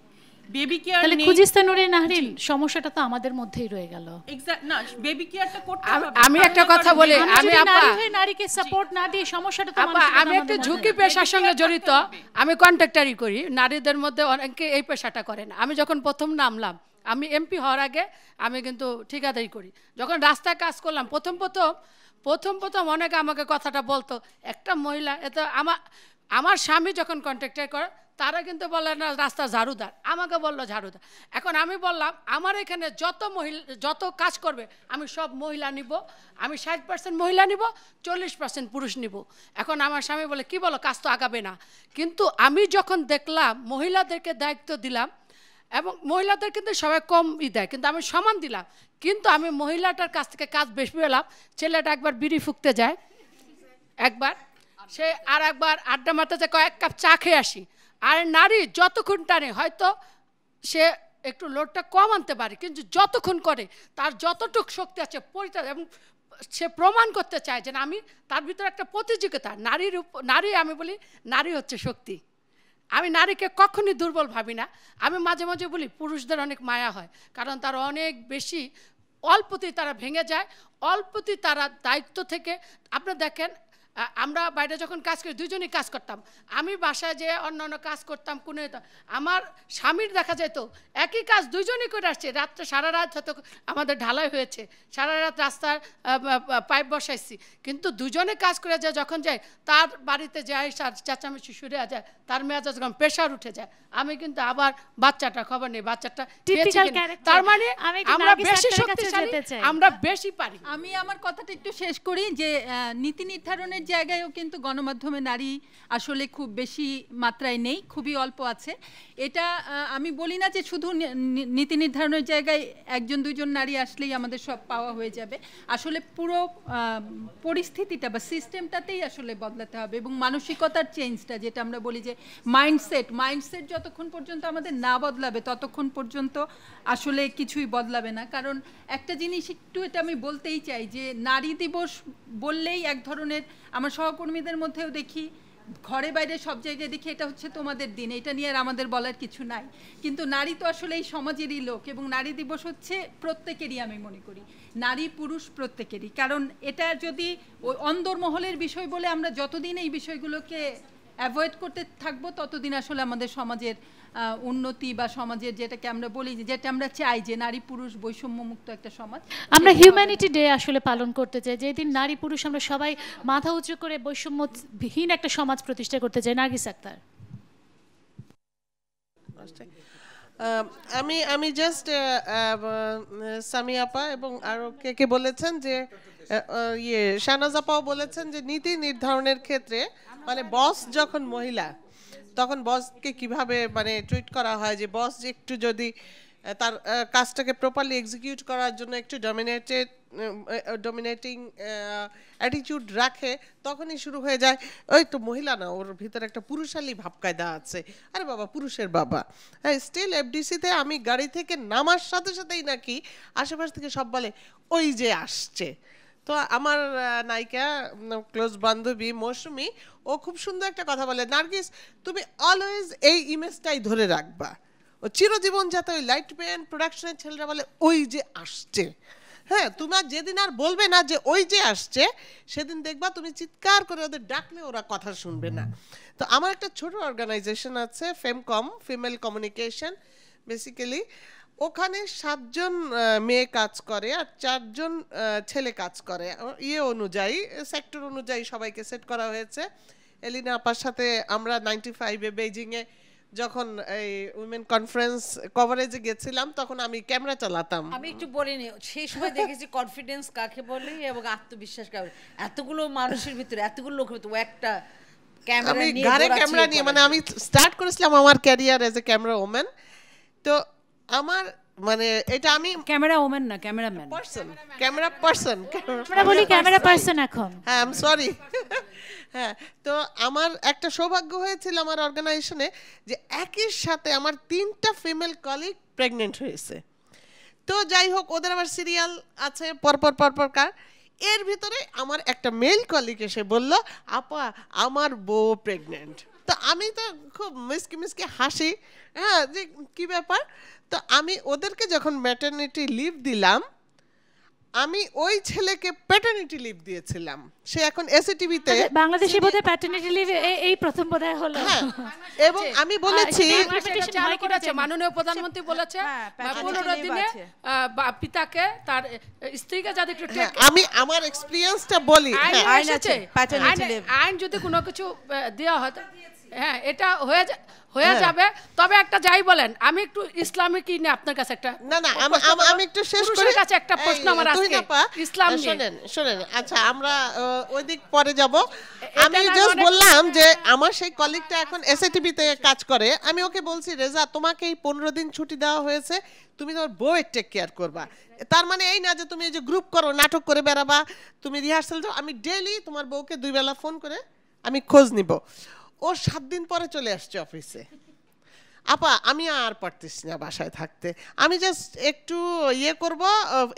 বেবি কেয়ার তাহলে খুজিস্তানুরে নাহরিন সমস্যাটা তো আমাদের মধ্যেই রয়ে গেল এক্স্যাক্ট না বেবি কেয়ারটা করতে হবে আমি একটা কথা বলি আমি আপা নারীকে সাপোর্ট না দিয়ে সমস্যাটা তো আমি একটা ঝুঁকি পেশার সঙ্গে জড়িত আমি কন্ট্রাক্টরি করি নারীদের মধ্যে অনেকে এই পেশাটা করেন আমি যখন প্রথম নামলাম আমি এমপি হওয়ার আগে আমি কিন্তু ঠিকাদারি করি যখন রাস্তায় কাজ করলাম প্রথম প্রথম প্রথম প্রথম অনেকে আমাকে কথাটা বলতো একটা মহিলা এত আমার আমার স্বামী যখন কন্ট্যাক্টার করে তারা কিন্তু বলে না রাস্তা ঝাড়ুদার আমাকে বললো ঝাড়ুদার এখন আমি বললাম আমার এখানে যত মহিলা যত কাজ করবে আমি সব মহিলা নিব আমি ষাট পার্সেন্ট মহিলা নিব চল্লিশ পার্সেন্ট পুরুষ নিব এখন আমার স্বামী বলে কি বলো কাজ তো আগাবে না কিন্তু আমি যখন দেখলাম মহিলাদেরকে দায়িত্ব দিলাম এবং মহিলাদের কিন্তু সবাই কম ই দেয় কিন্তু আমি সমান দিলাম কিন্তু আমি মহিলাটার কাছ থেকে কাজ বেশি পেলাম ছেলেটা একবার বিড়ি ফুকতে যায় একবার সে আর একবার আড্ডা মারতে যায় কয়েক কাপ চা খেয়ে আসি আর নারী যতক্ষণ টানে হয়তো সে একটু লোডটা কম আনতে পারে কিন্তু যতক্ষণ করে তার যতটুক শক্তি আছে পরিচয় এবং সে প্রমাণ করতে চায় যে আমি তার ভিতরে একটা প্রতিযোগিতা নারীর নারী আমি বলি নারী হচ্ছে শক্তি আমি নারীকে কখনই দুর্বল ভাবি না আমি মাঝে মাঝে বলি পুরুষদের অনেক মায়া হয় কারণ তারা অনেক বেশি অল্পতেই তারা ভেঙে যায় অল্পতেই তারা দায়িত্ব থেকে আপনি দেখেন আমরা বাইরে যখন কাজ করি দুজনেই কাজ করতাম আমি বাসায় যে অন্য অন্য কাজ করতাম কোনো আমার স্বামীর দেখা যেত একই কাজ দুজনই করে আসছে রাত্রে সারা রাত হয়তো আমাদের ঢালাই হয়েছে সারা রাত রাস্তার পাইপ বসাইছি কিন্তু দুজনে কাজ করে যায় যখন যায় তার বাড়িতে যাই তার চাচামেচি সুরে যায় তার মেজাজ যখন প্রেশার উঠে যায় আমি কিন্তু আবার বাচ্চাটা খবর নেই বাচ্চাটা তার মানে আমরা বেশি আমরা বেশি পারি আমি আমার কথাটা একটু শেষ করি যে নীতি নির্ধারণের জায়গায়ও কিন্তু গণমাধ্যমে নারী আসলে খুব বেশি মাত্রায় নেই খুবই অল্প আছে এটা আমি বলি না যে শুধু নীতি নির্ধারণের জায়গায় একজন দুজন নারী আসলেই আমাদের সব পাওয়া হয়ে যাবে আসলে পুরো পরিস্থিতিটা বা সিস্টেমটাতেই আসলে বদলাতে হবে এবং মানসিকতার চেঞ্জটা যেটা আমরা বলি যে মাইন্ডসেট মাইন্ডসেট যতক্ষণ পর্যন্ত আমাদের না বদলাবে ততক্ষণ পর্যন্ত আসলে কিছুই বদলাবে না কারণ একটা জিনিস একটু এটা আমি বলতেই চাই যে নারী দিবস বললেই এক ধরনের আমার সহকর্মীদের মধ্যেও দেখি ঘরে বাইরে সব জায়গায় দেখি এটা হচ্ছে তোমাদের দিন এটা নিয়ে আর আমাদের বলার কিছু নাই কিন্তু নারী তো আসলে এই সমাজেরই লোক এবং নারী দিবস হচ্ছে প্রত্যেকেরই আমি মনে করি নারী পুরুষ প্রত্যেকেরই কারণ এটা যদি ওই অন্দরমহলের বিষয় বলে আমরা যতদিন এই বিষয়গুলোকে অ্যাভয়েড করতে থাকবো ততদিন আসলে আমাদের সমাজের উন্নতি বা সমাজের যেটাকে আমরা বলি যেটা আমরা চাই যে নারী পুরুষ বৈষম্যমুক্ত একটা সমাজ আমরা হিউম্যানিটি ডে আসলে পালন করতে চাই যেদিন নারী পুরুষ আমরা সবাই মাথা উঁচু করে বৈষম্যহীন একটা সমাজ প্রতিষ্ঠা করতে চাই নার্গিস আক্তার আমি আমি জাস্ট সামিয়াপা এবং আরও কে কে বলেছেন যে ইয়ে শানাজাপাও বলেছেন যে নীতি নির্ধারণের ক্ষেত্রে মানে বস যখন মহিলা তখন বসকে কিভাবে মানে টুইট করা হয় যে বস যে একটু যদি তার কাজটাকে প্রপারলি এক্সিকিউট করার জন্য একটু ডমিনেটেড ডমিনেটিং অ্যাটিটিউড রাখে তখনই শুরু হয়ে যায় ওই তো মহিলা না ওর ভিতরে একটা পুরুষালী ভাবকায়দা আছে আরে বাবা পুরুষের বাবা হ্যাঁ স্টিল এফডিসিতে আমি গাড়ি থেকে নামার সাথে সাথেই নাকি আশেপাশ থেকে সব বলে ওই যে আসছে তো আমার নায়িকা ক্লোজ বান্ধবী মৌসুমি ও খুব সুন্দর একটা কথা বলে নার্গিস তুমি অলওয়েজ এই ইমেজটাই ধরে রাখবা ও চিরজীবন যাতে ওই লাইট পেন প্রোডাকশনের ছেলেরা বলে ওই যে আসছে হ্যাঁ তোমার যেদিন আর বলবে না যে ওই যে আসছে সেদিন দেখবা তুমি চিৎকার করে ওদের ডাকলে ওরা কথা শুনবে না তো আমার একটা ছোট অর্গানাইজেশন আছে ফেমকম ফিমেল কমিউনিকেশন বেসিক্যালি ওখানে সাতজন মেয়ে কাজ করে আর চারজন ছেলে কাজ করে ইয়ে অনুযায়ী সেক্টর অনুযায়ী সবাইকে সেট করা হয়েছে এলিনা আপার সাথে আমরা নাইনটি ফাইভে বেজিংয়ে যখন এই উইমেন কনফারেন্স কভারেজে গেছিলাম তখন আমি ক্যামেরা চালাতাম আমি একটু বলি নি সেই সময় দেখেছি কনফিডেন্স কাকে বলি এবং আত্মবিশ্বাস কাকে এতগুলো মানুষের ভিতরে এতগুলো লোকের ভিতরে একটা আমি গাড়ে ক্যামেরা নিয়ে মানে আমি স্টার্ট করেছিলাম আমার career as a camera woman তো আমার মানে এটা আমি ক্যামেরা ওম্যান না ক্যামেরাম্যান পার্সন ক্যামেরা পারসন আমরা বলি ক্যামেরা পারসন এখন হ্যাঁ আই সরি [laughs] হ্যাঁ তো আমার একটা সৌভাগ্য হয়েছিল আমার অর্গানাইজেশনে যে একই সাথে আমার তিনটা ফিমেল কলিগ প্রেগনেন্ট হয়েছে তো যাই হোক ওদের আবার সিরিয়াল আছে পরপর পরপর কার এর ভিতরে আমার একটা মেল কলিগ এসে বলল আপা আমার বউ প্রেগনেন্ট তো আমি তো খুব মিসকি মিসকি হাসি হ্যাঁ যে কী ব্যাপার তো আমি ওদেরকে যখন ম্যাটার্নিটি লিভ দিলাম আমি ওই ছেলেকে প্যাটার্নিটি লিভ দিয়েছিলাম সে এখন এসএটিভিতে আচ্ছা, বাংলাদেশে বোধহয় প্যাটার্নিটি লিভ এই প্রথম বোধহয় হলো হ্যাঁ এবং আচ্ছা, আমি বলেছি আচ্ছা, মাননীয় প্রধানমন্ত্রী বলেছে 15 হ্যাঁ, দিনে পিতাকে তার স্ত্রীকে যদি একটু হ্যাঁ, আমি আমার এক্সপেরিয়েন্সটা বলি আইন হ্যাঁ। আছে প্যাটার্নিটি লিভ আইন যদি কোনো কিছু দেওয়া হয় হ্যাঁ এটা হয়ে হয়ে হ্যাঁ। যাবে তবে একটা যাই বলেন আমি একটু ইসলামিক নিয়ে আপনার কাছে একটা না না আমি একটু শেষ করে কাছে একটা প্রশ্ন আমার আজকে ইসলাম শুনেন শুনেন আচ্ছা হ্যাঁ। আমরা ওই দিক পরে যাব আমি জাস্ট বললাম যে হ্যাঁ। আমার সেই কলিগটা এখন এসএটিভি তে কাজ করে আমি ওকে বলছি রেজা তোমাকে এই 15 দিন ছুটি দেওয়া হয়েছে তুমি তোমার বউয়ের টেক কেয়ার করবা তার মানে এই না যে তুমি এই যে গ্রুপ করো নাটক করে বেড়াবা তুমি রিহার্সাল আমি ডেইলি তোমার বউকে দুই বেলা ফোন করে আমি খোঁজ নিব ও সাত দিন পরে চলে আসছে অফিসে আপা আমি আর পারতেছি না বাসায় থাকতে আমি জাস্ট একটু ইয়ে করব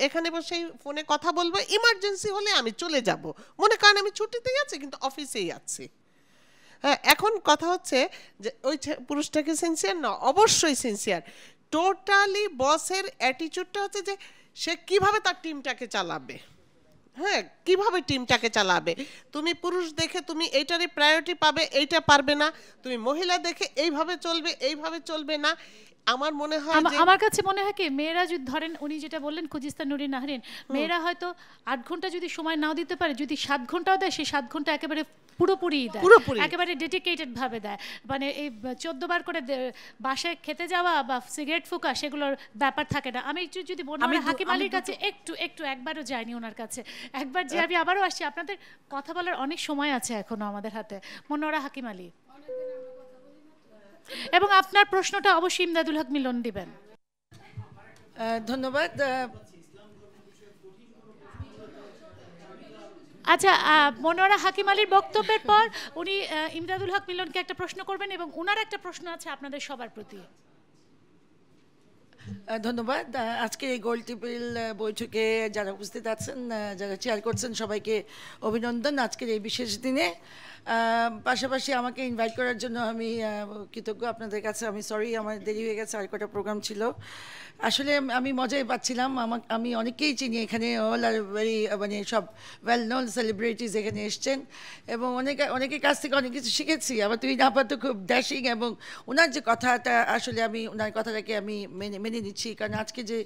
এখানে বসে ফোনে কথা বলবো ইমার্জেন্সি হলে আমি চলে যাব মনে করেন আমি ছুটিতেই আছি কিন্তু অফিসেই আছি হ্যাঁ এখন কথা হচ্ছে যে ওই পুরুষটাকে সিনসিয়ার না অবশ্যই সিনসিয়ার টোটালি বসের অ্যাটিচিউডটা হচ্ছে যে সে কিভাবে তার টিমটাকে চালাবে হ্যাঁ কিভাবে টিমটাকে চালাবে তুমি পুরুষ দেখে তুমি এইটারই প্রায়োরিটি পাবে এইটা পারবে না তুমি মহিলা দেখে এইভাবে চলবে এইভাবে চলবে না আমার মনে হয় আমার কাছে মনে হয় কি মেয়েরা যদি ধরেন উনি যেটা বললেন খুজিস্তান নুরি নাহরিন মেয়েরা হয়তো আট ঘন্টা যদি সময় নাও দিতে পারে যদি সাত ঘন্টাও দেয় সেই সাত ঘন্টা একেবারে পুরোপুরি দেয় পুরোপুরি একেবারে ডেডিকেটেড ভাবে দেয় মানে এই চোদ্দ বার করে বাসায় খেতে যাওয়া বা সিগারেট ফুকা সেগুলোর ব্যাপার থাকে না আমি যদি বলি হাকিম আলীর কাছে একটু একটু একবারও যাইনি ওনার কাছে একবার যে আমি আবারও আসছি আপনাদের কথা বলার অনেক সময় আছে এখনো আমাদের হাতে মনোরা হাকিম আলী এবং আপনার প্রশ্নটা অবশ্যই ইমদাদুল হক মিলন দিবেন ধন্যবাদ আচ্ছা মনোয়ারা হাকিম আলীর বক্তব্যের পর উনি ইমদাদুল হক মিলনকে একটা প্রশ্ন করবেন এবং ওনার একটা প্রশ্ন আছে আপনাদের সবার প্রতি ধন্যবাদ আজকে এই গোল টেবিল বৈঠকে যারা উপস্থিত আছেন যারা চেয়ার করছেন সবাইকে অভিনন্দন আজকের এই বিশেষ দিনে পাশাপাশি আমাকে ইনভাইট করার জন্য আমি কৃতজ্ঞ আপনাদের কাছে আমি সরি আমার দেরি হয়ে গেছে আর কটা প্রোগ্রাম ছিল আসলে আমি মজাই পাচ্ছিলাম আমাকে আমি অনেকেই চিনি এখানে অল আর ভেরি মানে সব ওয়েল নোন সেলিব্রিটিস এখানে এসছেন এবং অনেকে অনেকের কাছ থেকে অনেক কিছু শিখেছি আবার তুই না পাতো খুব ড্যাশিং এবং ওনার যে কথাটা আসলে আমি ওনার কথাটাকে আমি মেনে মেনে নিচ্ছি কারণ আজকে যে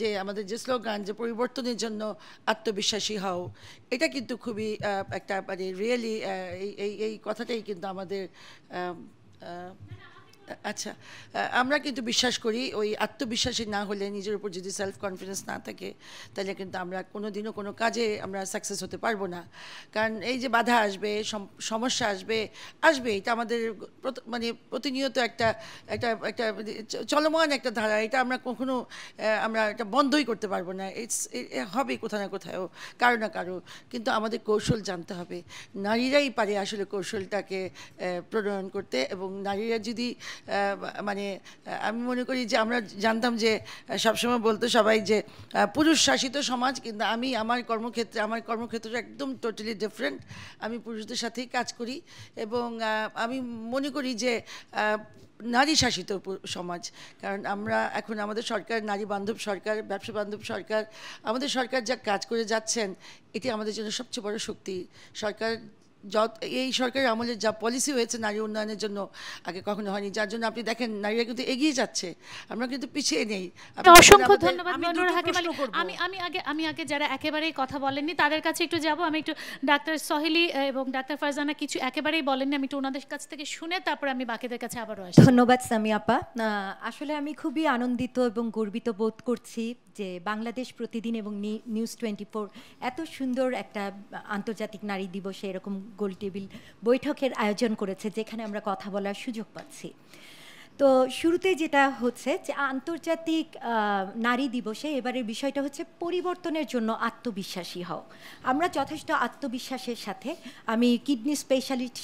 যে আমাদের যে স্লোগান যে পরিবর্তনের জন্য আত্মবিশ্বাসী হও এটা কিন্তু খুবই একটা মানে রিয়েলি এই এই কথাটাই কিন্তু আমাদের আচ্ছা আমরা কিন্তু বিশ্বাস করি ওই আত্মবিশ্বাসী না হলে নিজের উপর যদি সেলফ কনফিডেন্স না থাকে তাহলে কিন্তু আমরা কোনো দিনও কোনো কাজে আমরা সাকসেস হতে পারবো না কারণ এই যে বাধা আসবে সমস্যা আসবে আসবে এটা আমাদের মানে প্রতিনিয়ত একটা একটা একটা মানে চলমান একটা ধারা এটা আমরা কখনো আমরা এটা বন্ধই করতে পারবো না ইটস হবে কোথাও না কোথাও কারো না কারো কিন্তু আমাদের কৌশল জানতে হবে নারীরাই পারে আসলে কৌশলটাকে প্রণয়ন করতে এবং নারীরা যদি মানে আমি মনে করি যে আমরা জানতাম যে সবসময় বলতো সবাই যে পুরুষ শাসিত সমাজ কিন্তু আমি আমার কর্মক্ষেত্রে আমার কর্মক্ষেত্রটা একদম টোটালি ডিফারেন্ট আমি পুরুষদের সাথেই কাজ করি এবং আমি মনে করি যে নারী শাসিত সমাজ কারণ আমরা এখন আমাদের সরকার নারী বান্ধব সরকার ব্যবসা বান্ধব সরকার আমাদের সরকার যা কাজ করে যাচ্ছেন এটি আমাদের জন্য সবচেয়ে বড় শক্তি সরকার যত এই সরকারের আমলের যা পলিসি হয়েছে নারী উন্নয়নের জন্য আগে কখনো হয়নি যার জন্য আপনি দেখেন নারীরা কিন্তু এগিয়ে যাচ্ছে আমরা কিন্তু পিছিয়ে নেই অসংখ্য ধন্যবাদ আমি আমি আগে আমি আগে যারা একেবারেই কথা বলেননি তাদের কাছে একটু যাব আমি একটু ডাক্তার সহেলি এবং ডাক্তার ফারজানা কিছু একেবারেই বলেননি আমি একটু ওনাদের কাছ থেকে শুনে তারপর আমি বাকিদের কাছে আবারও আসি ধন্যবাদ সামি আপা আসলে আমি খুবই আনন্দিত এবং গর্বিত বোধ করছি যে বাংলাদেশ প্রতিদিন এবং নিউজ টোয়েন্টি ফোর এত সুন্দর একটা আন্তর্জাতিক নারী দিবসে এরকম গোলটেবিল বৈঠকের আয়োজন করেছে যেখানে আমরা কথা বলার সুযোগ পাচ্ছি তো শুরুতে যেটা হচ্ছে যে আন্তর্জাতিক নারী দিবসে এবারের বিষয়টা হচ্ছে পরিবর্তনের জন্য আত্মবিশ্বাসী হও আমরা যথেষ্ট আত্মবিশ্বাসের সাথে আমি কিডনি স্পেশালিস্ট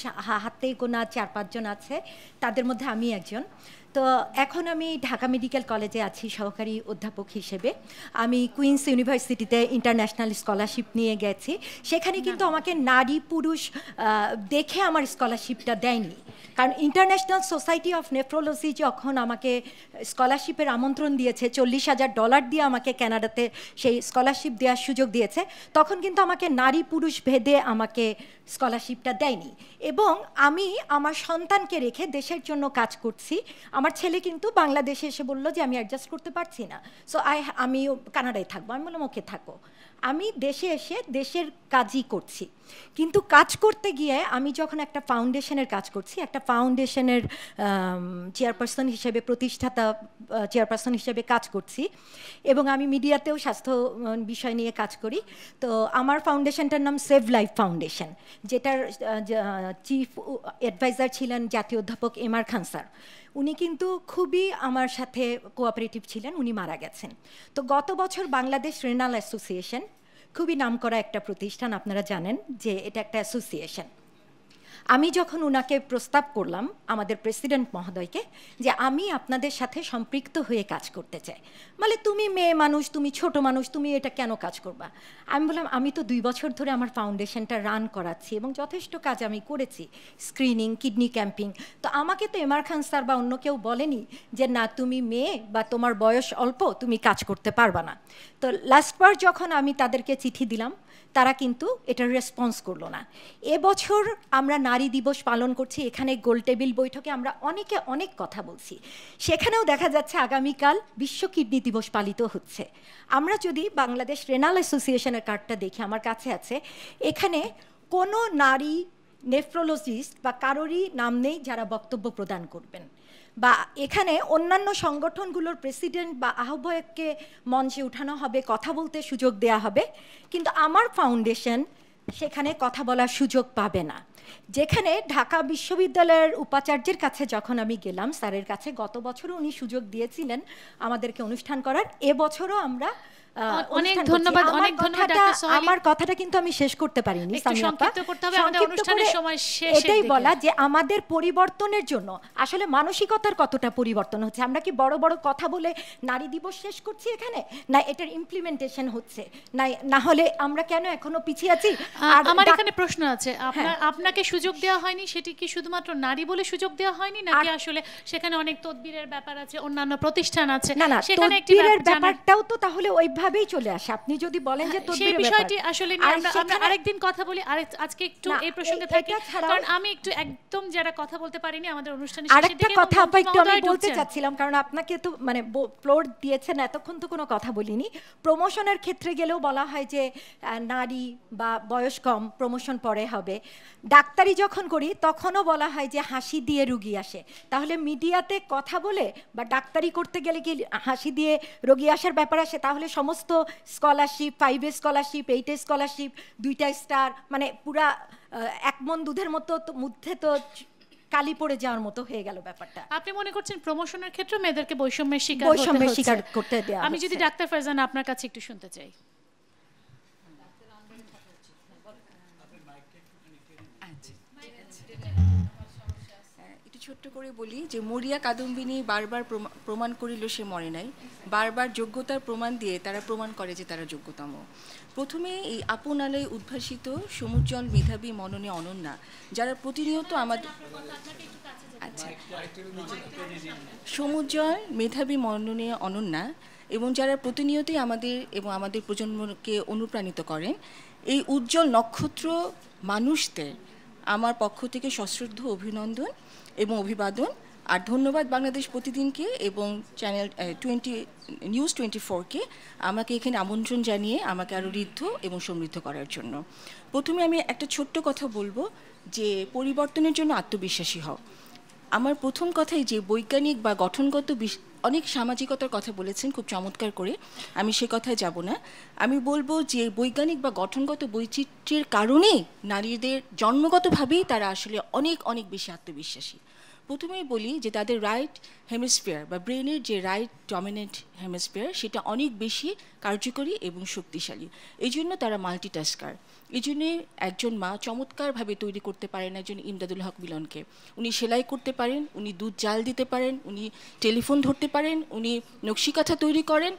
হাতে গোনা চার পাঁচজন আছে তাদের মধ্যে আমি একজন তো এখন আমি ঢাকা মেডিকেল কলেজে আছি সহকারী অধ্যাপক হিসেবে আমি কুইন্স ইউনিভার্সিটিতে ইন্টারন্যাশনাল স্কলারশিপ নিয়ে গেছি সেখানে কিন্তু আমাকে নারী পুরুষ দেখে আমার স্কলারশিপটা দেয়নি কারণ ইন্টারন্যাশনাল সোসাইটি অফ নেফ্রোলজি যখন আমাকে স্কলারশিপের আমন্ত্রণ দিয়েছে চল্লিশ হাজার ডলার দিয়ে আমাকে ক্যানাডাতে সেই স্কলারশিপ দেওয়ার সুযোগ দিয়েছে তখন কিন্তু আমাকে নারী পুরুষ ভেদে আমাকে স্কলারশিপটা দেয়নি এবং আমি আমার সন্তানকে রেখে দেশের জন্য কাজ করছি আমার ছেলে কিন্তু বাংলাদেশে এসে বলল যে আমি অ্যাডজাস্ট করতে পারছি না সো আই আমি কানাডায় থাকবো আমি বললাম ওকে থাকো আমি দেশে এসে দেশের কাজই করছি কিন্তু কাজ করতে গিয়ে আমি যখন একটা ফাউন্ডেশনের কাজ করছি একটা ফাউন্ডেশনের চেয়ারপারসন হিসেবে প্রতিষ্ঠাতা চেয়ারপারসন হিসেবে কাজ করছি এবং আমি মিডিয়াতেও স্বাস্থ্য বিষয় নিয়ে কাজ করি তো আমার ফাউন্ডেশনটার নাম সেভ লাইফ ফাউন্ডেশন যেটার চিফ অ্যাডভাইজার ছিলেন জাতীয় অধ্যাপক এম আর খান স্যার উনি কিন্তু খুবই আমার সাথে কোঅপারেটিভ ছিলেন উনি মারা গেছেন তো গত বছর বাংলাদেশ রেনাল অ্যাসোসিয়েশন খুবই নাম করা একটা প্রতিষ্ঠান আপনারা জানেন যে এটা একটা অ্যাসোসিয়েশন আমি যখন উনাকে প্রস্তাব করলাম আমাদের প্রেসিডেন্ট মহোদয়কে যে আমি আপনাদের সাথে সম্পৃক্ত হয়ে কাজ করতে চাই মানে তুমি মেয়ে মানুষ তুমি ছোট মানুষ তুমি এটা কেন কাজ করবা আমি বললাম আমি তো দুই বছর ধরে আমার ফাউন্ডেশনটা রান করাচ্ছি এবং যথেষ্ট কাজ আমি করেছি স্ক্রিনিং কিডনি ক্যাম্পিং তো আমাকে তো এমার খান স্যার বা অন্য কেউ বলেনি যে না তুমি মেয়ে বা তোমার বয়স অল্প তুমি কাজ করতে পারবা না তো লাস্টবার যখন আমি তাদেরকে চিঠি দিলাম তারা কিন্তু এটার রেসপন্স করলো না এবছর আমরা নারী দিবস পালন করছি এখানে গোলটেবিল বৈঠকে আমরা অনেকে অনেক কথা বলছি সেখানেও দেখা যাচ্ছে আগামীকাল বিশ্ব কিডনি দিবস পালিত হচ্ছে আমরা যদি বাংলাদেশ রেনাল অ্যাসোসিয়েশনের কার্ডটা দেখি আমার কাছে আছে এখানে কোনো নারী নেফ্রোলজিস্ট বা কারোরই নাম নেই যারা বক্তব্য প্রদান করবেন বা এখানে অন্যান্য সংগঠনগুলোর প্রেসিডেন্ট বা আহ্বায়ককে মঞ্চে উঠানো হবে কথা বলতে সুযোগ দেয়া হবে কিন্তু আমার ফাউন্ডেশন সেখানে কথা বলার সুযোগ পাবে না যেখানে ঢাকা বিশ্ববিদ্যালয়ের উপাচার্যের কাছে যখন আমি গেলাম স্যারের কাছে গত বছরও উনি সুযোগ দিয়েছিলেন আমাদেরকে অনুষ্ঠান করার এবছরও আমরা অনেক ধন্যবাদ অনেক ধন্যবাদ আমার কথাটা কিন্তু আমি শেষ করতে পারিনি সংক্ষিপ্ত করতে হবে আমাদের অনুষ্ঠানের সময় শেষ এটাই বলা যে আমাদের পরিবর্তনের জন্য আসলে মানসিকতার কতটা পরিবর্তন হচ্ছে আমরা কি বড় বড় কথা বলে নারী দিবস শেষ করছি এখানে না এটার ইমপ্লিমেন্টেশন হচ্ছে না না হলে আমরা কেন এখনো পিছিয়ে আছি আমার এখানে প্রশ্ন আছে হ্যাঁ। আপনাকে সুযোগ দেওয়া হয়নি সেটি কি শুধুমাত্র নারী বলে সুযোগ দেওয়া হয়নি নাকি আসলে সেখানে অনেক তদবিরের ব্যাপার আছে অন্যান্য প্রতিষ্ঠান আছে না সেখানে একটি ব্যাপারটাও তো তাহলে ওইভাবে এইভাবেই চলে আসে আপনি যদি বলেন যে হ্যাঁ, তদবিরের বিষয়টি আসলে আমরা আমরা আরেকদিন কথা বলি আর আজকে একটু এই প্রসঙ্গে থাকি কারণ আমি একটু একদম যারা কথা বলতে পারিনি আমাদের অনুষ্ঠানে আরেকটা কথা আপা একটু আমি বলতে চাচ্ছিলাম কারণ আপনাকে তো মানে ফ্লোর দিয়েছেন এতক্ষণ তো কোনো কথা বলিনি প্রমোশনের ক্ষেত্রে গেলেও বলা হয় যে নারী বা বয়স কম প্রমোশন পরে হবে ডাক্তারি যখন করি তখনও বলা হয় যে হাসি দিয়ে রুগী আসে তাহলে মিডিয়াতে কথা বলে বা ডাক্তারি করতে গেলে কি হাসি দিয়ে রোগী আসার ব্যাপার আসে তাহলে সমস্ত সমস্ত স্কলারশিপ ফাইভে স্কলারশিপ এইটে স্কলারশিপ দুইটা স্টার মানে পুরা এক মন দুধের মতো মধ্যে তো কালি পড়ে যাওয়ার মতো হয়ে গেল ব্যাপারটা আপনি মনে করছেন প্রমোশনের ক্ষেত্রে মেয়েদেরকে বৈষম্যের শিকার বৈষম্যের শিকার করতে দেয়া আমি যদি ডাক্তার ফারজানা আপনার কাছে একটু শুনতে চাই ছোট্ট করে বলি যে মরিয়া কাদম্বিনী বারবার প্রমাণ করিল সে মরে নাই বারবার যোগ্যতার প্রমাণ দিয়ে তারা প্রমাণ করে যে তারা যোগ্যতম প্রথমে এই আপন আলোয় উদ্ভাসিত সমুজ্জ্বল মেধাবী মননে অনন্যা যারা প্রতিনিয়ত আমাদের আচ্ছা সমুজ্জ্বল মেধাবী মননে অনন্যা এবং যারা প্রতিনিয়তই আমাদের এবং আমাদের প্রজন্মকে অনুপ্রাণিত করেন এই উজ্জ্বল নক্ষত্র মানুষদের আমার পক্ষ থেকে সশ্রদ্ধ অভিনন্দন এবং অভিবাদন আর ধন্যবাদ বাংলাদেশ প্রতিদিনকে এবং চ্যানেল টোয়েন্টি নিউজ টোয়েন্টি ফোরকে আমাকে এখানে আমন্ত্রণ জানিয়ে আমাকে আরও ঋদ্ধ এবং সমৃদ্ধ করার জন্য প্রথমে আমি একটা ছোট্ট কথা বলবো যে পরিবর্তনের জন্য আত্মবিশ্বাসী হও আমার প্রথম কথাই যে বৈজ্ঞানিক বা গঠনগত অনেক সামাজিকতার কথা বলেছেন খুব চমৎকার করে আমি সে কথায় যাব না আমি বলবো যে বৈজ্ঞানিক বা গঠনগত বৈচিত্র্যের কারণে নারীদের জন্মগতভাবেই তারা আসলে অনেক অনেক বেশি আত্মবিশ্বাসী প্রথমেই বলি যে তাদের রাইট হেমিস্ফিয়ার বা ব্রেনের যে রাইট ডমিনেন্ট হেমিস্ফিয়ার সেটা অনেক বেশি কার্যকরী এবং শক্তিশালী এই জন্য তারা মাল্টিটাস্কার এই জন্যে একজন মা চমৎকারভাবে তৈরি করতে পারেন একজন ইমদাদুল হক মিলনকে উনি সেলাই করতে পারেন উনি দুধ জাল দিতে পারেন উনি টেলিফোন ধরতে পারেন উনি নকশিকাথা তৈরি করেন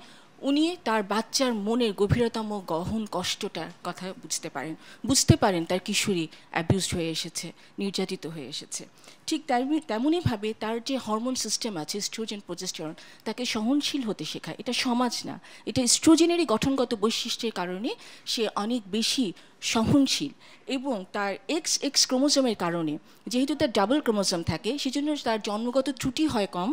উনি তার বাচ্চার মনের গভীরতম গহন কষ্টটার কথা বুঝতে পারেন বুঝতে পারেন তার কিশোরী অ্যাবিউজ হয়ে এসেছে নির্যাতিত হয়ে এসেছে ঠিক তেমনি তেমনইভাবে তার যে হরমোন সিস্টেম আছে স্ট্রোজেন প্রজেস্টরন তাকে সহনশীল হতে শেখায় এটা সমাজ না এটা স্ট্রোজেনেরই গঠনগত বৈশিষ্ট্যের কারণে সে অনেক বেশি সহনশীল এবং তার এক্স এক্স ক্রোমোজোমের কারণে যেহেতু তার ডাবল ক্রোমোজোম থাকে সেজন্য তার জন্মগত ত্রুটি হয় কম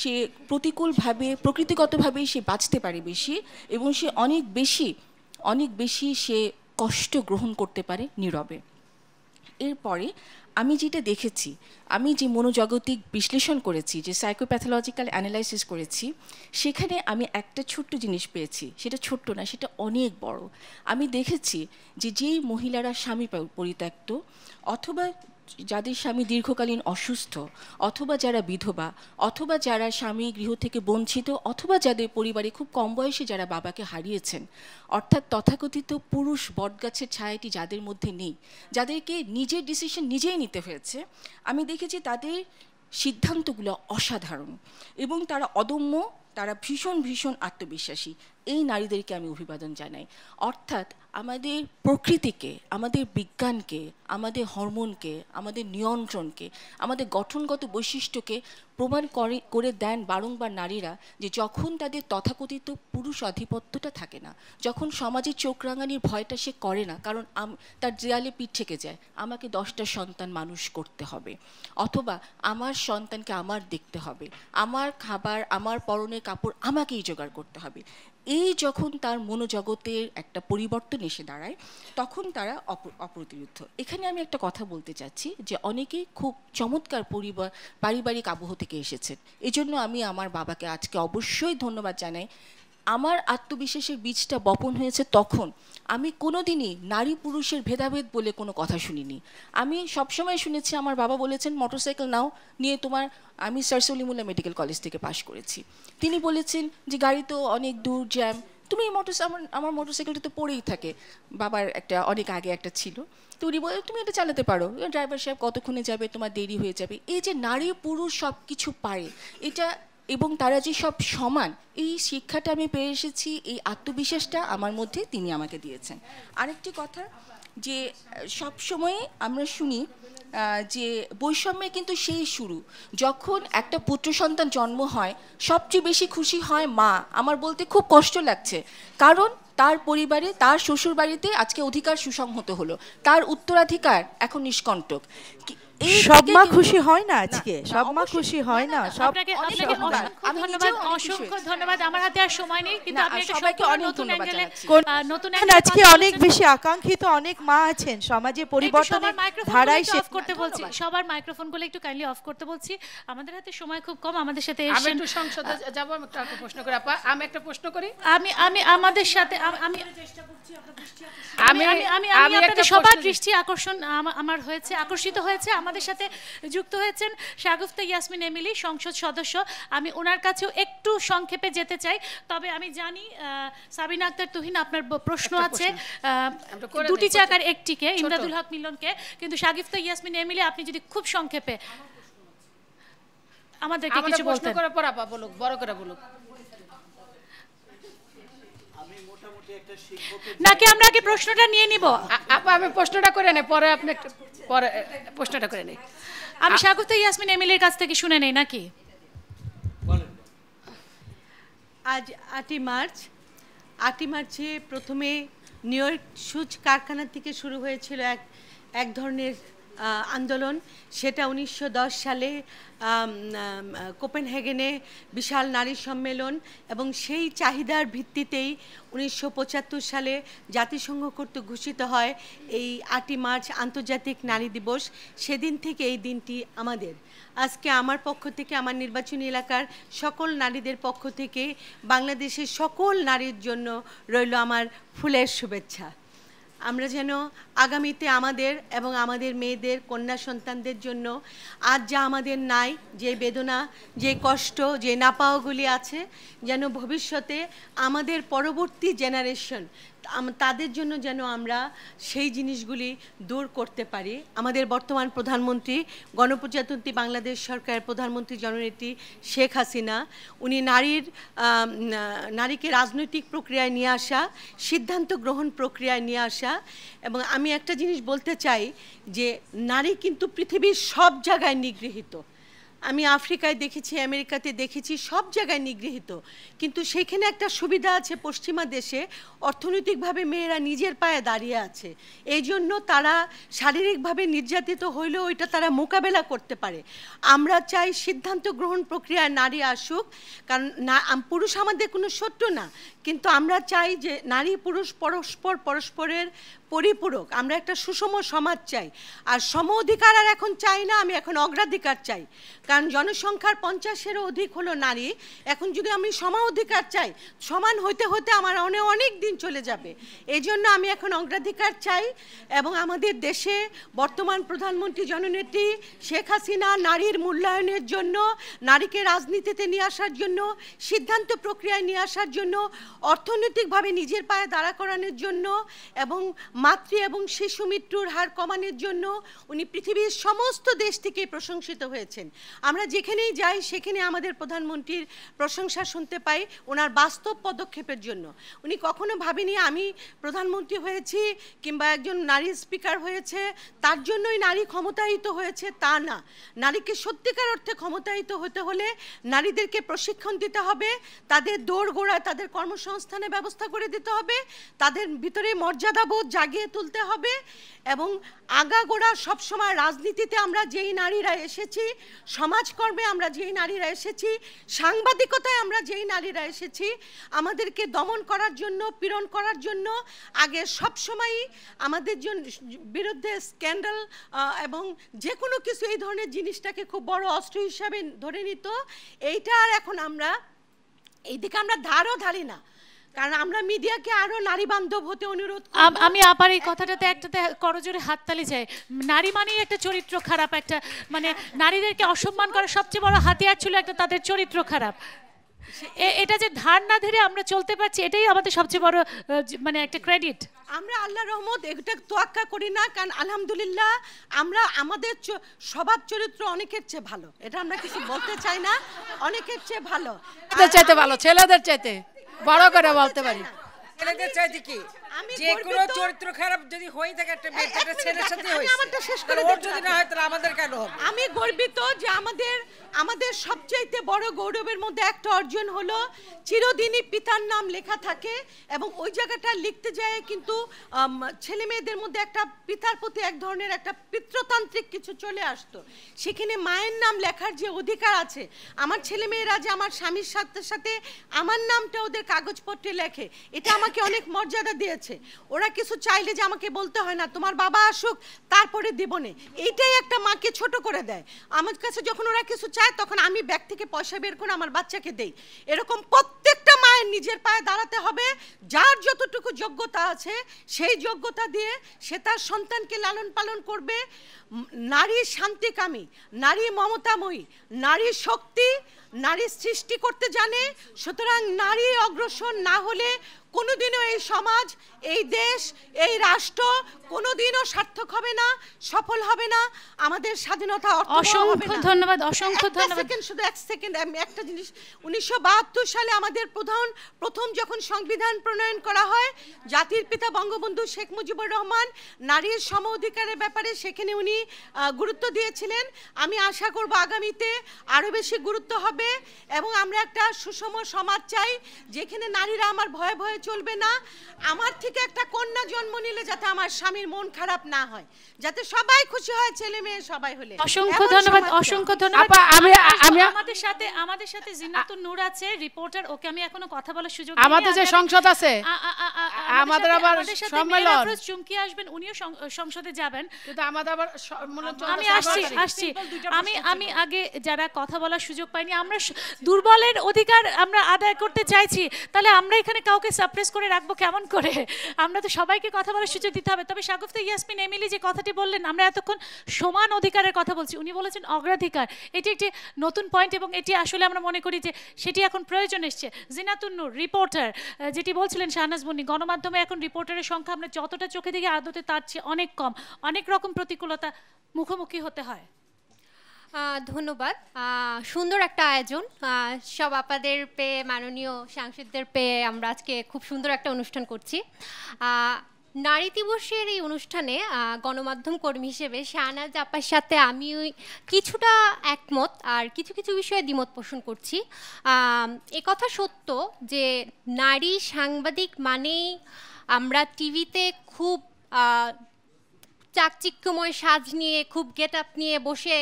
সে প্রতিকূলভাবে প্রকৃতিগতভাবেই সে বাঁচতে পারে বেশি এবং সে অনেক বেশি অনেক বেশি সে কষ্ট গ্রহণ করতে পারে নীরবে এরপরে আমি যেটা দেখেছি আমি যে মনোজাগতিক বিশ্লেষণ করেছি যে সাইকোপ্যাথোলজিক্যাল অ্যানালাইসিস করেছি সেখানে আমি একটা ছোট্ট জিনিস পেয়েছি সেটা ছোট্ট না সেটা অনেক বড় আমি দেখেছি যে যেই মহিলারা স্বামী পরিত্যক্ত অথবা যাদের স্বামী দীর্ঘকালীন অসুস্থ অথবা যারা বিধবা অথবা যারা স্বামী গৃহ থেকে বঞ্চিত অথবা যাদের পরিবারে খুব কম বয়সে যারা বাবাকে হারিয়েছেন অর্থাৎ তথাকথিত পুরুষ বটগাছের ছায়াটি যাদের মধ্যে নেই যাদেরকে নিজের ডিসিশন নিজেই নিতে হয়েছে আমি দেখেছি তাদের সিদ্ধান্তগুলো অসাধারণ এবং তারা অদম্য তারা ভীষণ ভীষণ আত্মবিশ্বাসী এই নারীদেরকে আমি অভিবাদন জানাই অর্থাৎ আমাদের প্রকৃতিকে আমাদের বিজ্ঞানকে আমাদের হরমোনকে আমাদের নিয়ন্ত্রণকে আমাদের গঠনগত বৈশিষ্ট্যকে প্রমাণ করে করে দেন বারংবার নারীরা যে যখন তাদের তথাকথিত পুরুষ আধিপত্যটা থাকে না যখন সমাজের চোখ রাঙানির ভয়টা সে করে না কারণ তার দেয়ালে পিঠ থেকে যায় আমাকে দশটা সন্তান মানুষ করতে হবে অথবা আমার সন্তানকে আমার দেখতে হবে আমার খাবার আমার পরনের কাপড় আমাকেই জোগাড় করতে হবে এই যখন তার মনোজগতের একটা পরিবর্তন এসে দাঁড়ায় তখন তারা অপ্রতিরুদ্ধ এখানে আমি একটা কথা বলতে চাচ্ছি যে অনেকেই খুব চমৎকার পরিবার পারিবারিক আবহ থেকে এসেছেন এজন্য আমি আমার বাবাকে আজকে অবশ্যই ধন্যবাদ জানাই আমার আত্মবিশ্বাসের বীজটা বপন হয়েছে তখন আমি কোনো দিনই নারী পুরুষের ভেদাভেদ বলে কোনো কথা শুনিনি আমি সবসময় শুনেছি আমার বাবা বলেছেন মোটরসাইকেল নাও নিয়ে তোমার আমি সারসলিমুল্লা মেডিকেল কলেজ থেকে পাশ করেছি তিনি বলেছেন যে গাড়ি তো অনেক দূর জ্যাম তুমি এই মোটর আমার আমার মোটরসাইকেলটা তো পড়েই থাকে বাবার একটা অনেক আগে একটা ছিল তো উনি বলে তুমি এটা চালাতে পারো ড্রাইভার সাহেব কতক্ষণে যাবে তোমার দেরি হয়ে যাবে এই যে নারী পুরুষ সব কিছু পারে এটা এবং তারা যে সব সমান এই শিক্ষাটা আমি পেয়ে এসেছি এই আত্মবিশ্বাসটা আমার মধ্যে তিনি আমাকে দিয়েছেন আরেকটি কথা যে সব সময় আমরা শুনি যে বৈষম্যের কিন্তু সেই শুরু যখন একটা পুত্র সন্তান জন্ম হয় সবচেয়ে বেশি খুশি হয় মা আমার বলতে খুব কষ্ট লাগছে কারণ তার পরিবারে তার শ্বশুর বাড়িতে আজকে অধিকার সুসংহত হলো তার উত্তরাধিকার এখন নিষ্কণ্টক সব মা খুশি হয় না আজকে সব মা খুশি হয় না সব আপনাকে ধন্যবাদ অসংখ্য ধন্যবাদ আমার হাতে আর সময় নেই কিন্তু আপনি সবাইকে অনেক ধন্যবাদ নতুন হ্যাঁ, আজকে অনেক বেশি আকাঙ্ক্ষিত অনেক মা আছেন সমাজে পরিবর্তনের ধারায় শেষ করতে বলছি সবার মাইক্রোফোনগুলো একটু কাইন্ডলি অফ করতে বলছি আমাদের হাতে সময় খুব কম আমাদের সাথে আমি একটু সংসদে যাব আমি একটা প্রশ্ন করি আপা আমি একটা প্রশ্ন করি আমি আমি আমাদের সাথে আমি চেষ্টা করছি আমি আমি আমি আপনাদের সবার দৃষ্টি আকর্ষণ আমার হয়েছে আকর্ষিত হয়েছে আমাদের সাথে যুক্ত হয়েছেন শাগুফতা ইয়াসমিন এমিলি সংসদ সদস্য আমি ওনার কাছেও একটু সংক্ষেপে যেতে চাই তবে আমি জানি সাবিনা আক্তার তুহিন আপনার প্রশ্ন আছে দুটি চাকার একটিকে ইমরাদুল হক মিলনকে কিন্তু শাগিফতা ইয়াসমিন এমিলি আপনি যদি খুব সংক্ষেপে আমাদেরকে কিছু প্রশ্ন করার পর আপা বলুক বড় করে বলুক নাকি আমরা আগে প্রশ্নটা নিয়ে নিব আপা আমি প্রশ্নটা করে নেই পরে আপনি পরে প্রশ্নটা করে নেই আমি স্বাগত ইয়াসমিন এমিলের কাছ থেকে শুনে নেই নাকি আজ আটই মার্চ আটই মার্চে প্রথমে নিউ ইয়র্ক সুচ কারখানা থেকে শুরু হয়েছিল এক এক ধরনের আন্দোলন সেটা উনিশশো সালে কোপেনহেগেনে বিশাল নারী সম্মেলন এবং সেই চাহিদার ভিত্তিতেই উনিশশো সালে জাতিসংঘ কর্তৃক ঘোষিত হয় এই আটই মার্চ আন্তর্জাতিক নারী দিবস সেদিন থেকে এই দিনটি আমাদের আজকে আমার পক্ষ থেকে আমার নির্বাচনী এলাকার সকল নারীদের পক্ষ থেকে বাংলাদেশের সকল নারীর জন্য রইল আমার ফুলের শুভেচ্ছা আমরা যেন আগামীতে আমাদের এবং আমাদের মেয়েদের কন্যা সন্তানদের জন্য আজ যা আমাদের নাই যে বেদনা যে কষ্ট যে না আছে যেন ভবিষ্যতে আমাদের পরবর্তী জেনারেশন তাদের জন্য যেন আমরা সেই জিনিসগুলি দূর করতে পারি আমাদের বর্তমান প্রধানমন্ত্রী গণপ্রজাতন্ত্রী বাংলাদেশ সরকারের প্রধানমন্ত্রী জননেত্রী শেখ হাসিনা উনি নারীর নারীকে রাজনৈতিক প্রক্রিয়ায় নিয়ে আসা সিদ্ধান্ত গ্রহণ প্রক্রিয়ায় নিয়ে আসা এবং আমি একটা জিনিস বলতে চাই যে নারী কিন্তু পৃথিবীর সব জায়গায় নিগৃহীত আমি আফ্রিকায় দেখেছি আমেরিকাতে দেখেছি সব জায়গায় নিগৃহীত কিন্তু সেখানে একটা সুবিধা আছে পশ্চিমা দেশে অর্থনৈতিকভাবে মেয়েরা নিজের পায়ে দাঁড়িয়ে আছে এই জন্য তারা শারীরিকভাবে নির্যাতিত হইলেও ওইটা তারা মোকাবেলা করতে পারে আমরা চাই সিদ্ধান্ত গ্রহণ প্রক্রিয়ায় নারী আসুক কারণ না পুরুষ আমাদের কোনো সত্য না কিন্তু আমরা চাই যে নারী পুরুষ পরস্পর পরস্পরের পরিপূরক আমরা একটা সুষম সমাজ চাই আর সম অধিকার আর এখন চাই না আমি এখন অগ্রাধিকার চাই কারণ জনসংখ্যার পঞ্চাশেরও অধিক হলো নারী এখন যদি আমি সম অধিকার চাই সমান হতে হতে আমার অনেক অনেক দিন চলে যাবে এই জন্য আমি এখন অগ্রাধিকার চাই এবং আমাদের দেশে বর্তমান প্রধানমন্ত্রী জননেত্রী শেখ হাসিনা নারীর মূল্যায়নের জন্য নারীকে রাজনীতিতে নিয়ে আসার জন্য সিদ্ধান্ত প্রক্রিয়ায় নিয়ে আসার জন্য অর্থনৈতিকভাবে নিজের পায়ে দাঁড়া করানোর জন্য এবং মাতৃ এবং শিশু মৃত্যুর হার কমানোর জন্য উনি পৃথিবীর সমস্ত দেশ থেকে প্রশংসিত হয়েছেন আমরা যেখানেই যাই সেখানে আমাদের প্রধানমন্ত্রীর প্রশংসা শুনতে পাই ওনার বাস্তব পদক্ষেপের জন্য উনি কখনো ভাবেনি আমি প্রধানমন্ত্রী হয়েছি কিংবা একজন নারী স্পিকার হয়েছে তার জন্যই নারী ক্ষমতায়িত হয়েছে তা না নারীকে সত্যিকার অর্থে ক্ষমতায়িত হতে হলে নারীদেরকে প্রশিক্ষণ দিতে হবে তাদের দৌড় গোড়া তাদের কর্মসংস্থানের ব্যবস্থা করে দিতে হবে তাদের ভিতরে মর্যাদাবোধ জাগ জাগিয়ে তুলতে হবে এবং আগাগোড়া সবসময় রাজনীতিতে আমরা যেই নারীরা এসেছি সমাজকর্মে আমরা যেই নারীরা এসেছি সাংবাদিকতায় আমরা যেই নারীরা এসেছি আমাদেরকে দমন করার জন্য পীড়ন করার জন্য আগে সবসময়ই আমাদের জন্য বিরুদ্ধে স্ক্যান্ডাল এবং যে কোনো কিছু এই ধরনের জিনিসটাকে খুব বড় অস্ত্র হিসাবে ধরে নিত এইটা আর এখন আমরা এইদিকে আমরা ধারও ধারি না কারণ আমরা মিডিয়াকে আরো নারী বান্ধব হতে অনুরোধ আমি আবার এই কথাটাতে একটাতে করজোরে হাততালি চাই নারী মানেই একটা চরিত্র খারাপ একটা মানে নারীদেরকে অসম্মান করার সবচেয়ে বড় হাতিয়ার ছিল একটা তাদের চরিত্র খারাপ এটা যে ধার না ধরে আমরা চলতে পারছি এটাই আমাদের সবচেয়ে বড় মানে একটা ক্রেডিট আমরা আল্লাহ রহমত এটা তোয়াক্কা করি না কারণ আলহামদুলিল্লাহ আমরা আমাদের সবার চরিত্র অনেকের চেয়ে ভালো এটা আমরা কিছু বলতে চাই না অনেকের চেয়ে ভালো চাইতে ভালো ছেলেদের চাইতে বড় করে বলতে পারি ছেলেদের চাইতে কি যে কোনো চরিত্র খারাপ যদি হয়ে থাকে একটা ছেলের সাথে আমারটা শেষ করে ওর যদি না হয় তাহলে আমাদের কেন হবে আমি গর্বিত যে আমাদের আমাদের সবচাইতে বড় গৌরবের মধ্যে একটা অর্জন হলো চিরদিনই পিতার নাম লেখা থাকে এবং ওই জায়গাটা লিখতে যায় কিন্তু ছেলে মেয়েদের মধ্যে একটা পিতার প্রতি এক ধরনের একটা পিতৃতান্ত্রিক কিছু চলে আসতো সেখানে মায়ের নাম লেখার যে অধিকার আছে আমার ছেলে মেয়েরা যে আমার স্বামীর সাথে সাথে আমার নামটা ওদের কাগজপত্রে লেখে এটা আমাকে অনেক মর্যাদা দিয়েছে গেছে ওরা কিছু চাইলে যে আমাকে বলতে হয় না তোমার বাবা আসুক তারপরে নে এইটাই একটা মাকে ছোট করে দেয় আমার কাছে যখন ওরা কিছু চায় তখন আমি ব্যাগ থেকে পয়সা বের করে আমার বাচ্চাকে দেই এরকম প্রত্যেকটা মায়ের নিজের পায়ে দাঁড়াতে হবে যার যতটুকু যোগ্যতা আছে সেই যোগ্যতা দিয়ে সে তার সন্তানকে লালন পালন করবে নারী শান্তিকামী নারী মমতাময়ী নারী শক্তি নারী সৃষ্টি করতে জানে সুতরাং নারী অগ্রসর না হলে কোনোদিনও এই সমাজ এই দেশ এই রাষ্ট্র কোনোদিনও সার্থক হবে না সফল হবে না আমাদের স্বাধীনতা অসংখ্য ধন্যবাদ অসংখ্য ধন্যবাদ শুধু এক সেকেন্ড আমি একটা জিনিস উনিশশো সালে আমাদের প্রধান প্রথম যখন সংবিধান প্রণয়ন করা হয় জাতির পিতা বঙ্গবন্ধু শেখ মুজিবুর রহমান নারীর সম অধিকারের ব্যাপারে সেখানে উনি গুরুত্ব দিয়েছিলেন আমি আশা করব আগামীতে আরও বেশি গুরুত্ব হবে এবং আমরা একটা সুষম সমাজ চাই যেখানে নারীরা আমার ভয়ে ভয়ে চলবে না আমার থেকে একটা কন্যা জন্ম নিলে যাতে আমার স্বামীর মন খারাপ না হয় যাতে সবাই খুশি হয় ছেলে মেয়ে সবাই হলে অসংখ্য ধন্যবাদ অসংখ্য ধন্যবাদ আমি আমি আমাদের সাথে আমাদের সাথে জিনাতুন নূর আছে রিপোর্টার ওকে আমি এখনো কথা বলার সুযোগ আমাদের যে সংসদ আছে আমাদের আবার সম্মেলন চুমকি আসবেন উনিও সংসদে যাবেন কিন্তু আমাদের আবার আমি আসছি আসছি আমি আমি আগে যারা কথা বলার সুযোগ পাইনি আমরা দুর্বলের অধিকার আমরা আদায় করতে চাইছি তাহলে আমরা এখানে কাউকে সাপ্রেস করে রাখবো কেমন করে আমরা তো সবাইকে কথা বলার সুযোগ দিতে হবে তবে শাগুফতা ইয়াসমিন এমিলি যে কথাটি বললেন আমরা এতক্ষণ সমান অধিকারের কথা বলছি উনি বলেছেন অগ্রাধিকার এটি একটি নতুন পয়েন্ট এবং এটি আসলে আমরা মনে করি যে সেটি এখন প্রয়োজন এসছে জিনাতুন্ন রিপোর্টার যেটি বলছিলেন শাহনাজ মুন্নি গণমাধ্যমে এখন রিপোর্টারের সংখ্যা আমরা যতটা চোখে দিকে আদতে তার চেয়ে অনেক কম অনেক রকম প্রতিকূলতা মুখোমুখি হতে হয় ধন্যবাদ সুন্দর একটা আয়োজন সব আপাদের পেয়ে মাননীয় সাংসদদের পেয়ে আমরা আজকে খুব সুন্দর একটা অনুষ্ঠান করছি নারী দিবসের এই অনুষ্ঠানে গণমাধ্যম কর্মী হিসেবে শাহনাজ আপার সাথে আমি কিছুটা একমত আর কিছু কিছু বিষয়ে দ্বিমত পোষণ করছি এ কথা সত্য যে নারী সাংবাদিক মানেই আমরা টিভিতে খুব চাকচিক্যময় সাজ নিয়ে খুব গেট আপ নিয়ে বসে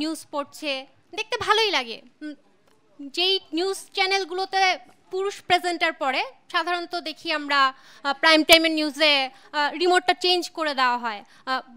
নিউজ পড়ছে দেখতে ভালোই লাগে যেই নিউজ চ্যানেলগুলোতে পুরুষ প্রেজেন্টার পড়ে সাধারণত দেখি আমরা প্রাইম টাইমের নিউজে রিমোটটা চেঞ্জ করে দেওয়া হয়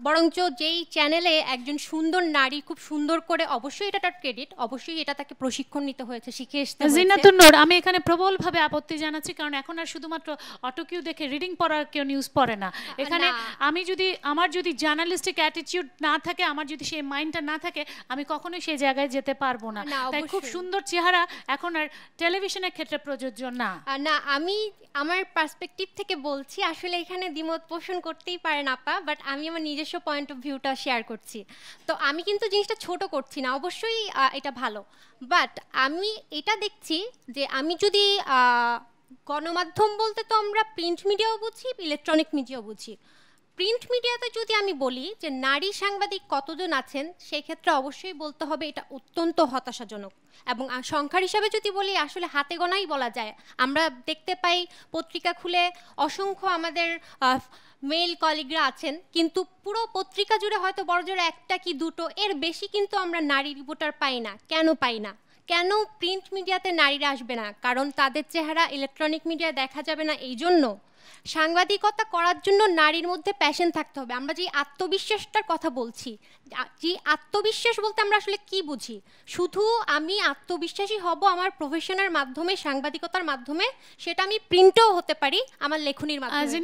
বরঞ্চ যেই চ্যানেলে একজন সুন্দর নারী খুব সুন্দর করে অবশ্যই এটা তার ক্রেডিট অবশ্যই এটা তাকে প্রশিক্ষণ নিতে হয়েছে শিখে এসেছে জিনাতুন নোর আমি এখানে প্রবলভাবে আপত্তি জানাচ্ছি কারণ এখন আর শুধুমাত্র অটোকিউ দেখে রিডিং পড়ার কেউ নিউজ পড়ে না এখানে আমি যদি আমার যদি জার্নালিস্টিক অ্যাটিটিউড না থাকে আমার যদি সেই মাইন্ডটা না থাকে আমি কখনোই সেই জায়গায় যেতে পারবো না তাই খুব সুন্দর চেহারা এখন আর টেলিভিশনের ক্ষেত্রে প্রযোজ্য না না আমি আমার পার্সপেক্টিভ থেকে বলছি আসলে এখানে দ্বিমত পোষণ করতেই পারেন আপা বাট আমি আমার নিজস্ব পয়েন্ট অফ ভিউটা শেয়ার করছি তো আমি কিন্তু জিনিসটা ছোট করছি না অবশ্যই এটা ভালো বাট আমি এটা দেখছি যে আমি যদি গণমাধ্যম বলতে তো আমরা প্রিন্ট মিডিয়াও বুঝি ইলেকট্রনিক মিডিয়াও বুঝি প্রিন্ট মিডিয়াতে যদি আমি বলি যে নারী সাংবাদিক কতজন আছেন সেক্ষেত্রে অবশ্যই বলতে হবে এটা অত্যন্ত হতাশাজনক এবং সংখ্যার হিসাবে যদি বলি আসলে হাতে গোনাই বলা যায় আমরা দেখতে পাই পত্রিকা খুলে অসংখ্য আমাদের মেল কলিগরা আছেন কিন্তু পুরো পত্রিকা জুড়ে হয়তো বড় জোড়ে একটা কি দুটো এর বেশি কিন্তু আমরা নারী রিপোর্টার পাই না কেন পাই না কেন প্রিন্ট মিডিয়াতে নারীরা আসবে না কারণ তাদের চেহারা ইলেকট্রনিক মিডিয়ায় দেখা যাবে না এই জন্য সাংবাদিকতা করার জন্য নারীর মধ্যে প্যাশন থাকতে হবে আমরা যে আত্মবিশ্বাসটার কথা বলছি যে আত্মবিশ্বাস বলতে আমরা আসলে কি বুঝি শুধু আমি আত্মবিশ্বাসী হব আমার প্রফেশনের মাধ্যমে সাংবাদিকতার মাধ্যমে সেটা আমি প্রিন্টও হতে পারি আমার লেখনির মাধ্যমে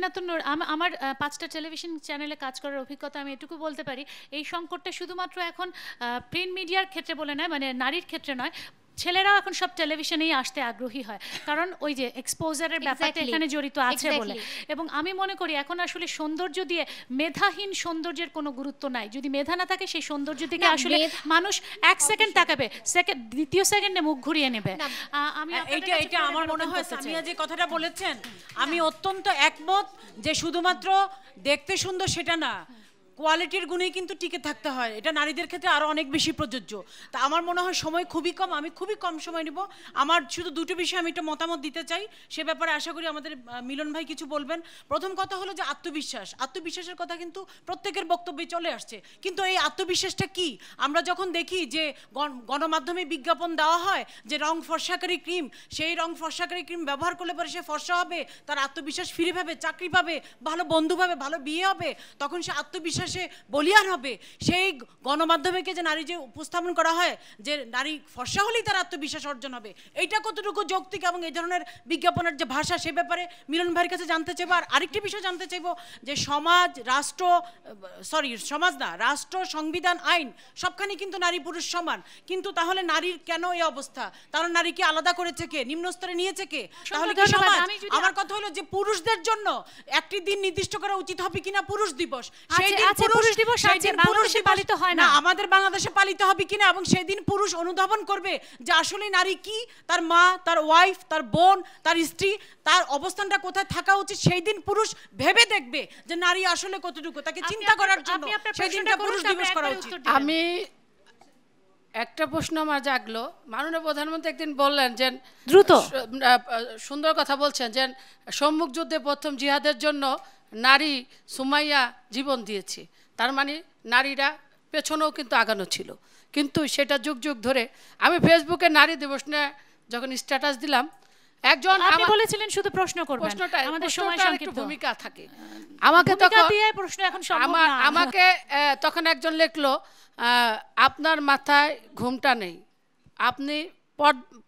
আমার পাঁচটা টেলিভিশন চ্যানেলে কাজ করার অভিজ্ঞতা আমি এটুকু বলতে পারি এই সংকটটা শুধুমাত্র এখন প্রিন্ট মিডিয়ার ক্ষেত্রে বলে নয় মানে নারীর ক্ষেত্রে নয় ছেলেরাও এখন সব টেলিভিশনেই আসতে আগ্রহী হয় কারণ ওই যে এক্সপোজারের ব্যাপারটা এখানে জড়িত আছে বলে এবং আমি মনে করি এখন আসলে সৌন্দর্য দিয়ে মেধাহীন সৌন্দর্যের কোনো গুরুত্ব নাই যদি মেধা না থাকে সেই সৌন্দর্য থেকে আসলে মানুষ এক সেকেন্ড তাকাবে সেকেন্ড দ্বিতীয় সেকেন্ডে মুখ ঘুরিয়ে নেবে আমি এটা এটা আমার মনে হয় সামিয়া যে কথাটা হ্যাঁ। বলেছেন আমি অত্যন্ত একমত যে শুধুমাত্র দেখতে সুন্দর সেটা না কোয়ালিটির গুণেই কিন্তু টিকে থাকতে হয় এটা নারীদের ক্ষেত্রে আরও অনেক বেশি প্রযোজ্য তা আমার মনে হয় সময় খুবই কম আমি খুবই কম সময় নেব আমার শুধু দুটো বিষয়ে আমি একটা মতামত দিতে চাই সে ব্যাপারে আশা করি আমাদের মিলন ভাই কিছু বলবেন প্রথম কথা হলো যে আত্মবিশ্বাস আত্মবিশ্বাসের কথা কিন্তু প্রত্যেকের বক্তব্যে চলে আসছে কিন্তু এই আত্মবিশ্বাসটা কি আমরা যখন দেখি যে গণমাধ্যমে বিজ্ঞাপন দেওয়া হয় যে রং ফর্সাকারী ক্রিম সেই রং ফর্সাকারী ক্রিম ব্যবহার করলে পরে সে ফর্সা হবে তার আত্মবিশ্বাস ফিরে পাবে চাকরি পাবে ভালো বন্ধু পাবে ভালো বিয়ে হবে তখন সে আত্মবিশ্বাস সে বলিয়ান হবে সেই গণমাধ্যমেকে যে নারী যে উপস্থাপন করা হয় যে নারী ফর্সা হলেই তার আত্মবিশ্বাস অর্জন হবে এইটা কতটুকু যৌক্তিক এবং এই ধরনের বিজ্ঞাপনের যে ভাষা সে ব্যাপারে মিলন ভাইয়ের কাছে জানতে চাইবো আর আরেকটি বিষয় জানতে চাইব যে সমাজ রাষ্ট্র সরি সমাজ না রাষ্ট্র সংবিধান আইন সবখানে কিন্তু নারী পুরুষ সমান কিন্তু তাহলে নারীর কেন এই অবস্থা তাহলে নারীকে আলাদা করেছে কে নিম্ন স্তরে নিয়েছে কে তাহলে কি সমাজ আমার কথা হলো যে পুরুষদের জন্য একটি দিন নির্দিষ্ট করা উচিত হবে কিনা পুরুষ দিবস আচ্ছা, সেই দিন আচ্ছা, পুরুষ দিবস পালিত হয় না আমাদের বাংলাদেশে পালিত হবে কিনা এবং সেদিন পুরুষ অনুধাবন করবে যে আসলে নারী কি তার মা তার ওয়াইফ তার বোন তার স্ত্রী তার অবস্থানটা কোথায় থাকা উচিত সেই দিন পুরুষ ভেবে দেখবে যে নারী আসলে কতটুকু তাকে চিন্তা করার জন্য সেই দিনটা পুরুষ দিবস করা উচিত আমি একটা প্রশ্ন আমার জাগলো মাননীয় প্রধানমন্ত্রী একদিন বললেন যে দ্রুত সুন্দর কথা বলছেন যে সম্মুখ যুদ্ধে প্রথম জিহাদের জন্য নারী সুমাইয়া জীবন দিয়েছে তার মানে নারীরা পেছনেও কিন্তু আগানো ছিল কিন্তু সেটা যুগ যুগ ধরে আমি ফেসবুকে নারী দিবস নিয়ে যখন স্ট্যাটাস দিলাম একজন আপনি বলেছিলেন শুধু প্রশ্ন করবেন প্রশ্নটা আমাদের সময় সংক্ষিপ্ত ভূমিকা থাকে আমাকে তখন প্রশ্ন এখন সম্ভব না আমাকে তখন একজন লিখলো আপনার মাথায় ঘুমটা নেই আপনি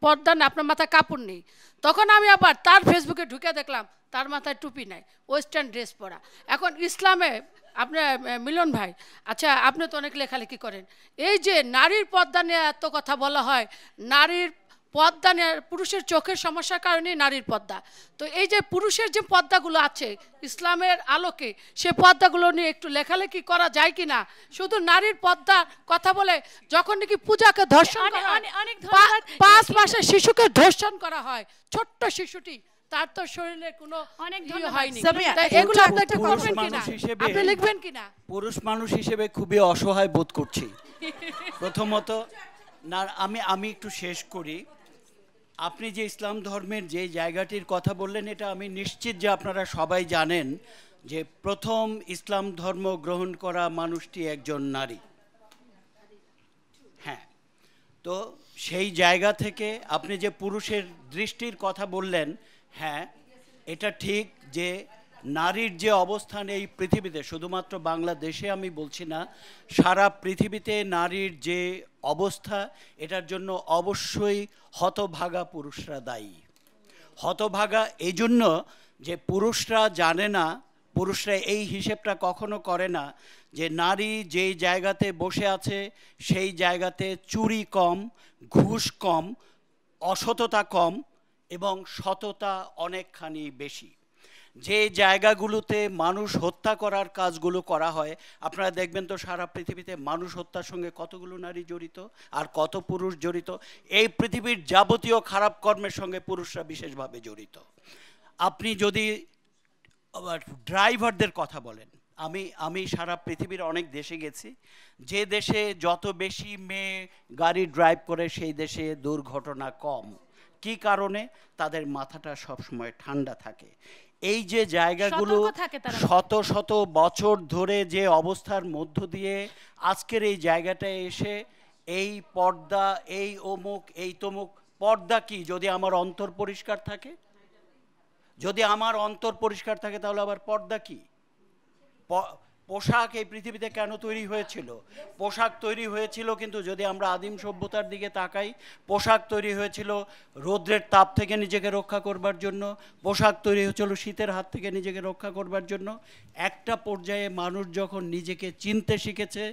পর্দা না আপনার মাথায় কাপড় নেই তখন আমি আবার তার ফেসবুকে ঢুকে দেখলাম তার মাথায় টুপি নাই ওয়েস্টার্ন ড্রেস পরা এখন ইসলামে আপনার মিলন ভাই আচ্ছা আপনি তো অনেক লেখালেখি করেন এই যে নারীর পদ্মা নিয়ে এত কথা বলা হয় নারীর পদ্মা নেওয়ার পুরুষের চোখের সমস্যার কারণে নারীর পদ্মা তো এই যে পুরুষের যে পদ্মাগুলো আছে ইসলামের আলোকে সে পদ্মাগুলো নিয়ে একটু লেখালেখি করা যায় কি না শুধু নারীর পদ্মার কথা বলে যখন নাকি পূজাকে ধর্ষণ পাঁচ মাসের শিশুকে ধর্ষণ করা হয় ছোট্ট শিশুটি তার তো শরীরে কোনো অনেক ইয়ে হয়নি এগুলো আপনি একটা করবেন আপনি লিখবেন কিনা পুরুষ মানুষ হিসেবে খুবই অসহায় বোধ করছি প্রথমত না আমি আমি একটু শেষ করি আপনি যে ইসলাম ধর্মের যে জায়গাটির কথা বললেন এটা আমি নিশ্চিত যে আপনারা সবাই জানেন যে প্রথম ইসলাম ধর্ম গ্রহণ করা মানুষটি একজন নারী হ্যাঁ তো সেই জায়গা থেকে আপনি যে পুরুষের দৃষ্টির কথা বললেন হ্যাঁ এটা ঠিক যে নারীর যে অবস্থান এই পৃথিবীতে শুধুমাত্র বাংলাদেশে আমি বলছি না সারা পৃথিবীতে নারীর যে অবস্থা এটার জন্য অবশ্যই হতভাগা পুরুষরা দায়ী হতভাগা এই জন্য যে পুরুষরা জানে না পুরুষরা এই হিসেবটা কখনো করে না যে নারী যেই জায়গাতে বসে আছে সেই জায়গাতে চুরি কম ঘুষ কম অসততা কম এবং সততা অনেকখানি বেশি যে জায়গাগুলোতে মানুষ হত্যা করার কাজগুলো করা হয় আপনারা দেখবেন তো সারা পৃথিবীতে মানুষ হত্যার সঙ্গে কতগুলো নারী জড়িত আর কত পুরুষ জড়িত এই পৃথিবীর যাবতীয় খারাপ কর্মের সঙ্গে পুরুষরা বিশেষভাবে জড়িত আপনি যদি ড্রাইভারদের কথা বলেন আমি আমি সারা পৃথিবীর অনেক দেশে গেছি যে দেশে যত বেশি মেয়ে গাড়ি ড্রাইভ করে সেই দেশে দুর্ঘটনা কম কি কারণে তাদের মাথাটা সবসময় ঠান্ডা থাকে এই যে জায়গাগুলো শত শত বছর ধরে যে অবস্থার মধ্য দিয়ে আজকের এই জায়গাটায় এসে এই পর্দা এই অমুক এই তমুক পর্দা কি যদি আমার অন্তর পরিষ্কার থাকে যদি আমার অন্তর পরিষ্কার থাকে তাহলে আবার পর্দা কি পোশাক এই পৃথিবীতে কেন তৈরি হয়েছিল পোশাক তৈরি হয়েছিল কিন্তু যদি আমরা আদিম সভ্যতার দিকে তাকাই পোশাক তৈরি হয়েছিল রৌদ্রের তাপ থেকে নিজেকে রক্ষা করবার জন্য পোশাক তৈরি হয়েছিল শীতের হাত থেকে নিজেকে রক্ষা করবার জন্য একটা পর্যায়ে মানুষ যখন নিজেকে চিনতে শিখেছে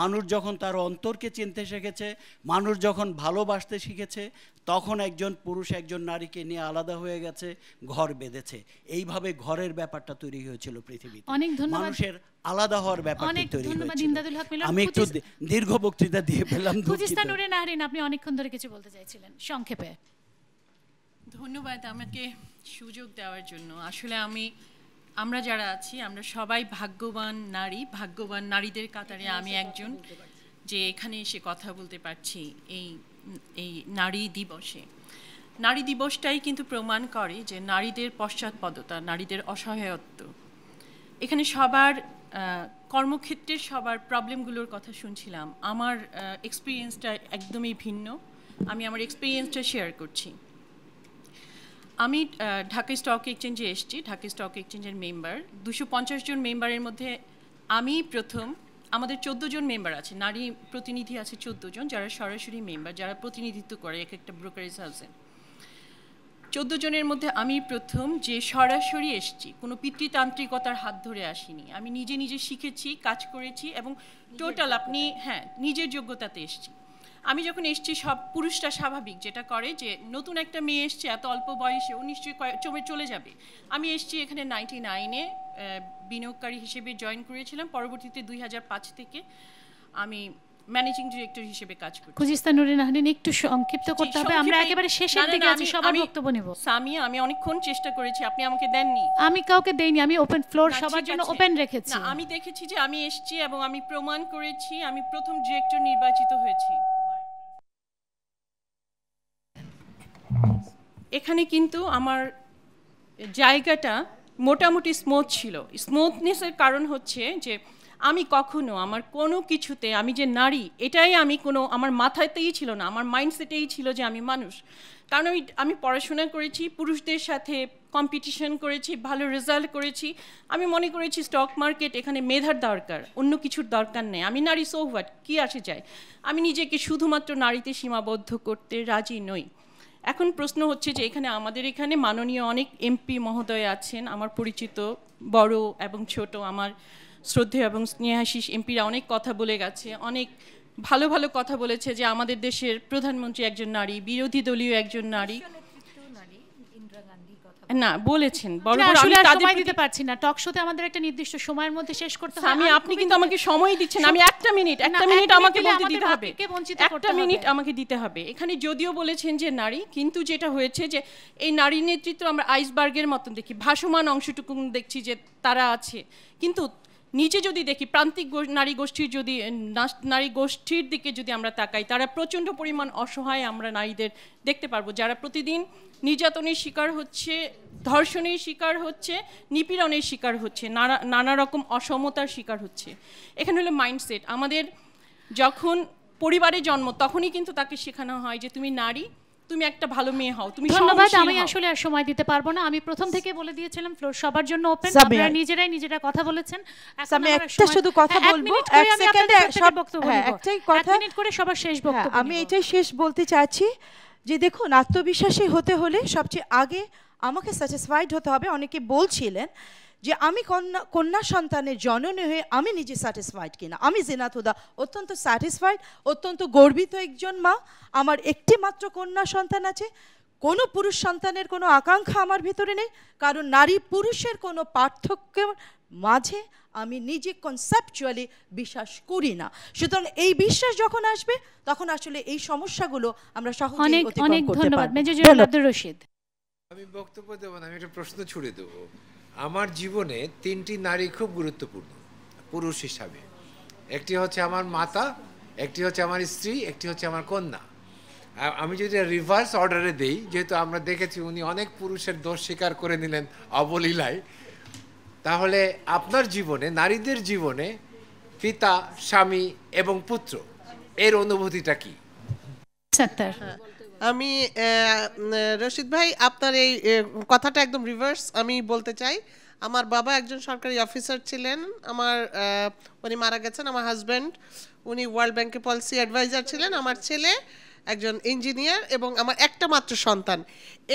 মানুষ যখন তার অন্তরকে চিনতে শিখেছে মানুষ যখন ভালোবাসতে শিখেছে তখন একজন পুরুষ একজন নারীকে নিয়ে আলাদা হয়ে গেছে ঘর বেঁধেছে এইভাবে ঘরের ব্যাপারটা তৈরি হয়েছিল পৃথিবীতে অনেক মানুষের আলাদা হওয়ার ব্যাপারটি তৈরি হয়েছে আমি একটু দীর্ঘ বক্তৃতা দিয়ে ফেললাম খুজিস্তান উরে নাহরিন আপনি অনেকক্ষণ ধরে কিছু বলতে চাইছিলেন সংক্ষেপে ধন্যবাদ আমাকে সুযোগ দেওয়ার জন্য আসলে আমি আমরা যারা আছি আমরা সবাই ভাগ্যবান নারী ভাগ্যবান নারীদের কাতারে আমি একজন যে এখানে এসে কথা বলতে পারছি এই এই নারী দিবসে নারী দিবসটাই কিন্তু প্রমাণ করে যে নারীদের পশ্চাৎপদতা নারীদের অসহায়ত্ব এখানে সবার কর্মক্ষেত্রের সবার প্রবলেমগুলোর কথা শুনছিলাম আমার এক্সপিরিয়েন্সটা একদমই ভিন্ন আমি আমার এক্সপিরিয়েন্সটা শেয়ার করছি আমি ঢাকা স্টক এক্সচেঞ্জে এসেছি ঢাকা স্টক এক্সচেঞ্জের মেম্বার দুশো পঞ্চাশ জন মেম্বারের মধ্যে আমি প্রথম আমাদের চোদ্দ জন মেম্বার আছে নারী প্রতিনিধি আছে চোদ্দ জন যারা সরাসরি মেম্বার যারা প্রতিনিধিত্ব করে এক একটা ব্রোকারেজ হাউসে চোদ্দ জনের মধ্যে আমি প্রথম যে সরাসরি এসছি কোনো পিতৃতান্ত্রিকতার হাত ধরে আসিনি আমি নিজে নিজে শিখেছি কাজ করেছি এবং টোটাল আপনি হ্যাঁ নিজের যোগ্যতাতে এসছি আমি যখন এসছি সব পুরুষটা স্বাভাবিক যেটা করে যে নতুন একটা মেয়ে এসছে এত অল্প বয়সে ও নিশ্চয়ই চমে চলে যাবে আমি এসছি এখানে নাইনটি নাইনে বিনিয়োগকারী হিসেবে জয়েন করেছিলাম পরবর্তীতে দুই থেকে আমি ম্যানেজিং ডিরেক্টর হিসেবে কাজ করছি খুজিস্তান নুরিন আহলিন একটু সংক্ষিপ্ত করতে হবে আমরা একেবারে শেষের দিকে আছি সবার বক্তব্য নেব সামিয়া আমি অনেকক্ষণ চেষ্টা করেছি আপনি আমাকে দেননি আমি কাউকে দেইনি আমি ওপেন ফ্লোর সবার জন্য ওপেন রেখেছি না আমি দেখেছি যে আমি এসেছি এবং আমি প্রমাণ করেছি আমি প্রথম ডিরেক্টর নির্বাচিত হয়েছি এখানে কিন্তু আমার জায়গাটা মোটামুটি স্মুথ ছিল স্মুথনেসের কারণ হচ্ছে যে আমি কখনো আমার কোনো কিছুতে আমি যে নারী এটাই আমি কোনো আমার মাথাতেই ছিল না আমার মাইন্ডসেটেই ছিল যে আমি মানুষ কারণ আমি আমি পড়াশোনা করেছি পুরুষদের সাথে কম্পিটিশন করেছি ভালো রেজাল্ট করেছি আমি মনে করেছি স্টক মার্কেট এখানে মেধার দরকার অন্য কিছুর দরকার নেই আমি নারী সো হোয়াট কী আসে যায় আমি নিজেকে শুধুমাত্র নারীতে সীমাবদ্ধ করতে রাজি নই এখন প্রশ্ন হচ্ছে যে এখানে আমাদের এখানে মাননীয় অনেক এমপি মহোদয় আছেন আমার পরিচিত বড় এবং ছোট আমার শ্রদ্ধেয় এবং স্নেহাশিস এমপিরা অনেক কথা বলে গেছে অনেক ভালো ভালো কথা বলেছে যে আমাদের দেশের প্রধানমন্ত্রী একজন নারী বিরোধী দলীয় একজন নারী না বলেছেন পারছি না টক শোতে আমাদের একটা নির্দিষ্ট সময়ের মধ্যে শেষ করতে আমি আপনি কিন্তু আমাকে সময় দিচ্ছেন আমি একটা মিনিট একটা মিনিট আমাকে বলতে দিতে হবে একটা মিনিট আমাকে দিতে হবে এখানে যদিও বলেছেন যে নারী কিন্তু যেটা হয়েছে যে এই নারী নেতৃত্ব আমরা আইসবার্গের মতন দেখি ভাসমান অংশটুকু দেখছি যে তারা আছে কিন্তু নিচে যদি দেখি প্রান্তিক নারী গোষ্ঠীর যদি নারী গোষ্ঠীর দিকে যদি আমরা তাকাই তারা প্রচণ্ড পরিমাণ অসহায় আমরা নারীদের দেখতে পারবো যারা প্রতিদিন নির্যাতনের শিকার হচ্ছে ধর্ষণের শিকার হচ্ছে নিপীড়নের শিকার হচ্ছে নানা নানা রকম অসমতার শিকার হচ্ছে এখানে হলো মাইন্ডসেট আমাদের যখন পরিবারে জন্ম তখনই কিন্তু তাকে শেখানো হয় যে তুমি নারী তুমি একটা ভালো মেয়ে হও তুমি ধন্যবাদ আমি আসলে আর সময় দিতে পারবো না আমি প্রথম থেকে বলে দিয়েছিলাম ফ্লোর সবার জন্য ওপেন আপনারা নিজেরাই নিজেরা কথা বলেছেন হ্যাঁ, আমি একটা শুধু কথা বলবো এক সেকেন্ডে সব বক্তব্য হ্যাঁ, একটাই কথা মিনিট করে সবার শেষ হ্যাঁ, বক্তব্য আমি এটাই শেষ বলতে চাচ্ছি যে দেখুন আত্মবিশ্বাসী হতে হলে সবচেয়ে আগে আমাকে স্যাটিসফাইড হতে হবে অনেকে বলছিলেন যে আমি কন্যা কন্যা সন্তানের জননী হয়ে আমি নিজে স্যাটিসফাইড কিনা আমি জেনাথুদা অত্যন্ত স্যাটিসফাইড অত্যন্ত গর্বিত একজন মা আমার একটি মাত্র কন্যা সন্তান আছে কোনো পুরুষ সন্তানের কোনো আকাঙ্ক্ষা আমার ভিতরে নেই কারণ নারী পুরুষের কোনো পার্থক্যের মাঝে আমি নিজে কনসেপচুয়ালি বিশ্বাস করি না সুতরাং এই বিশ্বাস যখন আসবে তখন আসলে এই সমস্যাগুলো আমরা সহজেই অনেক অনেক ধন্যবাদ মেজর রশিদ আমি বক্তব্য দেব না আমি একটা প্রশ্ন ছুড়ে দেবো আমার জীবনে তিনটি নারী খুব গুরুত্বপূর্ণ পুরুষ হিসাবে একটি হচ্ছে আমার মাতা একটি হচ্ছে আমার স্ত্রী একটি হচ্ছে আমার কন্যা আমি যদি রিভার্স অর্ডারে দেই যেহেতু আমরা দেখেছি উনি অনেক পুরুষের দোষ স্বীকার করে নিলেন অবলীলায় তাহলে আপনার জীবনে নারীদের জীবনে পিতা স্বামী এবং পুত্র এর অনুভূতিটা কি আমি রশিদ ভাই আপনার এই কথাটা একদম রিভার্স আমি বলতে চাই আমার বাবা একজন সরকারি অফিসার ছিলেন আমার উনি মারা গেছেন আমার হাজব্যান্ড উনি ওয়ার্ল্ড ব্যাংকে পলিসি অ্যাডভাইজার ছিলেন আমার ছেলে একজন ইঞ্জিনিয়ার এবং আমার একটা মাত্র সন্তান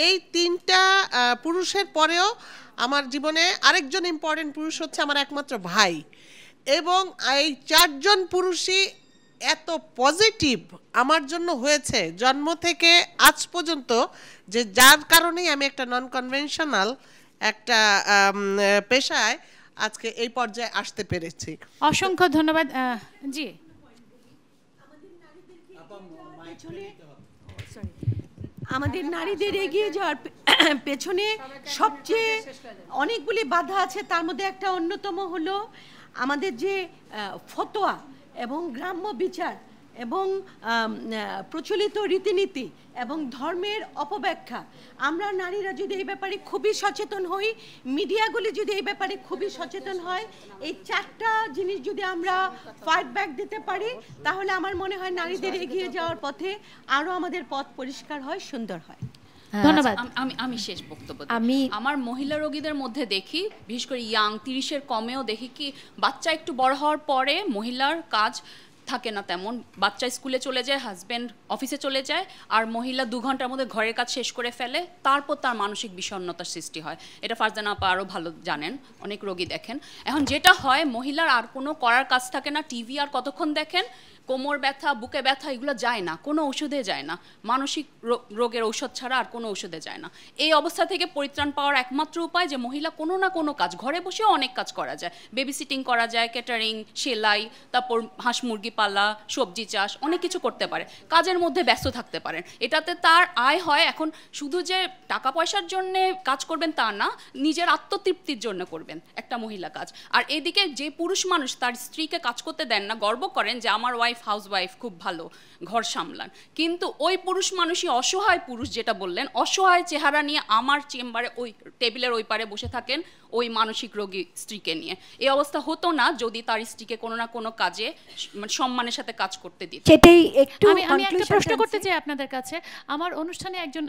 এই তিনটা পুরুষের পরেও আমার জীবনে আরেকজন ইম্পর্টেন্ট পুরুষ হচ্ছে আমার একমাত্র ভাই এবং এই চারজন পুরুষই এত পজিটিভ আমার জন্য হয়েছে জন্ম থেকে আজ পর্যন্ত যে যার কারণেই আমি একটা নন কনভেনশনাল একটা পেশায় আজকে এই পর্যায়ে আসতে পেরেছি অসংখ্য ধন্যবাদ জি আমাদের নারীদের এগিয়ে যাওয়ার পেছনে সবচেয়ে অনেকগুলি বাধা আছে তার মধ্যে একটা অন্যতম হলো আমাদের যে ফতোয়া এবং গ্রাম্য বিচার এবং প্রচলিত রীতিনীতি এবং ধর্মের অপব্যাখ্যা আমরা নারীরা যদি এই ব্যাপারে খুবই সচেতন হই মিডিয়াগুলি যদি এই ব্যাপারে খুবই সচেতন হয় এই চারটা জিনিস যদি আমরা ফাইট ব্যাক দিতে পারি তাহলে আমার মনে হয় নারীদের এগিয়ে যাওয়ার পথে আরও আমাদের পথ পরিষ্কার হয় সুন্দর হয় হ্যাঁ, ধন্যবাদ আচ্ছা, আমি আমি শেষ বক্তব্য আমি আমার মহিলা রোগীদের মধ্যে দেখি বিশেষ করে ইয়াং তিরিশের কমেও দেখি কি বাচ্চা একটু বড় হওয়ার পরে মহিলার কাজ থাকে না তেমন বাচ্চা স্কুলে চলে যায় হাজব্যান্ড অফিসে চলে যায় আর মহিলা দু ঘন্টার মধ্যে ঘরের কাজ শেষ করে ফেলে তারপর তার মানসিক বিষণ্নতার সৃষ্টি হয় এটা ফারজানা আপা আরও ভালো জানেন অনেক রোগী দেখেন এখন যেটা হয় মহিলার আর কোনো করার কাজ থাকে না টিভি আর কতক্ষণ দেখেন কোমর ব্যথা বুকে ব্যথা এগুলো যায় না কোনো ওষুধে যায় না মানসিক রোগের ঔষধ ছাড়া আর কোনো ওষুধে যায় না এই অবস্থা থেকে পরিত্রাণ পাওয়ার একমাত্র উপায় যে মহিলা কোনো না কোনো কাজ ঘরে বসেও অনেক কাজ করা যায় বেবি সিটিং করা যায় ক্যাটারিং সেলাই তারপর হাঁস মুরগি পালা সবজি চাষ অনেক কিছু করতে পারে কাজের মধ্যে ব্যস্ত থাকতে পারেন এটাতে তার আয় হয় এখন শুধু যে টাকা পয়সার জন্য কাজ করবেন তা না নিজের আত্মতৃপ্তির জন্য করবেন একটা মহিলা কাজ আর এদিকে যে পুরুষ মানুষ তার স্ত্রীকে কাজ করতে দেন না গর্ব করেন যে আমার ওয়াইফ ওয়াইফ হাউসওয়াইফ খুব ভালো ঘর সামলান কিন্তু ওই পুরুষ মানুষই অসহায় পুরুষ যেটা বললেন অসহায় চেহারা নিয়ে আমার চেম্বারে ওই টেবিলের ওই পারে বসে থাকেন ওই মানসিক রোগী স্ত্রীকে নিয়ে এই অবস্থা হতো না যদি তার স্ত্রীকে কোনো না কোনো কাজে মানে সম্মানের সাথে কাজ করতে দিত সেটাই একটু আমি আমি একটা প্রশ্ন করতে চাই আপনাদের কাছে আমার অনুষ্ঠানে একজন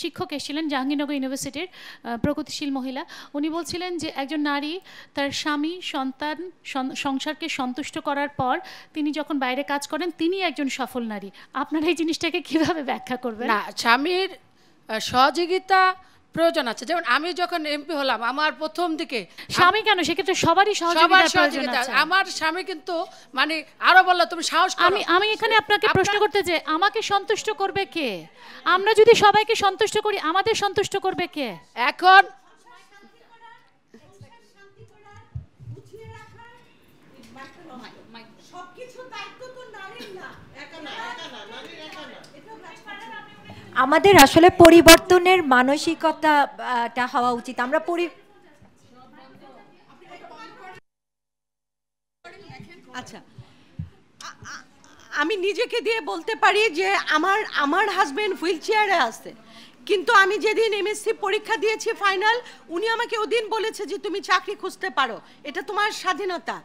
শিক্ষক এসেছিলেন জাহাঙ্গীরনগর ইউনিভার্সিটির প্রগতিশীল মহিলা উনি বলছিলেন যে একজন নারী তার স্বামী সন্তান সংসারকে সন্তুষ্ট করার পর তিনি যখন বাইরে কাজ করেন তিনি একজন সফল নারী আপনারা এই জিনিসটাকে কিভাবে ব্যাখ্যা করবেন না স্বামীর সহযোগিতা প্রয়োজন আছে যেমন আমি যখন এমপি হলাম আমার প্রথম দিকে স্বামী কেন সেক্ষেত্রে সবারই সহযোগিতা আমার স্বামী কিন্তু মানে আরো বললো তুমি সাহস আমি আমি এখানে আপনাকে প্রশ্ন করতে যে আমাকে সন্তুষ্ট করবে কে আমরা যদি সবাইকে সন্তুষ্ট করি আমাদের সন্তুষ্ট করবে কে এখন আমাদের আসলে পরিবর্তনের মানসিকতাটা হওয়া উচিত আমরা পরি আচ্ছা আমি নিজেকে দিয়ে বলতে পারি যে আমার আমার হাজব্যান্ড হুইল চেয়ারে আসতে কিন্তু আমি যেদিন এমএসসি পরীক্ষা দিয়েছি ফাইনাল উনি আমাকে ওদিন বলেছে যে তুমি চাকরি খুঁজতে পারো এটা তোমার স্বাধীনতা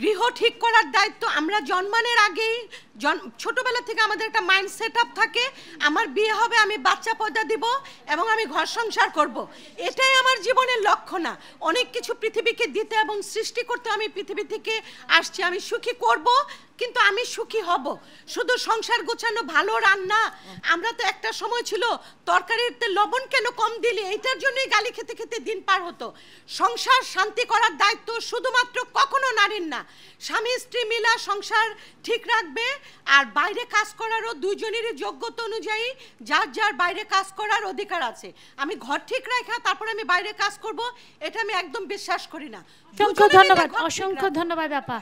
গৃহ ঠিক করার দায়িত্ব আমরা জন্মানের আগেই ছোটবেলা থেকে আমাদের একটা মাইন্ড সেট আপ থাকে আমার বিয়ে হবে আমি বাচ্চা পয়দা দিব এবং আমি ঘর সংসার করব। এটাই আমার জীবনের লক্ষ্য না অনেক কিছু পৃথিবীকে দিতে এবং সৃষ্টি করতে আমি পৃথিবী থেকে আসছি আমি সুখী করব কিন্তু আমি সুখী হব শুধু সংসার গোছানো ভালো রান্না আমরা তো একটা সময় ছিল তরকারিতে লবণ কেন কম দিলি এইটার জন্যই গালি খেতে খেতে দিন পার হতো সংসার শান্তি করার দায়িত্ব শুধুমাত্র কখনো নারীর না স্বামী স্ত্রী মিলা সংসার ঠিক রাখবে আর বাইরে কাজ করারও দুজনেরই যোগ্যতা অনুযায়ী যার যার বাইরে কাজ করার অধিকার আছে আমি ঘর ঠিক রাখা তারপর আমি বাইরে কাজ করব এটা আমি একদম বিশ্বাস করি না অসংখ্য ধন্যবাদ অসংখ্য ধন্যবাদ আপা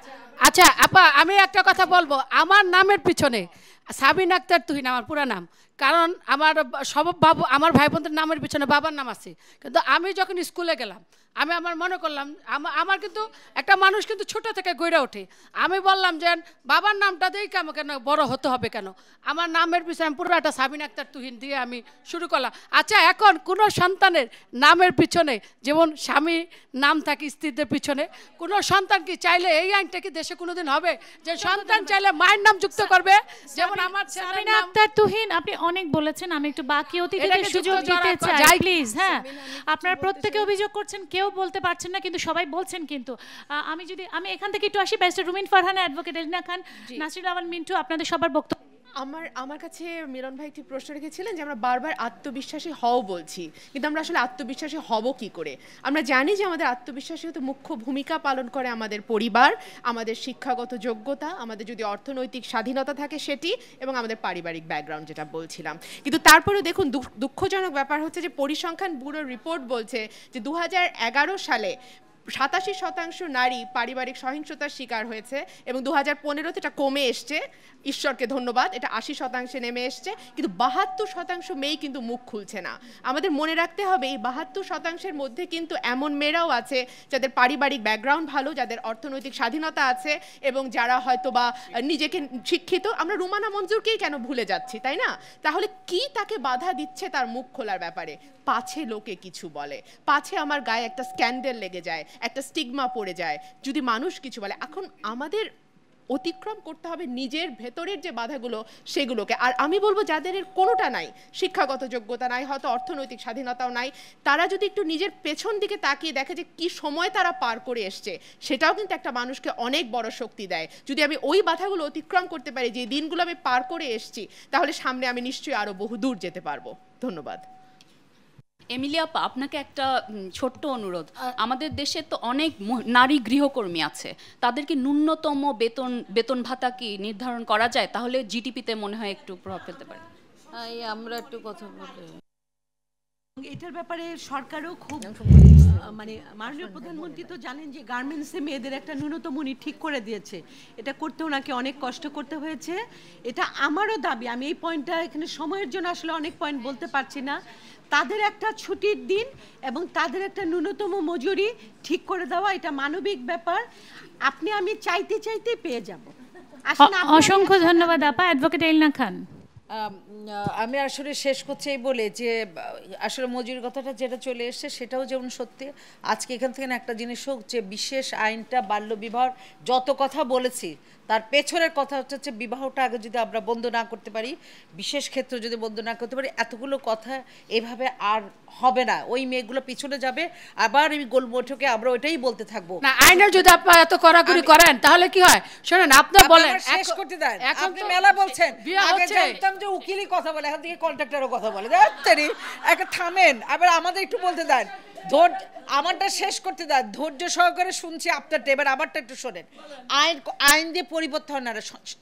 আচ্ছা আপা আমি একটা কথা বলবো আমার নামের পিছনে সাবিন আক্তার তুহিন আমার পুরো নাম কারণ আমার সব বাবু আমার ভাই বোনদের নামের পিছনে বাবার নাম আছে কিন্তু আমি যখন স্কুলে গেলাম আমি আমার মনে করলাম আমার কিন্তু একটা মানুষ কিন্তু ছোট থেকে গড়ে ওঠে আমি বললাম যে বাবার নামটা দিয়েই কেমন কেন বড় হতে হবে কেন আমার নামের পিছনে আমি পুরো একটা সাবিন আক্তার তুহিন দিয়ে আমি শুরু করলাম আচ্ছা এখন কোনো সন্তানের নামের পিছনে যেমন স্বামী নাম থাকে স্ত্রীদের পিছনে কোনো সন্তান কি চাইলে এই আইনটা কি দেশে কোনোদিন হবে যে সন্তান চাইলে মায়ের নাম যুক্ত করবে যেমন আমার সাবিন আক্তার তুহিন আপনি অনেক বলেছেন আমি একটু বাকি অতিথিদের সুযোগ দিতে চাই প্লিজ হ্যাঁ আপনারা প্রত্যেকে অভিযোগ করছেন কেউ কেউ বলতে পারছেন না কিন্তু সবাই বলছেন কিন্তু আমি যদি আমি এখান থেকে একটু আসি ব্যারিস্টার রুমিন ফারহানা অ্যাডভোকেট এলিনা খান নাসির আওয়াল মিন্টু আপনাদের সবার বক্তব্য আমার আমার কাছে মিলন ভাই একটি প্রশ্ন রেখেছিলেন যে আমরা বারবার আত্মবিশ্বাসী হও বলছি কিন্তু আমরা আসলে আত্মবিশ্বাসী হব কি করে আমরা জানি যে আমাদের আত্মবিশ্বাসী হতে মুখ্য ভূমিকা পালন করে আমাদের পরিবার আমাদের শিক্ষাগত যোগ্যতা আমাদের যদি অর্থনৈতিক স্বাধীনতা থাকে সেটি এবং আমাদের পারিবারিক ব্যাকগ্রাউন্ড যেটা বলছিলাম কিন্তু তারপরেও দেখুন দুঃখজনক ব্যাপার হচ্ছে যে পরিসংখ্যান ব্যুরোর রিপোর্ট বলছে যে দু সালে সাতাশি শতাংশ নারী পারিবারিক সহিংসতার শিকার হয়েছে এবং দু হাজার পনেরোতে এটা কমে এসছে ঈশ্বরকে ধন্যবাদ এটা আশি শতাংশে নেমে এসছে কিন্তু বাহাত্তর শতাংশ মেয়ে কিন্তু মুখ খুলছে না আমাদের মনে রাখতে হবে এই বাহাত্তর শতাংশের মধ্যে কিন্তু এমন মেয়েরাও আছে যাদের পারিবারিক ব্যাকগ্রাউন্ড ভালো যাদের অর্থনৈতিক স্বাধীনতা আছে এবং যারা হয়তো বা নিজেকে শিক্ষিত আমরা রুমানা মঞ্জুরকেই কেন ভুলে যাচ্ছি তাই না তাহলে কি তাকে বাধা দিচ্ছে তার মুখ খোলার ব্যাপারে পাছে লোকে কিছু বলে পাছে আমার গায়ে একটা স্ক্যান্ডেল লেগে যায় একটা স্টিগমা পড়ে যায় যদি মানুষ কিছু বলে এখন আমাদের অতিক্রম করতে হবে নিজের ভেতরের যে বাধাগুলো সেগুলোকে আর আমি বলবো যাদের কোনোটা নাই শিক্ষাগত যোগ্যতা নাই হয়তো অর্থনৈতিক স্বাধীনতাও নাই তারা যদি একটু নিজের পেছন দিকে তাকিয়ে দেখে যে কি সময় তারা পার করে এসছে সেটাও কিন্তু একটা মানুষকে অনেক বড় শক্তি দেয় যদি আমি ওই বাধাগুলো অতিক্রম করতে পারি যে দিনগুলো আমি পার করে এসছি তাহলে সামনে আমি নিশ্চয়ই আরও বহু দূর যেতে পারবো ধন্যবাদ এমিলিয়া পা আপনাকে একটা ছোট্ট অনুরোধ আমাদের দেশে তো অনেক নারী গৃহকর্মী আছে তাদেরকে ন্যূনতম বেতন বেতন ভাতা কি নির্ধারণ করা যায় তাহলে জিডিপিতে মনে হয় একটু প্রভাব ফেলতে পারে আমরা একটু কথা বলি এটার ব্যাপারে সরকারও খুব মানে হ্যাঁ, মাননীয় প্রধানমন্ত্রী তো জানেন যে গার্মেন্টসে মেয়েদের একটা ন্যূনতম উনি ঠিক করে দিয়েছে এটা করতে ওনাকে অনেক কষ্ট করতে হয়েছে এটা আমারও দাবি আমি এই পয়েন্টটা এখানে সময়ের জন্য আসলে অনেক পয়েন্ট বলতে পারছি না তাদের একটা ছুটির দিন এবং তাদের একটা ন্যূনতম মজুরি ঠিক করে দেওয়া এটা মানবিক ব্যাপার আপনি আমি চাইতে চাইতে পেয়ে যাব অসংখ্য ধন্যবাদ আপা অ্যাডভোকেট এলনা খান আমি আসলে শেষ করছি এই বলে যে আসলে মজুরি কথাটা যেটা চলে এসছে সেটাও যেমন সত্যি আজকে এখান থেকে একটা জিনিস হোক যে বিশেষ আইনটা বাল্যবিবাহ যত কথা বলেছি তার পেছনের কথা হচ্ছে বিবাহটা আগে যদি আমরা বন্ধ না করতে পারি বিশেষ ক্ষেত্র যদি বন্ধ না করতে পারি এতগুলো কথা এভাবে আর হবে না ওই মেয়েগুলো পিছনে যাবে আবার ওই গোল বৈঠকে আমরা ওইটাই বলতে থাকবো না আইনের যদি আপনি এত কড়াকড়ি করেন তাহলে কি হয় শোনেন আপনার বলেন শেষ করতে দেন আপনি মেলা বলছেন আগে জানতাম যে উকিলি কথা বলে এখান থেকে কন্ট্রাক্টারও কথা বলে দেখি একটা থামেন আবার আমাদের একটু বলতে দেন ধৈর্য আমারটা শেষ করতে দেন ধৈর্য সহকারে শুনছি আপনারটা এবার আমারটা একটু শোনেন আইন আইন দিয়ে পরিবর্তন হয় না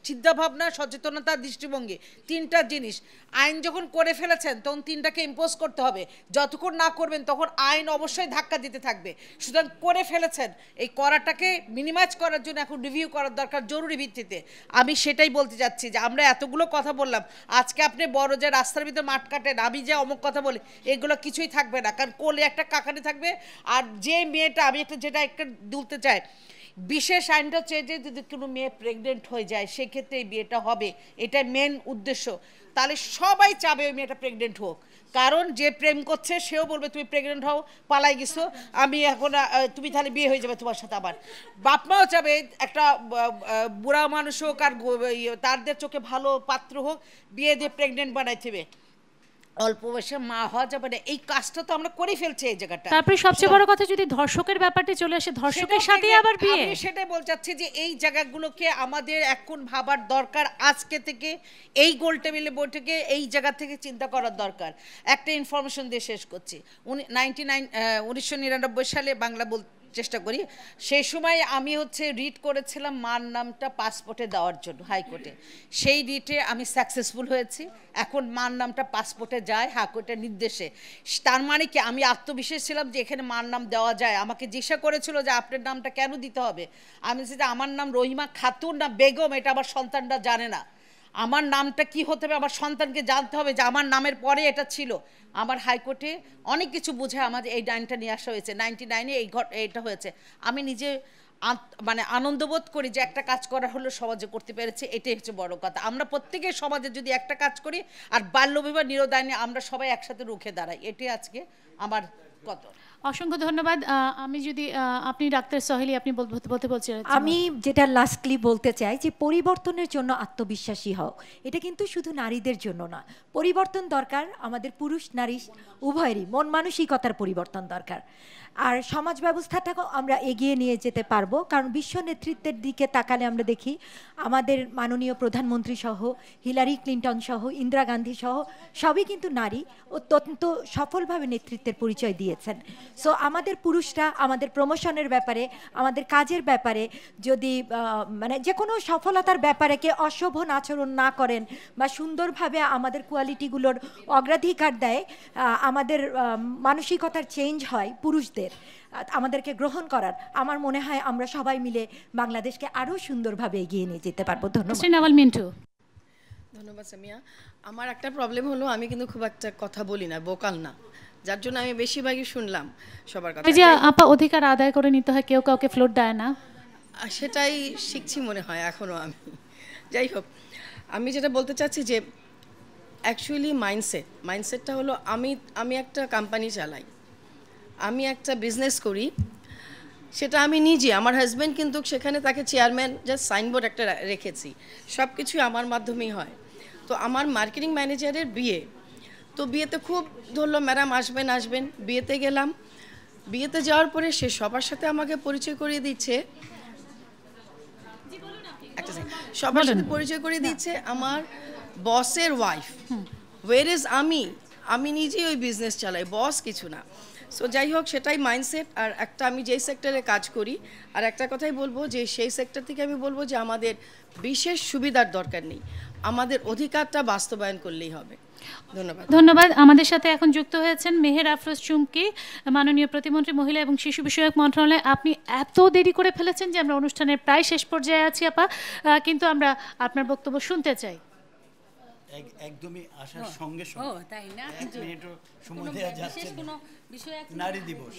চিন্তাভাবনা সচেতনতা দৃষ্টিভঙ্গি তিনটা জিনিস আইন যখন করে ফেলেছেন তখন তিনটাকে ইম্পোজ করতে হবে যতক্ষণ না করবেন তখন আইন অবশ্যই ধাক্কা দিতে থাকবে সুতরাং করে ফেলেছেন এই করাটাকে মিনিমাইজ করার জন্য এখন রিভিউ করার দরকার জরুরি ভিত্তিতে আমি সেটাই বলতে যাচ্ছি যে আমরা এতগুলো কথা বললাম আজকে আপনি বড় যে রাস্তার ভিতরে মাঠ কাটেন আমি যে অমুক কথা বলি এগুলো কিছুই থাকবে না কারণ কোলে একটা কাকানি থাকবে আর যে মেয়েটা আমি একটা যেটা একটা দুলতে চাই বিশেষ আইনটা চেয়ে যে যদি কোনো মেয়ে প্রেগনেন্ট হয়ে যায় সেক্ষেত্রে এই বিয়েটা হবে এটাই মেন উদ্দেশ্য তাহলে সবাই চাবে ওই মেয়েটা প্রেগনেন্ট হোক কারণ যে প্রেম করছে সেও বলবে তুমি প্রেগনেন্ট হও পালাই গেছো আমি এখন তুমি তাহলে বিয়ে হয়ে যাবে তোমার সাথে আবার বাপমাও চাবে একটা বুড়া মানুষ হোক আর ইয়ে, তাদের চোখে ভালো পাত্র হোক বিয়ে দিয়ে প্রেগনেন্ট বানাইতে অল্প বয়সে মা হওয়া যাবে না এই কাজটা তো আমরা করে ফেলছি এই জায়গাটা তারপরে সবচেয়ে বড় কথা যদি ধর্ষকের ব্যাপারটা চলে আসে ধর্ষকের সাথে আবার বিয়ে আমি সেটাই বলতে চাচ্ছি যে এই জায়গাগুলোকে আমাদের এখন ভাবার দরকার আজকে থেকে এই গোল টেবিলে বৈঠকে এই জায়গা থেকে চিন্তা করার দরকার একটা ইনফরমেশন দিয়ে শেষ করছি উনি নাইনটি নাইন উনিশশো নিরানব্বই সালে বাংলা বল চেষ্টা করি সেই সময় আমি হচ্ছে রিট করেছিলাম মার নামটা পাসপোর্টে দেওয়ার জন্য হাইকোর্টে সেই রিটে আমি সাকসেসফুল হয়েছি এখন মার নামটা পাসপোর্টে যায় হাইকোর্টের নির্দেশে তার মানে কি আমি আত্মবিশ্বাস ছিলাম যে এখানে মার নাম দেওয়া যায় আমাকে জিজ্ঞাসা করেছিল যে আপনার নামটা কেন দিতে হবে আমি বলছি যে আমার নাম রহিমা খাতুন না বেগম এটা আমার সন্তানরা জানে না আমার নামটা কি হতে হবে আমার সন্তানকে জানতে হবে যে আমার নামের পরে এটা ছিল আমার হাইকোর্টে অনেক কিছু বুঝে আমাদের এই ডাইনটা নিয়ে আসা হয়েছে নাইনটি নাইনে এই ঘট এটা হয়েছে আমি নিজে মানে আনন্দবোধ করি যে একটা কাজ করা হলো সমাজে করতে পেরেছে এটাই হচ্ছে বড় কথা আমরা প্রত্যেকের সমাজে যদি একটা কাজ করি আর বাল্যবিবাহ নিরোধায়নে আমরা সবাই একসাথে রুখে দাঁড়াই এটি আজকে আমার কত অসংখ্য ধন্যবাদ আমি যদি আপনি ডাক্তার সহেলি আপনি বলতে বলতে আচ্ছা। আমি যেটা লাস্টলি বলতে চাই যে পরিবর্তনের জন্য আত্মবিশ্বাসী হও এটা কিন্তু শুধু নারীদের জন্য না পরিবর্তন দরকার আমাদের পুরুষ নারী উভয়েরই মন মানসিকতার পরিবর্তন দরকার আর সমাজ ব্যবস্থাটাকেও আমরা এগিয়ে নিয়ে যেতে পারবো কারণ বিশ্ব নেতৃত্বের দিকে তাকালে আমরা দেখি আমাদের মাননীয় প্রধানমন্ত্রী সহ হিলারি ক্লিন্টন সহ ইন্দিরা গান্ধী সহ সবই কিন্তু নারী অত্যন্ত সফলভাবে নেতৃত্বের পরিচয় দিয়েছেন সো আমাদের পুরুষরা আমাদের প্রমোশনের ব্যাপারে আমাদের কাজের ব্যাপারে যদি মানে যে কোনো সফলতার ব্যাপারে কে অশোভন আচরণ না করেন বা সুন্দরভাবে আমাদের কোয়ালিটিগুলোর অগ্রাধিকার দেয় আমাদের মানসিকতার চেঞ্জ হয় পুরুষদের আমাদের আমাদেরকে গ্রহণ করার আমার মনে হয় আমরা সবাই মিলে বাংলাদেশকে আরও সুন্দরভাবে এগিয়ে নিয়ে যেতে পারবো ধন্যবাদ মিন্টু ধন্যবাদ সামিয়া আমার একটা প্রবলেম হলো আমি কিন্তু খুব একটা কথা বলি না বোকাল না যার জন্য আমি বেশিরভাগই শুনলাম সবার কথা যে আপা অধিকার আদায় করে নিতে হয় কেউ কাউকে ফ্লোট দেয় না সেটাই শিখছি মনে হয় এখনও আমি যাই হোক আমি যেটা বলতে চাচ্ছি যে অ্যাকচুয়ালি মাইন্ডসেট মাইন্ডসেটটা হলো আমি আমি একটা কোম্পানি চালাই আমি একটা বিজনেস করি সেটা আমি নিজে আমার হাজব্যান্ড কিন্তু সেখানে তাকে চেয়ারম্যান জাস্ট সাইনবোর্ড একটা রেখেছি সব কিছুই আমার মাধ্যমেই হয় তো আমার মার্কেটিং ম্যানেজারের বিয়ে তো বিয়েতে খুব ধরলো ম্যাডাম আসবেন আসবেন বিয়েতে গেলাম বিয়েতে যাওয়ার পরে সে সবার সাথে আমাকে পরিচয় করিয়ে দিচ্ছে সবার সাথে পরিচয় করিয়ে হ্যাঁ। দিচ্ছে আমার বসের ওয়াইফ ওয়ের ইজ আমি আমি নিজেই ওই বিজনেস চালাই বস কিছু না সো যাই হোক সেটাই মাইন্ডসেট আর একটা আমি যেই সেক্টরে কাজ করি আর একটা কথাই বলবো যে সেই সেক্টর থেকে আমি বলবো যে আমাদের বিশেষ সুবিধার দরকার নেই আমাদের অধিকারটা বাস্তবায়ন করলেই হবে ধন্যবাদ ধন্যবাদ আমাদের সাথে এখন যুক্ত হয়েছেন মেহের আফরোজ চুমকি মাননীয় প্রতিমন্ত্রী মহিলা এবং শিশু বিষয়ক মন্ত্রণালয় আপনি এত দেরি করে ফেলেছেন যে আমরা অনুষ্ঠানের প্রায় শেষ পর্যায়ে আছি আপা কিন্তু আমরা আপনার বক্তব্য শুনতে চাই একদমই আসার সঙ্গে সঙ্গে তাই না সময় দেওয়া যাচ্ছে নারী দিবস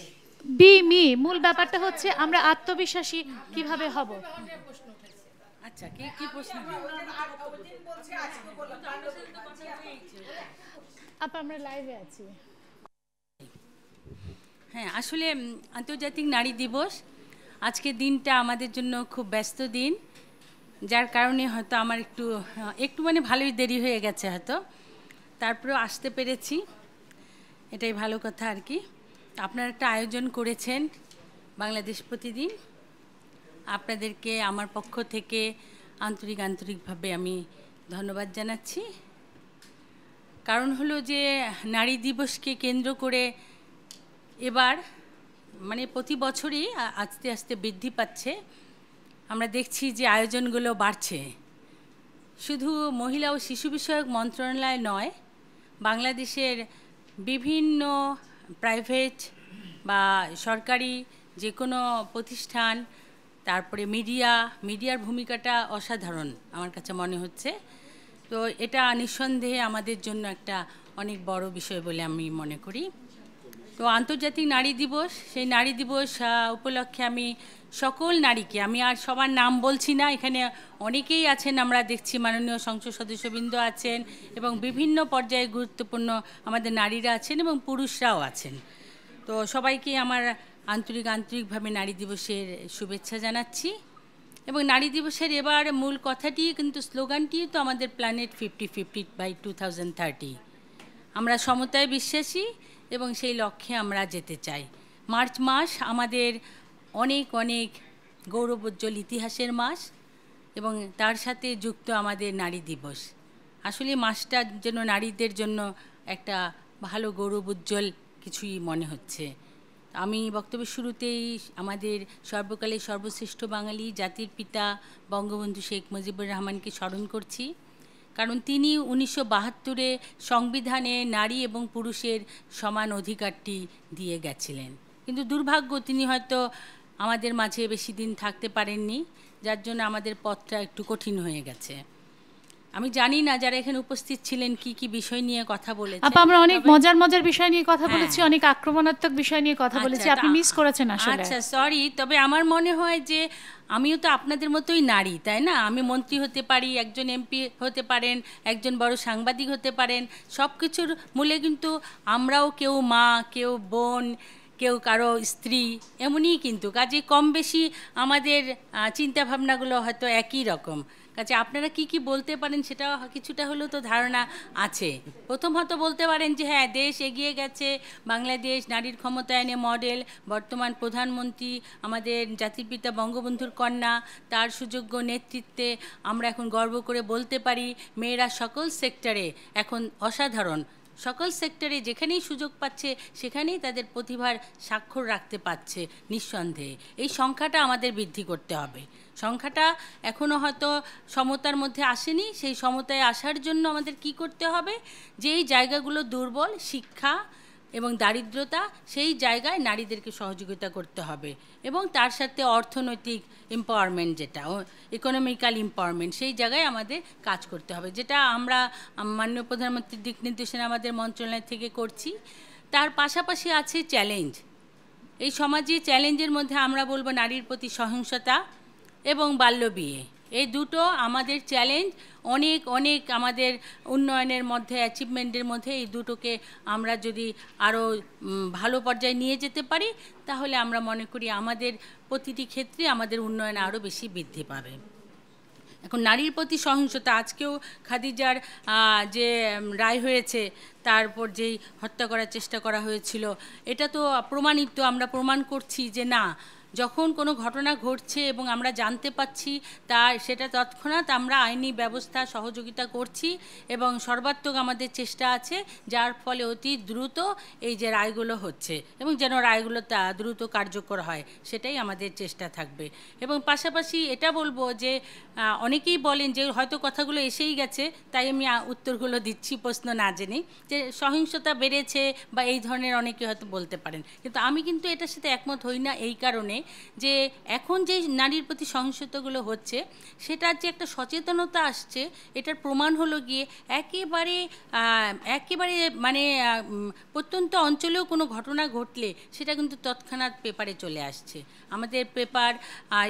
বি মি মূল ব্যাপারটা হচ্ছে আমরা আত্মবিশ্বাসী কিভাবে হব আচ্ছা কি কি প্রশ্ন আপা আমরা লাইভে আছি হ্যাঁ আসলে আন্তর্জাতিক নারী দিবস আজকে দিনটা আমাদের জন্য খুব ব্যস্ত দিন যার কারণে হয়তো আমার একটু একটু মানে ভালোই দেরি হয়ে গেছে হয়তো তারপরেও আসতে পেরেছি এটাই ভালো কথা আর কি আপনারা একটা আয়োজন করেছেন বাংলাদেশ প্রতিদিন আপনাদেরকে আমার পক্ষ থেকে আন্তরিক আন্তরিকভাবে আমি ধন্যবাদ জানাচ্ছি কারণ হলো যে নারী দিবসকে কেন্দ্র করে এবার মানে প্রতি বছরই আস্তে আস্তে বৃদ্ধি পাচ্ছে আমরা দেখছি যে আয়োজনগুলো বাড়ছে শুধু মহিলা ও শিশু বিষয়ক মন্ত্রণালয় নয় বাংলাদেশের বিভিন্ন প্রাইভেট বা সরকারি যে কোনো প্রতিষ্ঠান তারপরে মিডিয়া মিডিয়ার ভূমিকাটা অসাধারণ আমার কাছে মনে হচ্ছে তো এটা নিঃসন্দেহে আমাদের জন্য একটা অনেক বড় বিষয় বলে আমি মনে করি তো আন্তর্জাতিক নারী দিবস সেই নারী দিবস উপলক্ষে আমি সকল নারীকে আমি আর সবার নাম বলছি না এখানে অনেকেই আছেন আমরা দেখছি মাননীয় সংসদ সদস্যবৃন্দ আছেন এবং বিভিন্ন পর্যায়ে গুরুত্বপূর্ণ আমাদের নারীরা আছেন এবং পুরুষরাও আছেন তো সবাইকে আমার আন্তরিক আন্তরিকভাবে নারী দিবসের শুভেচ্ছা জানাচ্ছি এবং নারী দিবসের এবার মূল কথাটি কিন্তু স্লোগানটি তো আমাদের planet fifty fifty by two thousand thirty আমরা সমতায় বিশ্বাসী এবং সেই লক্ষ্যে আমরা যেতে চাই মার্চ মাস আমাদের অনেক অনেক গৌরবোজ্জ্বল ইতিহাসের মাস এবং তার সাথে যুক্ত আমাদের নারী দিবস আসলে মাসটা যেন নারীদের জন্য একটা ভালো গৌরবোজ্জ্বল কিছুই মনে হচ্ছে আমি বক্তব্যের শুরুতেই আমাদের সর্বকালের সর্বশ্রেষ্ঠ বাঙালি জাতির পিতা বঙ্গবন্ধু শেখ মুজিবুর রহমানকে স্মরণ করছি কারণ তিনি উনিশশো বাহাত্তরে সংবিধানে নারী এবং পুরুষের সমান অধিকারটি দিয়ে গেছিলেন কিন্তু দুর্ভাগ্য তিনি হয়তো আমাদের মাঝে বেশি দিন থাকতে পারেননি যার জন্য আমাদের পথটা একটু কঠিন হয়ে গেছে আমি জানি না যারা এখানে উপস্থিত ছিলেন কি কি বিষয় নিয়ে কথা বলেছে আপা আমরা অনেক মজার মজার বিষয় নিয়ে কথা হ্যাঁ। বলেছি অনেক আক্রমণাত্মক বিষয় নিয়ে কথা আচ্ছা, বলেছি আপনি মিস করেছেন আসলে আচ্ছা সরি তবে আমার মনে হয় যে আমিও তো আপনাদের মতোই নারী তাই না আমি মন্ত্রী হতে পারি একজন এমপি হতে পারেন একজন বড় সাংবাদিক হতে পারেন সব কিছুর মূলে কিন্তু আমরাও কেউ মা কেউ বোন কেউ কারো স্ত্রী এমনই কিন্তু কাজে কম বেশি আমাদের চিন্তাভাবনাগুলো হয়তো একই রকম কাজে আপনারা কি কি বলতে পারেন সেটাও কিছুটা হলেও তো ধারণা আছে প্রথম হয়তো বলতে পারেন যে হ্যাঁ দেশ এগিয়ে গেছে বাংলাদেশ নারীর ক্ষমতায়নে মডেল বর্তমান প্রধানমন্ত্রী আমাদের জাতির পিতা বঙ্গবন্ধুর কন্যা তার সুযোগ্য নেতৃত্বে আমরা এখন গর্ব করে বলতে পারি মেয়েরা সকল সেক্টরে এখন অসাধারণ সকল সেক্টরে যেখানেই সুযোগ পাচ্ছে সেখানেই তাদের প্রতিভার স্বাক্ষর রাখতে পারছে নিঃসন্দেহে এই সংখ্যাটা আমাদের বৃদ্ধি করতে হবে সংখ্যাটা এখনও হয়তো সমতার মধ্যে আসেনি সেই সমতায় আসার জন্য আমাদের কি করতে হবে যে এই জায়গাগুলো দুর্বল শিক্ষা এবং দারিদ্রতা সেই জায়গায় নারীদেরকে সহযোগিতা করতে হবে এবং তার সাথে অর্থনৈতিক এম্পাওয়ারমেন্ট যেটা ইকোনমিক্যাল এম্পাওয়ারমেন্ট সেই জায়গায় আমাদের কাজ করতে হবে যেটা আমরা মাননীয় প্রধানমন্ত্রীর দিক নির্দেশনা আমাদের মন্ত্রণালয় থেকে করছি তার পাশাপাশি আছে চ্যালেঞ্জ এই সমাজে চ্যালেঞ্জের মধ্যে আমরা বলবো নারীর প্রতি সহিংসতা এবং বাল্যবিয়ে এই দুটো আমাদের চ্যালেঞ্জ অনেক অনেক আমাদের উন্নয়নের মধ্যে অ্যাচিভমেন্টের মধ্যে এই দুটোকে আমরা যদি আরও ভালো পর্যায়ে নিয়ে যেতে পারি তাহলে আমরা মনে করি আমাদের প্রতিটি ক্ষেত্রে আমাদের উন্নয়ন আরও বেশি বৃদ্ধি পাবে এখন নারীর প্রতি সহিংসতা আজকেও খাদিজার যে রায় হয়েছে তারপর যেই হত্যা করার চেষ্টা করা হয়েছিল এটা তো প্রমাণিত আমরা প্রমাণ করছি যে না যখন কোনো ঘটনা ঘটছে এবং আমরা জানতে পাচ্ছি তা সেটা তৎক্ষণাৎ আমরা আইনি ব্যবস্থা সহযোগিতা করছি এবং সর্বাত্মক আমাদের চেষ্টা আছে যার ফলে অতি দ্রুত এই যে রায়গুলো হচ্ছে এবং যেন রায়গুলো তা দ্রুত কার্যকর হয় সেটাই আমাদের চেষ্টা থাকবে এবং পাশাপাশি এটা বলবো যে অনেকেই বলেন যে হয়তো কথাগুলো এসেই গেছে তাই আমি উত্তরগুলো দিচ্ছি প্রশ্ন না জেনে যে সহিংসতা বেড়েছে বা এই ধরনের অনেকে হয়তো বলতে পারেন কিন্তু আমি কিন্তু এটার সাথে একমত হই না এই কারণে যে এখন যে নারীর প্রতি সহিংসতাগুলো হচ্ছে সেটার যে একটা সচেতনতা আসছে এটার প্রমাণ হলো গিয়ে একেবারে একেবারে মানে প্রত্যন্ত অঞ্চলেও কোনো ঘটনা ঘটলে সেটা কিন্তু তৎক্ষণাৎ পেপারে চলে আসছে আমাদের পেপার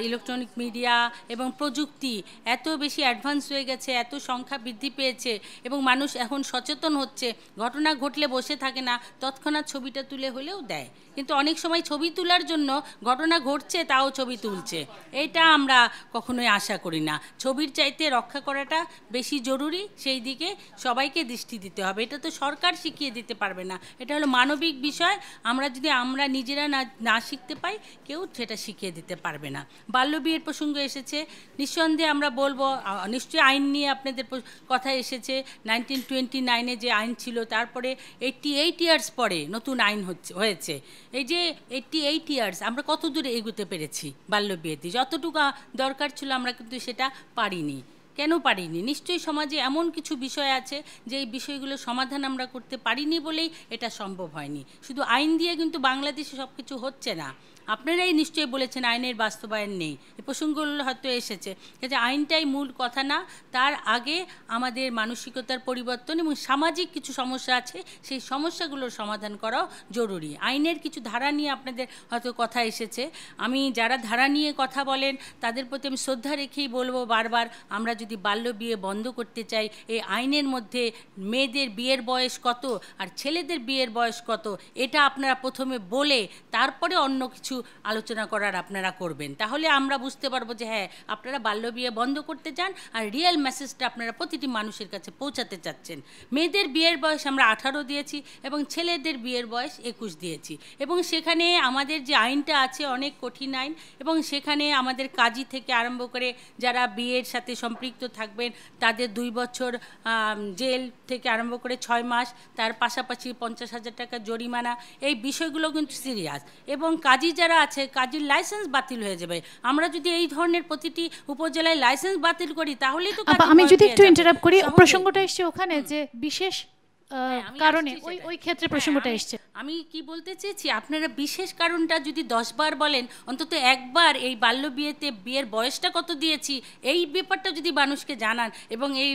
ইলেকট্রনিক মিডিয়া এবং প্রযুক্তি এত বেশি অ্যাডভান্স হয়ে গেছে এত সংখ্যা বৃদ্ধি পেয়েছে এবং মানুষ এখন সচেতন হচ্ছে ঘটনা ঘটলে বসে থাকে না তৎক্ষণাৎ ছবিটা তুলে হলেও দেয় কিন্তু অনেক সময় ছবি তোলার জন্য ঘটনা ঘটছে তাও ছবি তুলছে এটা আমরা কখনোই আশা করি না ছবির চাইতে রক্ষা করাটা বেশি জরুরি সেই দিকে সবাইকে দৃষ্টি দিতে হবে এটা তো সরকার শিখিয়ে দিতে পারবে না এটা হলো মানবিক বিষয় আমরা যদি আমরা নিজেরা না না শিখতে পাই কেউ সেটা শিখিয়ে দিতে পারবে না বাল্যবিয়ের প্রসঙ্গ এসেছে নিঃসন্দেহে আমরা বলবো নিশ্চয়ই আইন নিয়ে আপনাদের কথা এসেছে নাইনটিন টোয়েন্টি নাইনে যে আইন ছিল তারপরে এইটটি এইট ইয়ার্স পরে নতুন আইন হচ্ছে হয়েছে এই যে এইটটি এইট ইয়ার্স আমরা কত দূরে করে এগোতে পেরেছি বাল্যবিয়েতে যতটুকু দরকার ছিল আমরা কিন্তু সেটা পারিনি কেন পারিনি নিশ্চয়ই সমাজে এমন কিছু বিষয় আছে যে এই বিষয়গুলো সমাধান আমরা করতে পারিনি বলেই এটা সম্ভব হয়নি শুধু আইন দিয়ে কিন্তু বাংলাদেশে সব কিছু হচ্ছে না আপনারাই নিশ্চয়ই বলেছেন আইনের বাস্তবায়ন নেই এ প্রসঙ্গগুলো হয়তো এসেছে যে আইনটাই মূল কথা না তার আগে আমাদের মানসিকতার পরিবর্তন এবং সামাজিক কিছু সমস্যা আছে সেই সমস্যাগুলোর সমাধান করাও জরুরি আইনের কিছু ধারা নিয়ে আপনাদের হয়তো কথা এসেছে আমি যারা ধারা নিয়ে কথা বলেন তাদের প্রতি আমি শ্রদ্ধা রেখেই বলবো বারবার আমরা যদি বাল্য বিয়ে বন্ধ করতে চাই এই আইনের মধ্যে মেয়েদের বিয়ের বয়স কত আর ছেলেদের বিয়ের বয়স কত এটা আপনারা প্রথমে বলে তারপরে অন্য কিছু আলোচনা করার আপনারা করবেন তাহলে আমরা বুঝতে পারবো যে হ্যাঁ আপনারা বাল্যবিয়ে বন্ধ করতে চান আর রিয়েল মেসেজটা আপনারা প্রতিটি মানুষের কাছে পৌঁছাতে চাচ্ছেন মেয়েদের বিয়ের বয়স আমরা আঠারো দিয়েছি এবং ছেলেদের বিয়ের বয়স একুশ দিয়েছি এবং সেখানে আমাদের যে আইনটা আছে অনেক কঠিন আইন এবং সেখানে আমাদের কাজী থেকে আরম্ভ করে যারা বিয়ের সাথে সম্পৃক্ত থাকবেন তাদের দুই বছর জেল থেকে আরম্ভ করে ছয় মাস তার পাশাপাশি পঞ্চাশ হাজার টাকা জরিমানা এই বিষয়গুলো কিন্তু সিরিয়াস এবং কাজী যারা যারা আছে কাজের লাইসেন্স বাতিল হয়ে যাবে আমরা যদি এই ধরনের প্রতিটি উপজেলায় লাইসেন্স বাতিল করি তাহলেই তো আমি যদি একটু ইন্টারাপ্ট করি প্রসঙ্গটা এসছে ওখানে যে বিশেষ হ্যাঁ, কারণে ওই ওই ক্ষেত্রে হ্যাঁ, প্রসঙ্গটা এসছে আমি কি বলতে চেয়েছি আপনারা বিশেষ কারণটা যদি দশবার বলেন অন্তত একবার এই বাল্য বিয়েতে বিয়ের বয়সটা কত দিয়েছি এই ব্যাপারটা যদি মানুষকে জানান এবং এই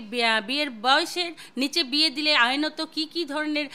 বিয়ের বয়সের নিচে বিয়ে দিলে আইনত কি কি ধরনের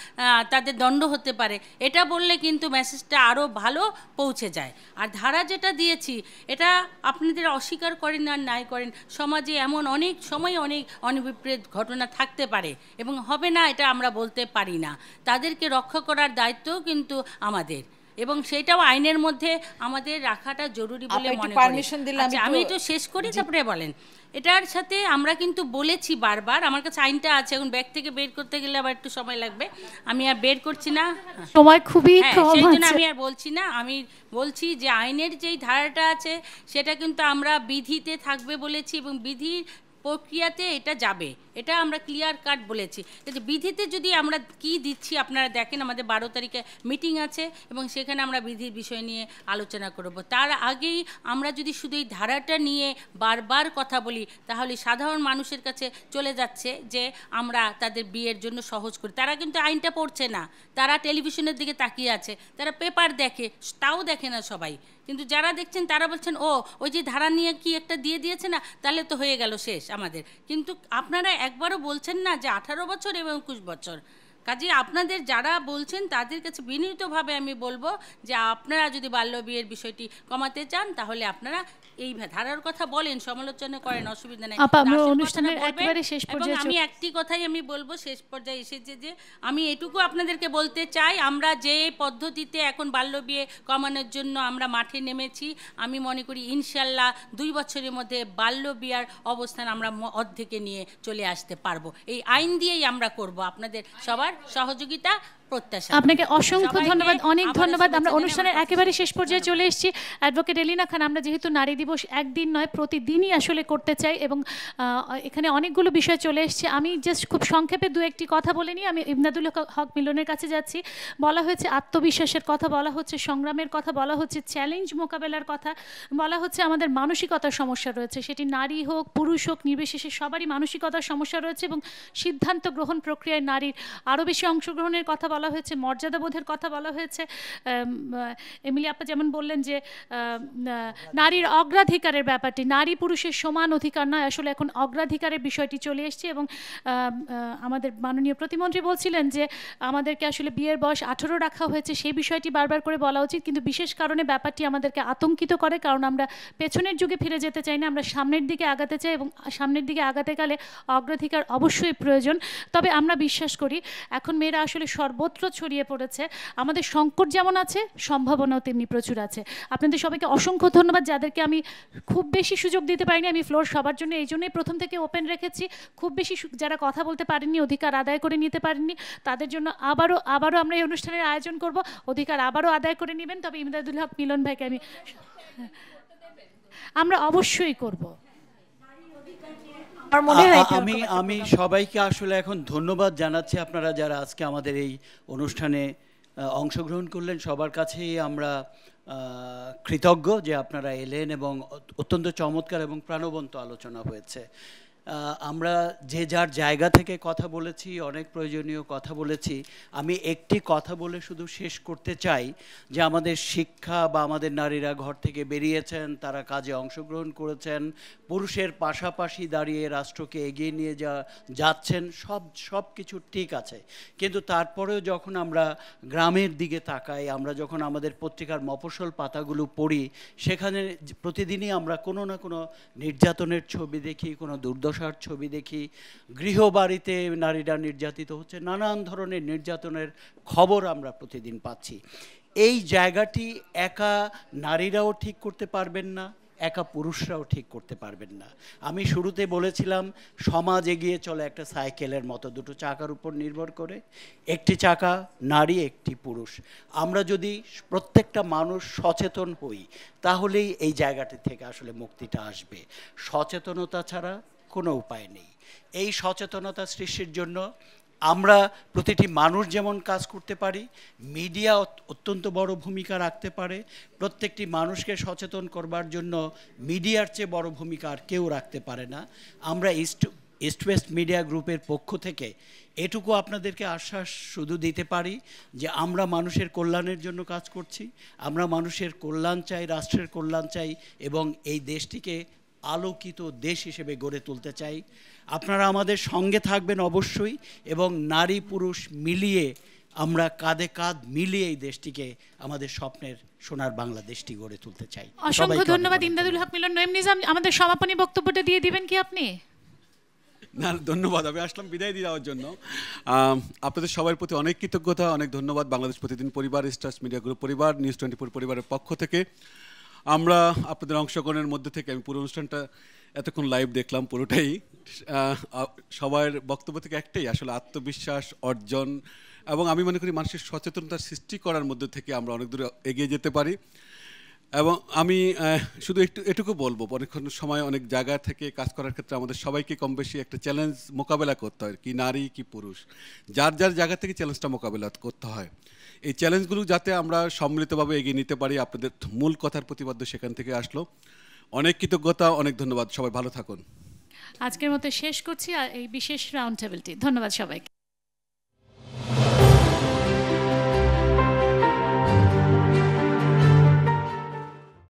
তাদের দণ্ড হতে পারে এটা বললে কিন্তু মেসেজটা আরও ভালো পৌঁছে যায় আর ধারা যেটা দিয়েছি এটা আপনাদের অস্বীকার করেন আর নাই করেন সমাজে এমন অনেক সময় অনেক অনভিপ্রেত ঘটনা থাকতে পারে এবং হবে না এটা আমরা আমরা বলতে পারি না তাদেরকে রক্ষা করার দায়িত্বও কিন্তু আমাদের এবং সেটাও আইনের মধ্যে আমাদের রাখাটা জরুরি বলে মনে করি আচ্ছা, আমি একটু শেষ করি তারপরে বলেন এটার সাথে আমরা কিন্তু বলেছি বারবার আমার কাছে আইনটা আছে এখন ব্যাগ থেকে বের করতে গেলে আবার একটু সময় লাগবে আমি আর বের করছি না হ্যাঁ। সময় খুবই হ্যাঁ, সেই জন্য আমি আর বলছি না আমি বলছি যে আইনের যেই ধারাটা আছে সেটা কিন্তু আমরা বিধিতে থাকবে বলেছি এবং বিধির প্রক্রিয়াতে এটা যাবে এটা আমরা ক্লিয়ার কাট বলেছি কিন্তু বিধিতে যদি আমরা কি দিচ্ছি আপনারা দেখেন আমাদের বারো তারিখে মিটিং আছে এবং সেখানে আমরা বিধির বিষয় নিয়ে আলোচনা করব তার আগেই আমরা যদি শুধু এই ধারাটা নিয়ে বারবার কথা বলি তাহলে সাধারণ মানুষের কাছে চলে যাচ্ছে যে আমরা তাদের বিয়ের জন্য সহজ করি তারা কিন্তু আইনটা পড়ছে না তারা টেলিভিশনের দিকে তাকিয়ে আছে তারা পেপার দেখে তাও দেখে না সবাই কিন্তু যারা দেখছেন তারা বলছেন ও ওই যে ধারা নিয়ে কি একটা দিয়ে দিয়েছে না তাহলে তো হয়ে গেল শেষ আমাদের কিন্তু আপনারা একবারও বলছেন না যে আঠারো বছর এবং একুশ বছর কাজে আপনাদের যারা বলছেন তাদের কাছে বিনীতভাবে আমি বলবো যে আপনারা যদি বাল্য বিয়ের বিষয়টি কমাতে চান তাহলে আপনারা এই ধারার কথা বলেন সমালোচনা করেন অসুবিধা নেই আপা আমরা অনুষ্ঠানের একেবারে শেষ পর্যায়ে আমি একটি কথাই আমি বলবো শেষ পর্যায়ে এসেছে যে আমি এটুকু আপনাদেরকে বলতে চাই আমরা যে পদ্ধতিতে এখন বাল্যবিয়ে কমানোর জন্য আমরা মাঠে নেমেছি আমি মনে করি ইনশাল্লাহ দুই বছরের মধ্যে বাল্যবিয়ার অবস্থান আমরা অর্ধেকে নিয়ে চলে আসতে পারবো এই আইন দিয়েই আমরা করব আপনাদের সবার সহযোগিতা আপনাকে অসংখ্য ধন্যবাদ অনেক ধন্যবাদ আমরা অনুষ্ঠানের একেবারে শেষ পর্যায়ে চলে এসেছি অ্যাডভোকেট এলিনা খান আমরা যেহেতু নারী দিবস একদিন নয় প্রতিদিনই আসলে করতে চাই এবং এখানে অনেকগুলো বিষয় চলে এসছে আমি জাস্ট খুব সংক্ষেপে দু একটি কথা বলে নিই আমি ইমনাদুল হক মিলনের কাছে যাচ্ছি বলা হয়েছে আত্মবিশ্বাসের কথা বলা হচ্ছে সংগ্রামের কথা বলা হচ্ছে চ্যালেঞ্জ মোকাবেলার কথা বলা হচ্ছে আমাদের মানসিকতার সমস্যা রয়েছে সেটি নারী হোক পুরুষ হোক নির্বিশেষে সবারই মানসিকতার সমস্যা রয়েছে এবং সিদ্ধান্ত গ্রহণ প্রক্রিয়ায় নারীর আরও বেশি অংশগ্রহণের কথা বলা হয়েছে মর্যাদা বোধের কথা বলা হয়েছে এমিলি আপা যেমন বললেন যে নারীর অগ্রাধিকারের ব্যাপারটি নারী পুরুষের সমান অধিকার নয় আসলে এখন অগ্রাধিকারের বিষয়টি চলে এসছে এবং আমাদের মাননীয় প্রতিমন্ত্রী বলছিলেন যে আমাদেরকে আসলে বিয়ের বয়স আঠেরো রাখা হয়েছে সেই বিষয়টি বারবার করে বলা উচিত কিন্তু বিশেষ কারণে ব্যাপারটি আমাদেরকে আতঙ্কিত করে কারণ আমরা পেছনের যুগে ফিরে যেতে চাই না আমরা সামনের দিকে আগাতে চাই এবং সামনের দিকে আগাতে গেলে অগ্রাধিকার অবশ্যই প্রয়োজন তবে আমরা বিশ্বাস করি এখন মেয়েরা আসলে সর্ব সর্বত্র ছড়িয়ে পড়েছে আমাদের সংকট যেমন আছে সম্ভাবনাও তেমনি প্রচুর আছে আপনাদের সবাইকে অসংখ্য ধন্যবাদ যাদেরকে আমি খুব বেশি সুযোগ দিতে পারিনি আমি ফ্লোর সবার জন্য এই জন্যই প্রথম থেকে ওপেন রেখেছি খুব বেশি যারা কথা বলতে পারেননি অধিকার আদায় করে নিতে পারেননি তাদের জন্য আবারও আবারও আমরা এই অনুষ্ঠানের আয়োজন করব অধিকার আবারও আদায় করে নেবেন তবে ইমদাদুল হক মিলন ভাইকে আমি আমরা অবশ্যই করবো আমি আমি সবাইকে আসলে এখন ধন্যবাদ জানাচ্ছি আপনারা যারা আজকে আমাদের এই অনুষ্ঠানে অংশগ্রহণ করলেন সবার কাছেই আমরা কৃতজ্ঞ যে আপনারা এলেন এবং অত্যন্ত চমৎকার এবং প্রাণবন্ত আলোচনা হয়েছে আমরা যে যার জায়গা থেকে কথা বলেছি অনেক প্রয়োজনীয় কথা বলেছি আমি একটি কথা বলে শুধু শেষ করতে চাই যে আমাদের শিক্ষা বা আমাদের নারীরা ঘর থেকে বেরিয়েছেন তারা কাজে অংশগ্রহণ করেছেন পুরুষের পাশাপাশি দাঁড়িয়ে রাষ্ট্রকে এগিয়ে নিয়ে যা যাচ্ছেন সব সব কিছু ঠিক আছে কিন্তু তারপরেও যখন আমরা গ্রামের দিকে তাকাই আমরা যখন আমাদের পত্রিকার মফসল পাতাগুলো পড়ি সেখানে প্রতিদিনই আমরা কোনো না কোনো নির্যাতনের ছবি দেখি কোনো দুর্দশা বসার ছবি দেখি গৃহবাড়িতে নারীরা নির্যাতিত হচ্ছে নানান ধরনের নির্যাতনের খবর আমরা প্রতিদিন পাচ্ছি এই জায়গাটি একা নারীরাও ঠিক করতে পারবেন না একা পুরুষরাও ঠিক করতে পারবেন না আমি শুরুতে বলেছিলাম সমাজ এগিয়ে চলে একটা সাইকেলের মতো দুটো চাকার উপর নির্ভর করে একটি চাকা নারী একটি পুরুষ আমরা যদি প্রত্যেকটা মানুষ সচেতন হই তাহলেই এই জায়গাটি থেকে আসলে মুক্তিটা আসবে সচেতনতা ছাড়া কোনো উপায় নেই এই সচেতনতা সৃষ্টির জন্য আমরা প্রতিটি মানুষ যেমন কাজ করতে পারি মিডিয়া অত্যন্ত বড় ভূমিকা রাখতে পারে প্রত্যেকটি মানুষকে সচেতন করবার জন্য মিডিয়ার চেয়ে বড় ভূমিকা আর কেউ রাখতে পারে না আমরা ইস্ট ইস্ট ওয়েস্ট মিডিয়া গ্রুপের পক্ষ থেকে এটুকু আপনাদেরকে আশ্বাস শুধু দিতে পারি যে আমরা মানুষের কল্যাণের জন্য কাজ করছি আমরা মানুষের কল্যাণ চাই রাষ্ট্রের কল্যাণ চাই এবং এই দেশটিকে আলোকিত দেশ হিসেবে গড়ে তুলতে চাই আপনারা আমাদের সঙ্গে থাকবেন অবশ্যই এবং নারী পুরুষ মিলিয়ে আমরা কাঁধে কাঁধ মিলিয়ে এই দেশটিকে আমাদের স্বপ্নের সোনার বাংলাদেশটি গড়ে তুলতে চাই অসংখ্য ধন্যবাদ ইন্দাদুল হক মিলন নয়েম নিজাম আমাদের সমাপনী বক্তব্যটা দিয়ে দিবেন কি আপনি না ধন্যবাদ আমি আসলাম বিদায় দিয়ে দেওয়ার জন্য আপনাদের সবার প্রতি অনেক কৃতজ্ঞতা অনেক ধন্যবাদ বাংলাদেশ প্রতিদিন পরিবার স্টার্স মিডিয়া গ্রুপ পরিবার নিউজ টোয়েন্টি ফোর পরিবারের পক্ষ থেকে আমরা আপনাদের অংশগ্রহণের মধ্যে থেকে আমি পুরো অনুষ্ঠানটা এতক্ষণ লাইভ দেখলাম পুরোটাই সবার বক্তব্য থেকে একটাই আসলে আত্মবিশ্বাস অর্জন এবং আমি মনে করি মানুষের সচেতনতা সৃষ্টি করার মধ্যে থেকে আমরা অনেক দূরে এগিয়ে যেতে পারি এবং আমি শুধু একটু এটুকু বলবো অনেকক্ষণ সময় অনেক জায়গা থেকে কাজ করার ক্ষেত্রে আমাদের সবাইকে কম বেশি একটা চ্যালেঞ্জ মোকাবেলা করতে হয় কি নারী কি পুরুষ যার যার জায়গা থেকে চ্যালেঞ্জটা মোকাবেলা করতে হয় এই চ্যালেঞ্জগুলো যাতে আমরা সম্মিলিতভাবে এগিয়ে নিতে পারি আপনাদের মূল কথার প্রতিবাদ্য সেখান থেকে আসলো অনেক কৃতজ্ঞতা অনেক ধন্যবাদ সবাই ভালো থাকুন আজকের মতো শেষ করছি এই বিশেষ রাউন্ড টেবিলটি ধন্যবাদ সবাইকে